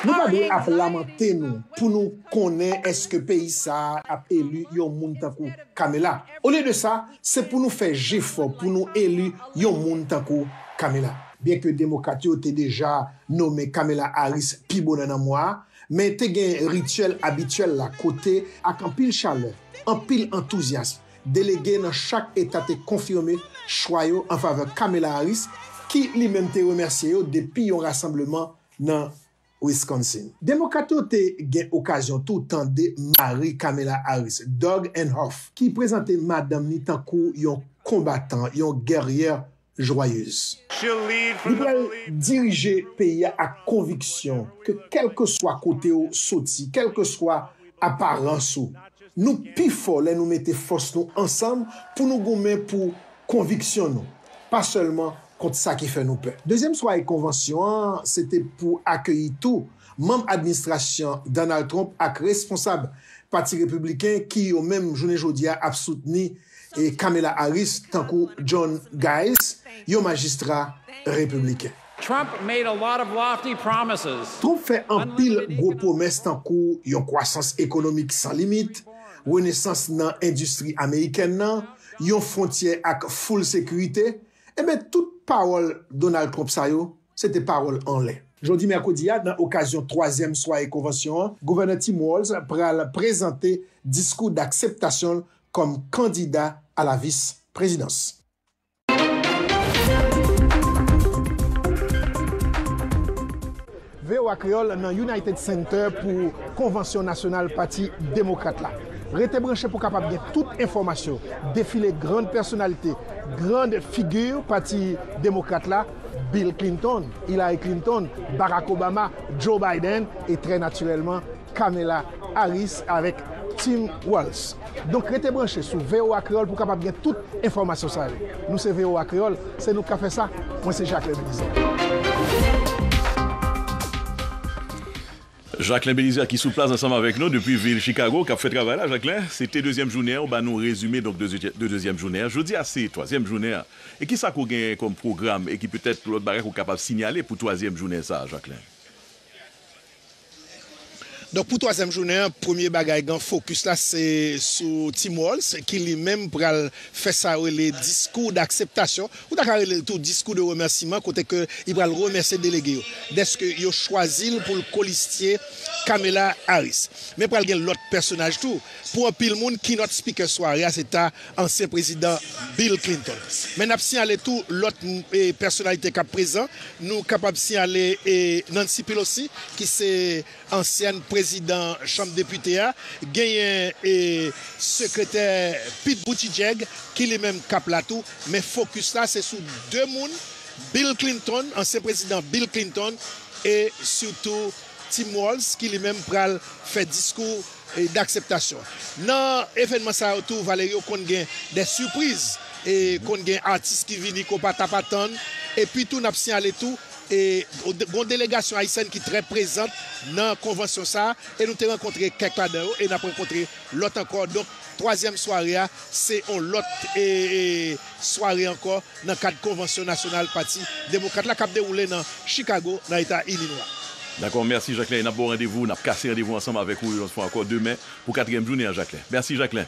Nou pa de ap lamenten nou pou nou konen eske peyi sa ap elu yon moun tankou Kamela. O le de sa, se pou nou fe jifo pou nou elu yon moun tankou Kamela. Bien ke demokrate yo te deja nome Kamela Harris pi bonan an mwa, men te gen rituel abituel la kote ak an pil chale, an pil entouziasme. delege nan chak etate konfirme chwayo an fave Kamela Harris ki li men te remersye yo depi yon rassembleman nan Wisconsin. Demokrato te gen okasyon toutan de Marie Kamela Harris, Doug Enhoff, ki prezante Madame Nitanko yon kombatan, yon geryer joyeuse. Li bel dirije peya a konviksyon ke kelke swa kote yo soti, kelke swa aparenso. Nou pi folen nou mette fos nou ansam pou nou gomen pou konviksyon nou. Pas selman kont sa ki fe nou pe. Dezyem swa e konwansyon an, sete pou akyeyi tou mam administrasyon Donald Trump ak responsab pati republiken ki yo menm jounen jodia ap souteni e Kamela Harris tankou John Giles, yo magistra republiken. Trump fe an pil gwo pomes tankou yon kwasans ekonomik san limit, wènesans nan industri amèyken non? nan, yon fontye ak foul sekwite, e eh mè tout parol Donald Trump sayo, se te parol an lè. Jondi merkodi ya, nan okasyon 3e soye konwansyon, gouverneur Tim Walls pral prezante diskou d'akseptasyon kom kandida ala vis prezidans. Ve wakriol nan United Center pou konwansyon nasyonal pati demokrat la. Rete branche pou kapab gen tout informasyon, defile grande personalite, grande figure pati demokrate la, Bill Clinton, Hillary Clinton, Barack Obama, Joe Biden, et très naturellement Kamala Harris avec Tim Walz. Donc rete branche sou V.O.A. Creole pou kapab gen tout informasyon sa ve. Nou se V.O.A. Creole, se nou ka fe sa, mwen se Jacques Leblizan. Jacqueline Belizea ki sou plase ansam avek nou depi Vil Chicago, kap fè trabale la Jacqueline, se te dezyem jouner ou ba nou rezume de dezyem jouner, jodi ase, tozyem jouner, e ki sa kou genye kom programe e ki pwete lout barek ou kapal sinyale pou tozyem jouner sa Jacqueline? Donk pou toazem jounen, premier bagay gan fokus la se sou Tim Walls, ki li men pral fesarele diskou d'akseptasyon, ou takarele tout diskou de remersiman kote ke i pral remerser delegeyo, deske yo chwazil pou l kolistye Kamela Harris. Men pral gen lot personaj tou, pou apil moun ki not spike sware as eta ansyen prezident Bill Clinton. Men ap si ale tou lot eh, personalite kap prezan, nou kap ap si ale eh, Nancy Pelosi, ki se... Ansyen prezidant chanm deputea, genyen sekreter Pete Buttigieg ki li men kapla tou. Men fokus la se sou demoun, Bill Clinton, ansyen prezidant Bill Clinton, e soutou Tim Walls ki li men pral fe diskou d'akseptasyon. Nan evenman sa outou, Valerio kon gen de sürpriz, kon gen artis ki viniko patapatan, e pi tou napsyan le tou, et une délégation haïtienne qui est très présente dans la convention ça et nous avons rencontré quelques là et nous avons rencontré l'autre encore donc troisième soirée hein, c'est l'autre l'autre soirée encore dans le cadre la convention nationale parti démocrate la cap déroulé dans Chicago dans l'état Illinois D'accord, merci Jacqueline. On a bon rendez-vous, on a cassé rendez-vous ensemble avec vous se voit encore demain pour quatrième journée, hein, Jacqueline. Merci Jacqueline.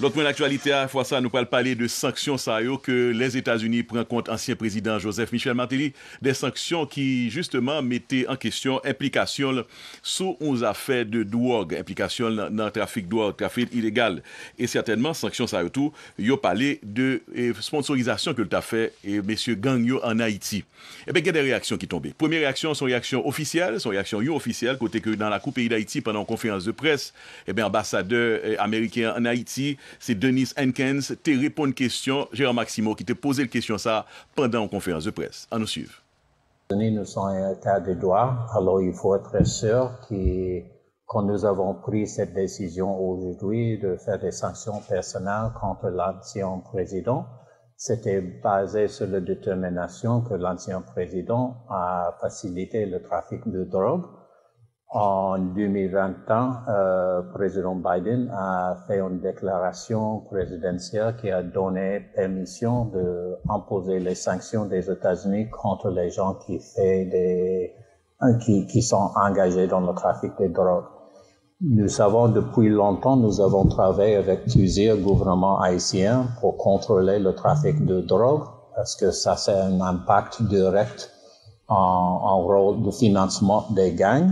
L'autre point d'actualité à fois ça, nous parle parler de sanctions ça que les États-Unis prennent contre ancien président Joseph Michel Martelly, des sanctions qui justement mettaient en question implications sous aux affaires de drogue, implication dans le trafic de drogue, trafic illégal. Et certainement, sanctions ça tout, ont parlé de sponsorisation que l'on fait et messieurs Gagno en Haïti. Et eh bien, il y a des réactions qui tombent. Première réaction, son réaction officielle, son réaction officielle, côté que dans la Coupe Pays d'Haïti, pendant une conférence de presse, et eh bien, ambassadeur eh, américain en Haïti, c'est Denis Henkens te répond question, Gérard Maximo, qui te posait la question ça pendant une conférence de presse. À nous suivre. Nous sommes en état de droit, alors il faut être sûr que quand nous avons pris cette décision aujourd'hui de faire des sanctions personnelles contre l'ancien président, c'était basé sur la détermination que l'ancien président a facilité le trafic de drogue en 2020, euh, président Biden a fait une déclaration présidentielle qui a donné permission de imposer les sanctions des États-Unis contre les gens qui fait des qui, qui sont engagés dans le trafic des drogues. Nous savons depuis longtemps, nous avons travaillé avec plusieurs gouvernements haïtiens pour contrôler le trafic de drogue parce que ça c'est un impact direct en, en rôle de financement des gangs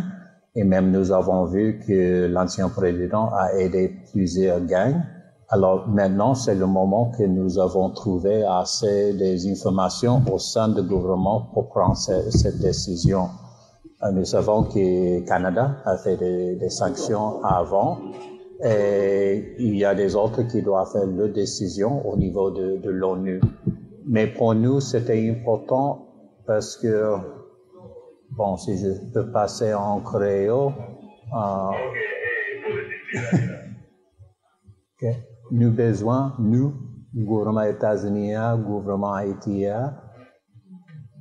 et même nous avons vu que l'ancien président a aidé plusieurs gangs. Alors maintenant, c'est le moment que nous avons trouvé assez des informations au sein du gouvernement pour prendre cette décision. Euh, nous savons que le Canada a fait des, sanctions avant et il y a des autres qui doivent faire leur décision au niveau de, de l'ONU. Mais pour nous, c'était important parce que Bon, si je peux passer en créole. Euh, nous besoin, nous, gouvernement états-unien, gouvernement haïtien,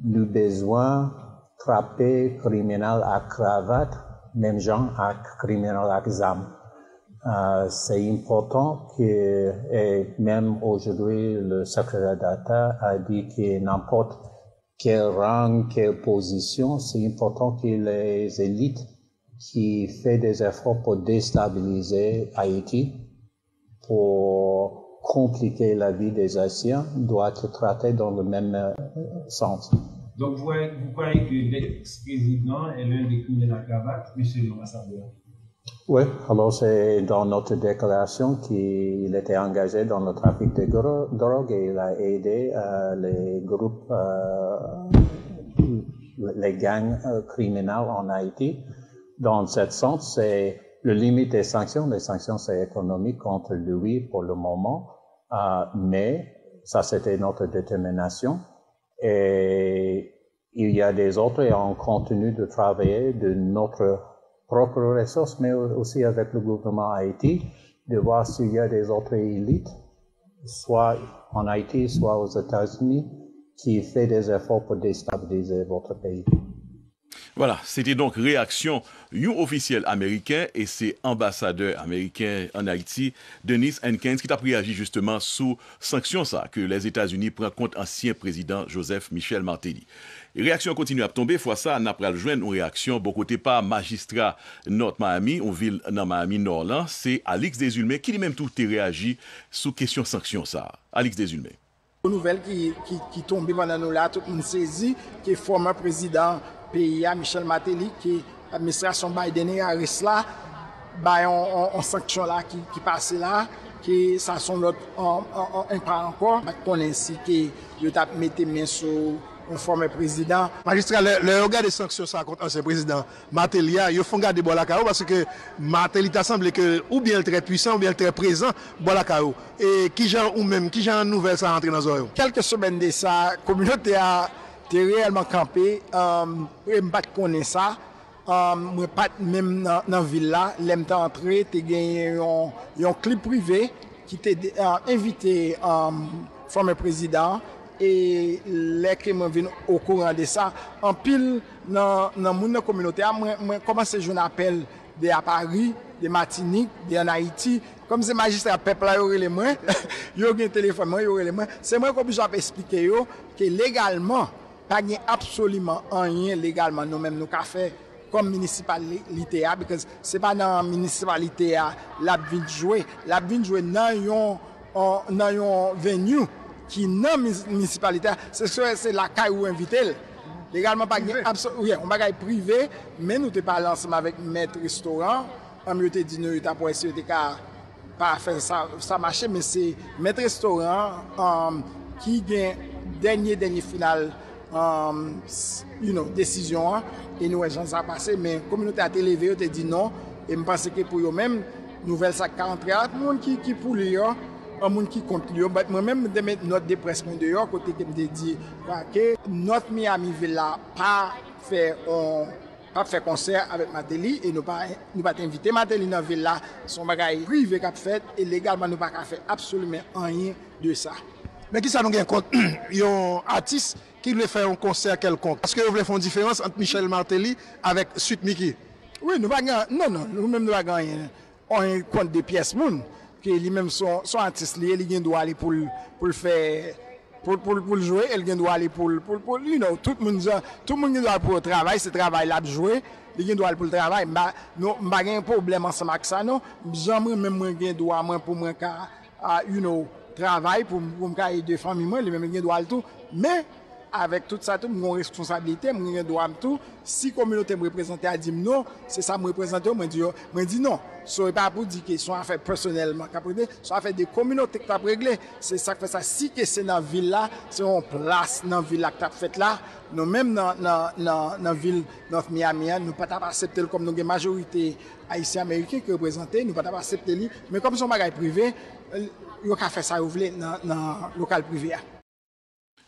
nous besoin frapper criminel à cravate, même gens à criminel à examen. Euh, c'est important que, et même aujourd'hui, le secrétaire d'État a dit que n'importe quel rang, quelle position, c'est important que les élites qui font des efforts pour déstabiliser Haïti, pour compliquer la vie des Haïtiens, doivent être traitées dans le même euh, sens. Donc vous, vous croyez que l'ex-président est l'un des coups de la cravate, M. l'ambassadeur oui, alors c'est dans notre déclaration qu'il était engagé dans le trafic de drogue et il a aidé euh, les groupes, euh, les gangs euh, criminels en Haïti. Dans cette sens, c'est le limite des sanctions. Les sanctions, c'est économique contre lui pour le moment, mais ça, c'était notre détermination. Et il y a des autres et on continue de travailler de notre propres ressources, mais aussi avec le gouvernement Haïti, de voir s'il y a des autres élites, soit en Haïti, soit aux États-Unis, qui fait des efforts pour déstabiliser votre pays. Voilà, c'était donc réaction du officiel américain et c'est ambassadeur américain en Haïti, Denise Henkins, qui a pris réagi justement sous sanction ça que les États-Unis prennent contre ancien président Joseph Michel Martelly. Reaksyon kontinu ap tombe, fwa sa na praljwen ou reaksyon bo kote pa magistra Not Miami ou vil nan Miami Norland, se Alix Desulmé ki li menm tou te reagi sou kesyon sanksyon sa. Alix Desulmé. Nouvel ki tombe vana nou la, tout moun sezi, ki forma prezidant PIA Michel Mateli, ki administrasyon ba y dene ya res la, ba y an sanksyon la ki pase la, ki sa son not an pralankon. Mat konensi ki yo tap mette men sou... ou formè prezidant. Majistra, lè yon gade sanksyon sa kont anse prezidant, Matel ya, yon fon gade bo la ka ou, baske Matel ita sanble ke ou bèl trè pwisan, ou bèl trè prezant, bo la ka ou. E ki jan ou mèm, ki jan nouvel sa antre nan zoryon? Kelke somen de sa, komylo te a, te realman kampe, mbate konen sa, mbate mèm nan villa, lèm ta antre, te genyon yon klip privè, ki te a euh, invite euh, formè prezidant, E lèkè e mwen vin Okouran de sa An pil nan moun nan kominote a Mwen koman se joun apel De a Paris, de Matinik, de Anahiti Kom se magistrat pepla yon rele mwen Yon gen telefonman yon rele mwen Se mwen konpouj ap esplike yo Ke legalman Pa gen absolutman anyen legalman Nou men nou ka fe Kom municipalite a Se pa nan municipalite a Labvinjwe nan yon Venyu ki nan misipalitè, se sou se la kaj ou envite l. Egalman pa gen, apsol, ouye, on pa gaye prive, men nou te palan seman vek met restoran, an mi yo te dine, um, um, yo ta pwensi, yo te ka pa fè sa machè, men se met restoran ki gen denye, denye final yon nou, desisyon an, en nou enjan sa pase, men komi nou te ate leve, yo te di non, e mpase ke pou yon men, nouvel sa kantriat, moun ki pou li yon, moun ki kontlyon, bat mwen men mwen demet not depresman de yon kote kem de di wakke, not mi ami ve la pa fe pa fe konser avet Mateli e nou pa te invite Mateli nan ve la son bagay prive kap fet e legalman nou pa ka fe absolumen anyen de sa. Men ki sa nou gen kont yon artist ki lue fe yon konser kel kont? Aske ou vle fon diferans ant Michel Mateli avet suit Miki? Ouye nou bagan, non non nou men nou bagan anyen anyen kont de piyes moun ki li menm son antis li, li gen do alè pou l'fè, pou l'pou l'pou l'jouè, el gen do alè pou l'pou l'pou l'pou, you know, tout moun gen do alè pou l'travè, se travè l'apjouè, li gen do alè pou l'travè, mba gen pou blèman seman ksa nou, mbizan mwen menm mwen gen do alè pou mwen ka, you know, travè pou mwen ka e de fami mwen, li menm gen do alè tou, men! avèk tout sa tou moun responsabilite, moun gen doam tou, si komunote moun reprezentè a di m nou, se sa moun reprezentè moun di yo, moun di nou. So, e pa pou di ke son a fè personelman kapre de, son a fè de komunote ke tap regle, se sa kwe sa, si ke se nan vil la, se yon plas nan vil la ke tap fèt la, nou mèm nan vil nan miyamiya, nou pat ap asepte l kom nou gen majorite a isi Amerike ki reprezentè, nou pat ap asepte li, men kom son bagay prive, yo ka fè sa ou vle nan lokal prive ya.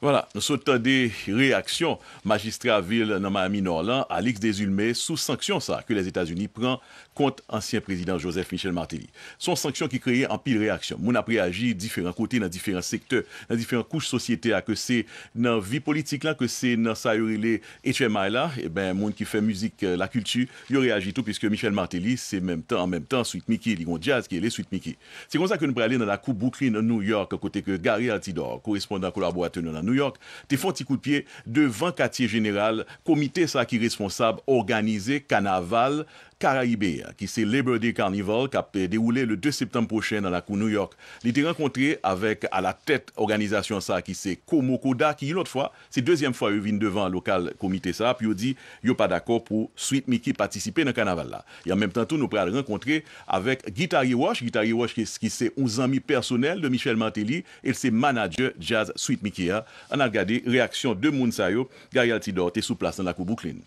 Voilà, nous sommes des réactions. ville Ville ville dans Miami norland Alex Désulmé, sous sanction, ça, que les états unis prennent kont ansyen prezident Joseph Michel Martelly. Son sanksyon ki kreye an pil reaksyon. Moun ap reagi diferent kote nan diferent sekte, nan diferent kouche sosyete a ke se nan vi politik lan, ke se nan sa yorile etche may la, e ben moun ki fe mouzik la kultu, yo reagi tout piske Michel Martelly, se menm tan, menm tan, sweet Mickey, ligon jazz ki ele sweet Mickey. Se kon sa ke nou pre ale nan la kou boukli nan New York, kote ke Gary Altidor, korespondant kolaboratè nan New York, te fon ti koupye devan katye general, komite sa ki responsab, organize, kanaval, Karaibè, ki se Labor Day Carnival, ka pe deroule le 2 septem prochen nan la kou New York. Li te renkontre avèk a la tèt organizasyon sa, ki se Komokoda, ki yonot fwa, se dezyem fwa yon vin devan lokal komite sa, pi yon di, yon pa d'akor pou Sweet Mickey patisipe nan kanaval la. Yon mèm tan tou nou pre al renkontre avèk Guitari Wash, Guitari Wash ki se ou zami personel de Michel Martelly, el se manager Jazz Sweet Mickey. An al gade, reaksyon de moun sa yo, Gary Altidore te sou plas nan la kou Boukline.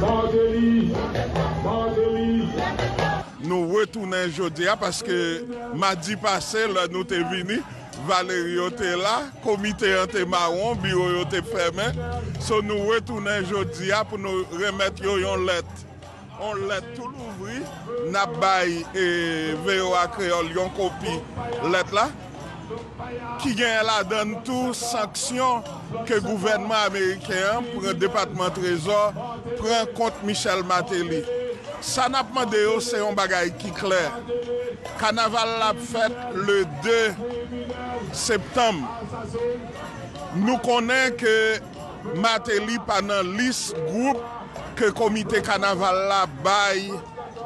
Mandeli! Mandeli! Nou wetounen jodia paske madi pase la nou te vini, valeri yo te la, komite yon te maron, biro yo te premen, so nou wetounen jodia pou nou remet yo yon let. On let tout l'ouvri, nabay eh, veyo akreol yon kopi let la. ki gen la dan tou saksyon ke gouvenman Amerikean pre depatman trezor pre kont Michel Mateli san apman de yo se yon bagay ki kler kanaval la fèt le 2 septem nou konen ke Mateli panan lis goup ke komite kanaval la bay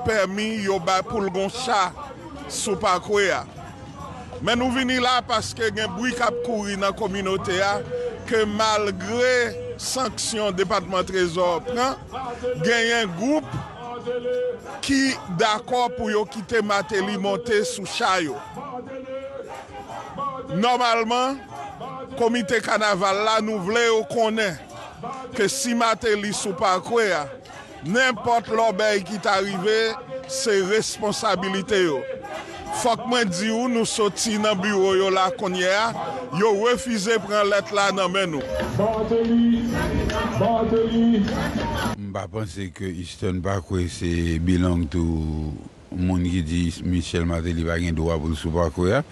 permi yo bay pou lgon sa sou pakwe ya Men nou vini la paske gen bwik ap kouri nan kominote a ke malgre sanksyon Depatman Trezor pren gen yon goup ki d'akor pou yo kite mateli monte sou chay yo. Normalman, komite kanaval la nou vle yo konen ke si mateli sou pa kwe a nenpot l'obey ki t'arive se responsabilite yo. Fakman di ou nou soti nan biwo yo la konye a Yo wefize pren let la nan men ou Mba pense ke Houston Bakwe se bilan tou Moun ki di Michel Mateli bagen do a bon sou bakwe a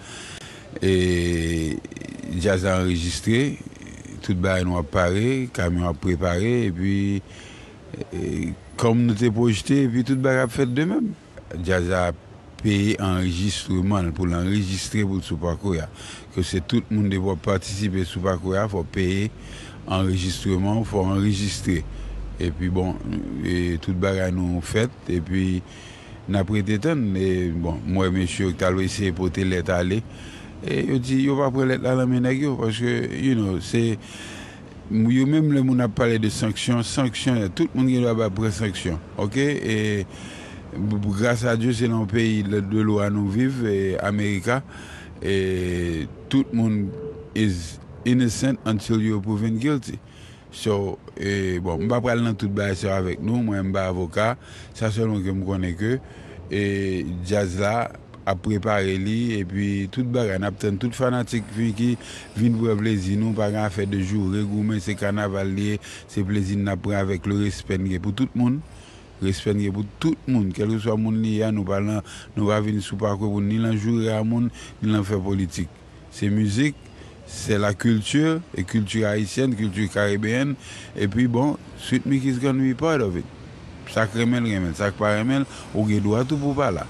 E jaz a enregistre Tout bayan wap pare, kamyon wap prepare E pi e, kom nou te pojte E pi tout bayan wap fete de mèm Jaz a peye enregistreman pou l'enregistre pou Soufakoura. Kè se tout moun devò patisipe Soufakoura fò peye enregistreman fò enregistre. E pi bon, tout bagay nou fèt e pi napre te ten e bon, mwen mè chou kalwe se potè let alè e yo ti yo pa pre let alè menagyo fòkse, you know, se yo mèm lè moun ap pale de sanksyon sanksyon, tout moun ki do ap pre sanksyon ok, e Gra sa diyo se nan peyi le dwe lwa nou viv, Amerika, tout moun is innocent until you are proven guilty. Mba pral nan tout ba y se avèk nou, mwen mba avoka, sa se lon ke m konè ke, jaz la ap prepare li, tout ba gan ap ten, tout fanatik fin ki vin pou ap lezi nou, pa gan ap fè de jouvre, koumen se kan aval li, se lezi nan ap pran avèk le respen ge pou tout moun. respenye pou tout moun, kel ou swa moun li ya nou balan, nou wavini sou pako pou ni lan joure a moun, ni lan fè politik. Se mouzik, se la kultur, e kultur Haitienne, kultur Karibéenne, e pi bon, sut mi kiskan mi pa, e dovet. Sak remen remen, sak pa remen, ou ge doa tou pou pala.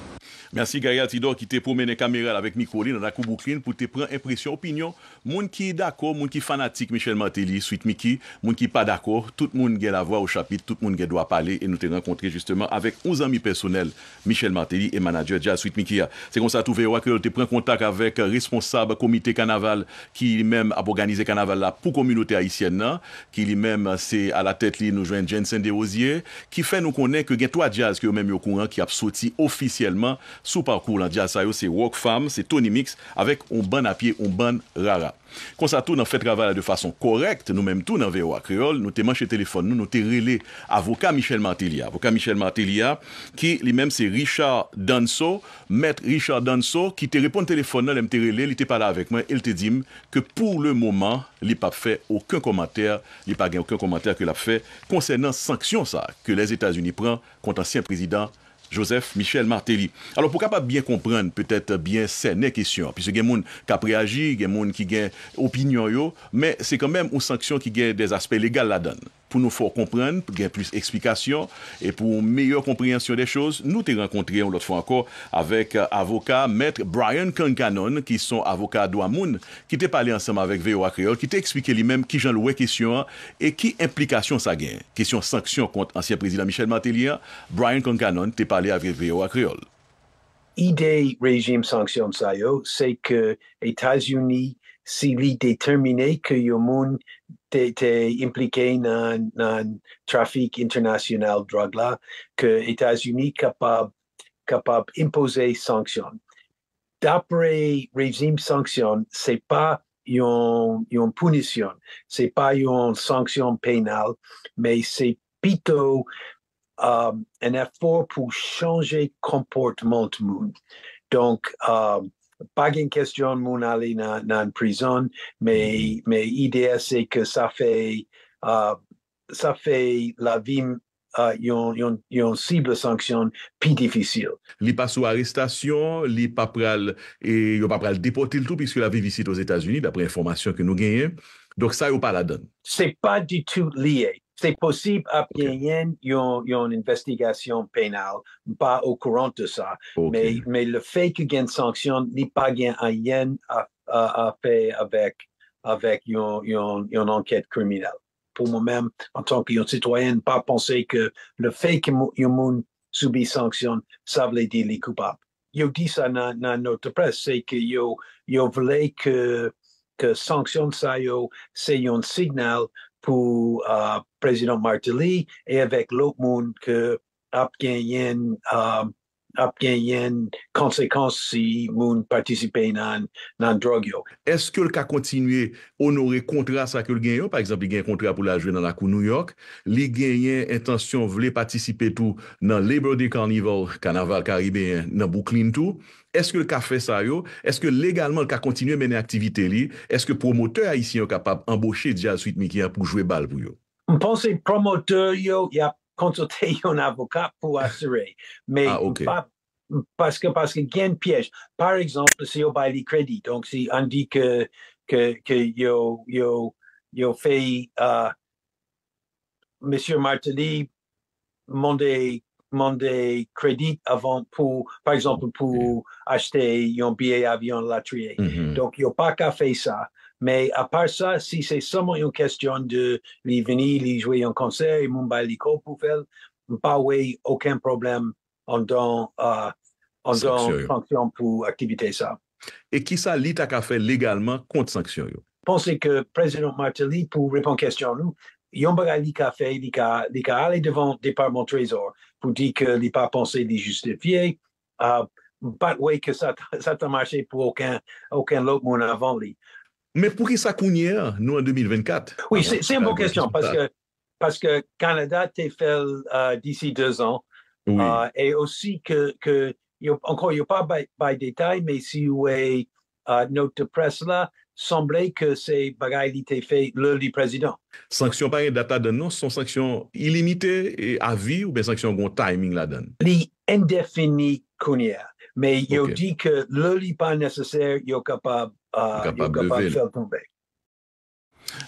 Mènsi Gaya Tidor ki te pou mènen kameral avèk Mikoli nan Akou Boukline pou te pren impresyon opinyon Moun ki d'akor, moun ki fanatik Michel Martelly, suit Miki, moun ki pa d'akor, tout moun gen la vwa ou chapit, tout moun gen dwa pale e nou te renkontre justement avek onz ami personel Michel Martelly e manager jazz, suit Miki ya. Se kon sa tou veyo akil, te pren kontak avek responsab komite kanaval ki li men ap organize kanaval la pou kominote Haitienne na, ki li men se ala tet li nou jwen Jensen De Rosier, ki fe nou konen ke gen to a jazz ki yo men mi okouran ki ap soti ofisyeleman sou parkour lan jazz sayo se Rock Farm, se Tony Mix avek Omban Apie, bon Omban bon Rara. Kon sa tou nan fèt rava la de fason korekt, nou menm tou nan veyo akreol, nou te manche telefon nou, nou te rele avoka Michel Martelia, avoka Michel Martelia ki li menm se Richard Danso, met Richard Danso ki te repon telefon nou, lèm te rele, li te pala avèk mwen, il te dim ke pou le mouman li pa fè okun komantèr, li pa gen okun komantèr ke la fè konsènen sanksyon sa ke les Etats-Unis pren kont ansyen prezidant. Joseph Michel Martelly. Alors, pou kapap bien komprenne, peut-être bien sè nè késyon, pise gen moun kapre agi, gen moun ki gen opinyon yo, men se kon men ou sanksyon ki gen des aspey legal la donne. pou nou fò komprenn, pou gen plis eksplikasyon, e pou meyò komprensyon de chòz, nou te renkontri an lòt fò anko avèk euh, avokat mètre Brian Kankanon, ki son avokat do amoun, ki te pale ansèm avèk VO Akriol, ki te eksplike li mèm ki jan louè kisyon e ki implikasyon sa gen. Kisyon sanksyon kont ansèm prezidant Michel Martelier, Brian Kankanon te pale avèk VO Akriol. Ide rejim sanksyon sa yo, se ke Etats-Unis si li detemine ke yo moun été impliqué dans un trafic international de drogue là que États-Unis capable capable imposer sanctions. D'après régime sanction, c'est pas une, une punition, c'est pas une sanction pénale, mais c'est plutôt euh, un effort pour changer comportement de monde. Donc, euh, Pa gen kestyon moun ale nan prizon, me mm. ideye se ke sa fe la vi yon sible sanksyon pi difisyon. Li pa sou arrestasyon, li pa pral depoti l'tou piske la vi visite os Etats-Unis d'apre informasyon ke nou genye, dok sa yo pa la don. Se pa di tout liye. c'est possible à Pyongyang, ait une investigation pénale, pas au courant de ça. Mais, mais le fait ait une sanction n'est pas Gain à ah, Yen fait avec, avec une, enquête criminelle. Pour moi-même, en tant que citoyen, pas penser que le fait que ait une sanction, ça veut dire les coupable. Je dis ça dans, notre presse, c'est qu'ils voulait que, que sanction ça, c'est un signal pou euh, Prezident Martelly e avek lop moun ke ap genyen ap ap genyen konsekansi moun patisipe nan drog yo. Eske l ka kontinye onore kontras a ke l genyen yo? Par exemple, genyen kontras pou la jwe nan la kou New York. Li genyen intasyon vle patisipe tou nan Labor Day Carnival, kanaval karibéen, nan bouklin tou. Eske l ka fè sa yo? Eske legalman l ka kontinye menen aktivite li? Eske promoteur a isi yo kapab emboshe dija al suit mi kya pou jwe bal pou yo? M panse promoteur yo, yap. consulter un avocat pour assurer. Mais ah, pas parce que parce qu'il y a un piège. Par exemple, si on bail crédit, donc si on dit que que que yo yo yo fait euh, Monsieur Martelly demander crédit avant pour par exemple pour acheter un billet avion latrier. Mm-hmm. Donc il n'y pas qu'à faire ça. Mais à part ça, si c'est seulement une question de lui venir, lui jouer un concert et Mumbai a pour faire, pas oui, aucun problème en donnant euh, sanction pour activité ça. Et qui ça lit à fait légalement contre sanction? Yo? Pensez que le président Martelly, pour répondre à la question, nous, yon bagay li li a allé devant le département de Trésor pour dire qu'il n'a pas pensé de justifier uh, bat way que ça ça marché pour pou aucun autre monde moun mais pour qui ça coûte nous, en 2024? Oui, c'est une bonne question parce que, parce que Canada été fait euh, d'ici deux ans. Euh, et aussi que, encore, il n'y a pas de détails, mais si vous avez euh, note de presse là, semblait que ces bagailles étaient faites le président. sanctions par data de non, sont sanctions illimitées et à vie ou bien sanctions bon timing là donne? L'indéfini, Mais il okay. dit que le pas nécessaire, il est capable uh, e o também.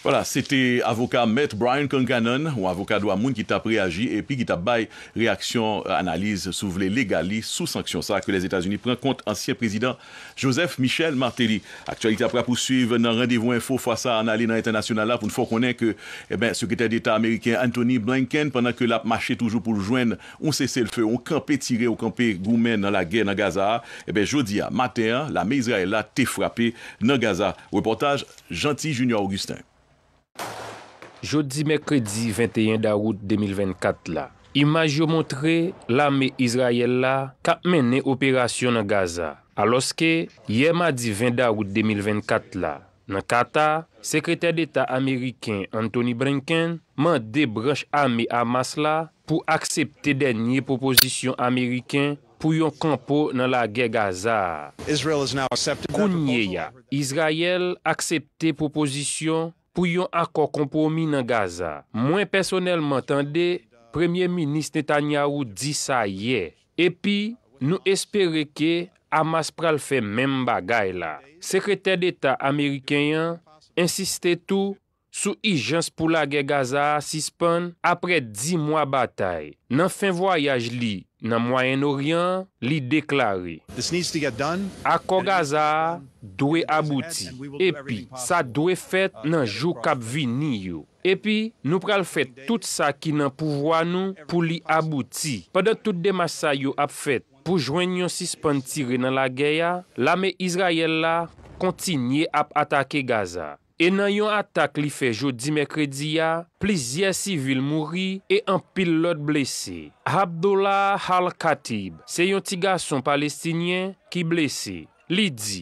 Voilà, c'était avocat Matt Brian Concanon, ou avocat Douamoun, qui t'a réagi et puis qui t'a bail réaction, euh, analyse, souvelé, légali, sous sanction. Ça que les États-Unis prennent compte ancien président Joseph Michel Martelly. Actualité après poursuivre dans rendez-vous info face à aller dans l'international là pour une fois qu'on est que, eh ben, secrétaire d'État américain Anthony Blinken, pendant que la marchait toujours pour le joindre, on cessait le feu, on campait tiré, on campé goumen dans la guerre dans Gaza. Eh ben, jeudi à matin, la main Israël a été frappée dans Gaza. Reportage Gentil Junior Augustin. Jodi-Mekredi 21 Daroud 2024 la, imaj yo montre l'ame Israel la ka menen operasyon nan Gaza. Aloske, ye ma di 20 Daroud 2024 la, nan kata, sekretèr d'Etat Ameriken Anthony Brinkin man debrenche ame Amas la pou aksepte denye poposisyon Ameriken pou yon kampo nan la gè Gaza. Kounye ya, Israel aksepte poposisyon pou yon akor kompoumi nan Gaza. Mwen personelman tende, Premier Ministre Netanyahu di sa ye. Epi, nou espere ke Amas pral fe men bagay la. Sekreter d'Etat Ameriken yan insisté tou sou i jans pou la ge Gaza si span apre di mwa batay. Nan fin voyaj li, Nan Moyen-Orient, li deklare. Akon Gaza, dwe abouti. Epi, sa dwe fet nan jou kapvi ni yo. Epi, nou pral fet tout sa ki nan pouvoan nou pou li abouti. Padat tout demasa yo ap fet pou jwenyon si spantire nan la geya, lame Izraela kontinye ap atake Gaza. E nan yon atak li fe jodi mekrediya, plizye sivil mouri e an pil lot blese. Abdoula Hal Katib, se yon ti gason palestinyen ki blese, li di,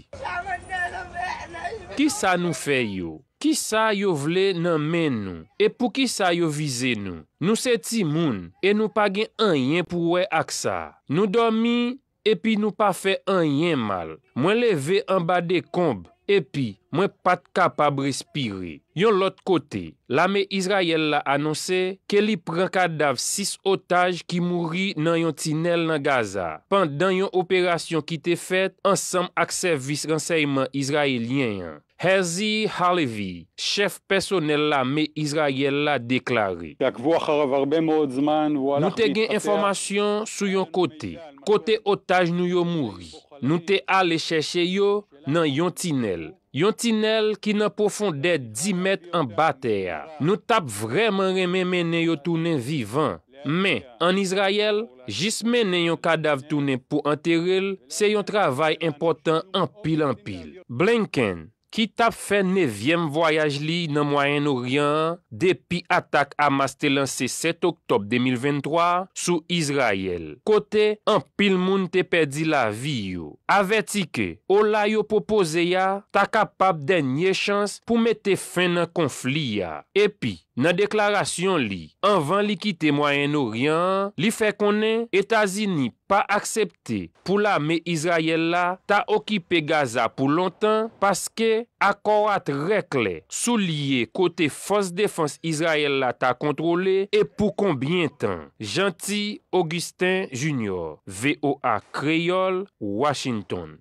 Ki sa nou fe yo? Ki sa yo vle nan men nou? E pou ki sa yo vize nou? Nou se ti moun, e nou pa gen an yen pou we ak sa. Nou domi, e pi nou pa fe an yen mal. Mwen leve an ba de komb, epi mwen pat kapab respire. Yon lot kote, la me Izrayel la anonse ke li pren kadav sis otaj ki mouri nan yon tinel nan Gaza. Pendan yon operasyon ki te fet, ansam ak servis renseyman Izrayel yen. Herzi Halivi, chef personel la me Izrayel la deklare. Nou te gen informasyon sou yon kote. Kote otaj nou yo mouri. Nou te ale cheshe yo... nan yon tinel. Yon tinel ki nan profondet 10 mète an batè ya. Nou tap vremen reme menen yo tounen vivan. Men, an Izrayel, jisme menen yon kadav tounen pou anteril, se yon travay impotant anpil-anpil. Blenken. Ki tap fè nevyem voyaj li nan Moyen-Oriyan depi atak Amas te lanse 7 Oktob 2023 sou Izrayel. Kote, an pil moun te perdi la vi yo. Aveti ke, o la yo popoze ya, ta kapap denye chans pou mete fè nan konfli ya. Epi, Nan deklarasyon li, anvan li kite Moyen-Orient, li fe konen Etasini pa aksepte pou la me Israel la ta okipe Gaza pou lontan paske akorat rekle sou liye kote fos defans Israel la ta kontrole e pou konbientan. Janti Augustin Junior, VOA Kreyol, Washington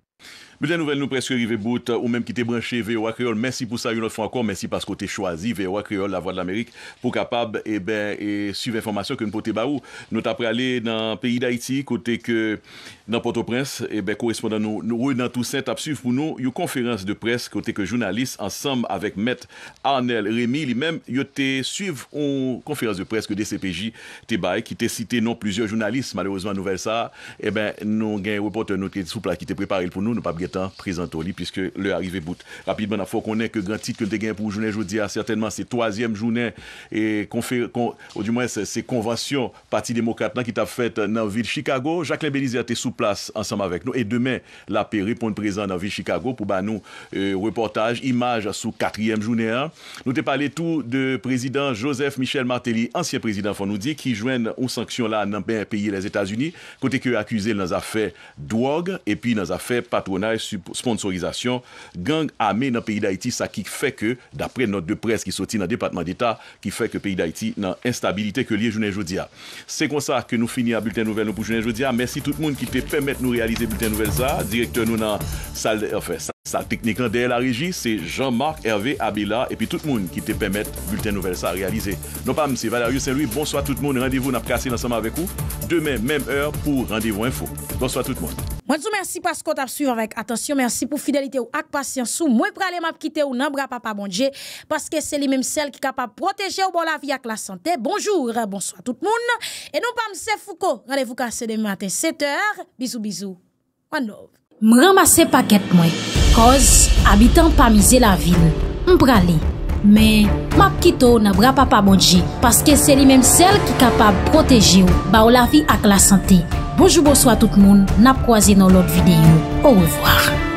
Mwen gen nouvel nou preske rive bout ou menm ki te branche Veo Akreol, mensi pou sa yon not fwa akon Mensi pasko te chwazi Veo Akreol, la Voit de l'Amerik Pou kapab, e ben, e suiv informasyon ke nou po te ba ou Nou tapre ale nan peyi d'Haïti, kote ke nan Port-au-Prince, e ben, korespondan nou, nou re dan tout sè, tap suiv pou nou yon konferans de preske, kote ke jounalist ansambe avèk Met, Arnel, Rémi li menm, yon te suiv yon konferans de preske de CPJ te bay, ki te site non plizye jounalist malèrosman nouvel sa, e ben, nou gen Présente au lit puisque le arrivé bout rapidement il faut qu'on ait que grand titre que gain pour journée aujourd'hui ah, certainement c'est troisième journée et qu'on fait du moins c'est convention parti démocrate qui t'a fait dans ville chicago Jacques a été sous place ensemble avec nous et demain la paix répond présent dans ville chicago pour bah, nous euh, reportage image sous quatrième journée hein. nous t'ai parlé tout de président Joseph Michel Martelly ancien président faut nous dire qui joigne aux sanction là dans un ben, pays les États-Unis côté que accusé dans affaires drogue et puis dans affaires patronage sponsorizasyon. Gang ame nan Pays d'Haïti, sa ki fè ke, d'apre not de pres ki soti nan Depatman d'Etat, ki fè ke Pays d'Haïti nan instabilite ke liye Jounen Jodia. Se kon sa ke nou fini a Bulten Nouvel nou pou Jounen Jodia, mersi tout moun ki te pèmèt nou realize Bulten Nouvel sa, direkter nou nan sal de RFS. Sa technique an la reji, c'est Jean-Marc Hervé et puis tout le monde qui te pemet bulten nouvel sa realize. Non pas Monsieur Valérie c'est lui. bonsoir tout moun, randevou nap ensemble avec vous demain, même heure pour Rendez-vous info. Bonsoir tout le monde. sou mersi paskot ap suiv avèk atensyon, mersi pou fidelite ou ak pasyansou, mwen pralè map kite ou nan bra pa pa parce que c'est li menm sel qui kapap proteje ou bon la vie avec la santé. Bonjour, bonsoir tout le monde. Et non pam se Fouko, vous kase demain matin 7h, Bisous, bisous. an nou. M ramase Koz, abitan pa mize la vil, mprale. Me, map kito na bra pa pa modje, paske se li menm sel ki kapab proteji ou, ba ou la vi ak la sante. Bojoubo swa tout moun, nap kwa zi nou lot videyo. Ou revoar.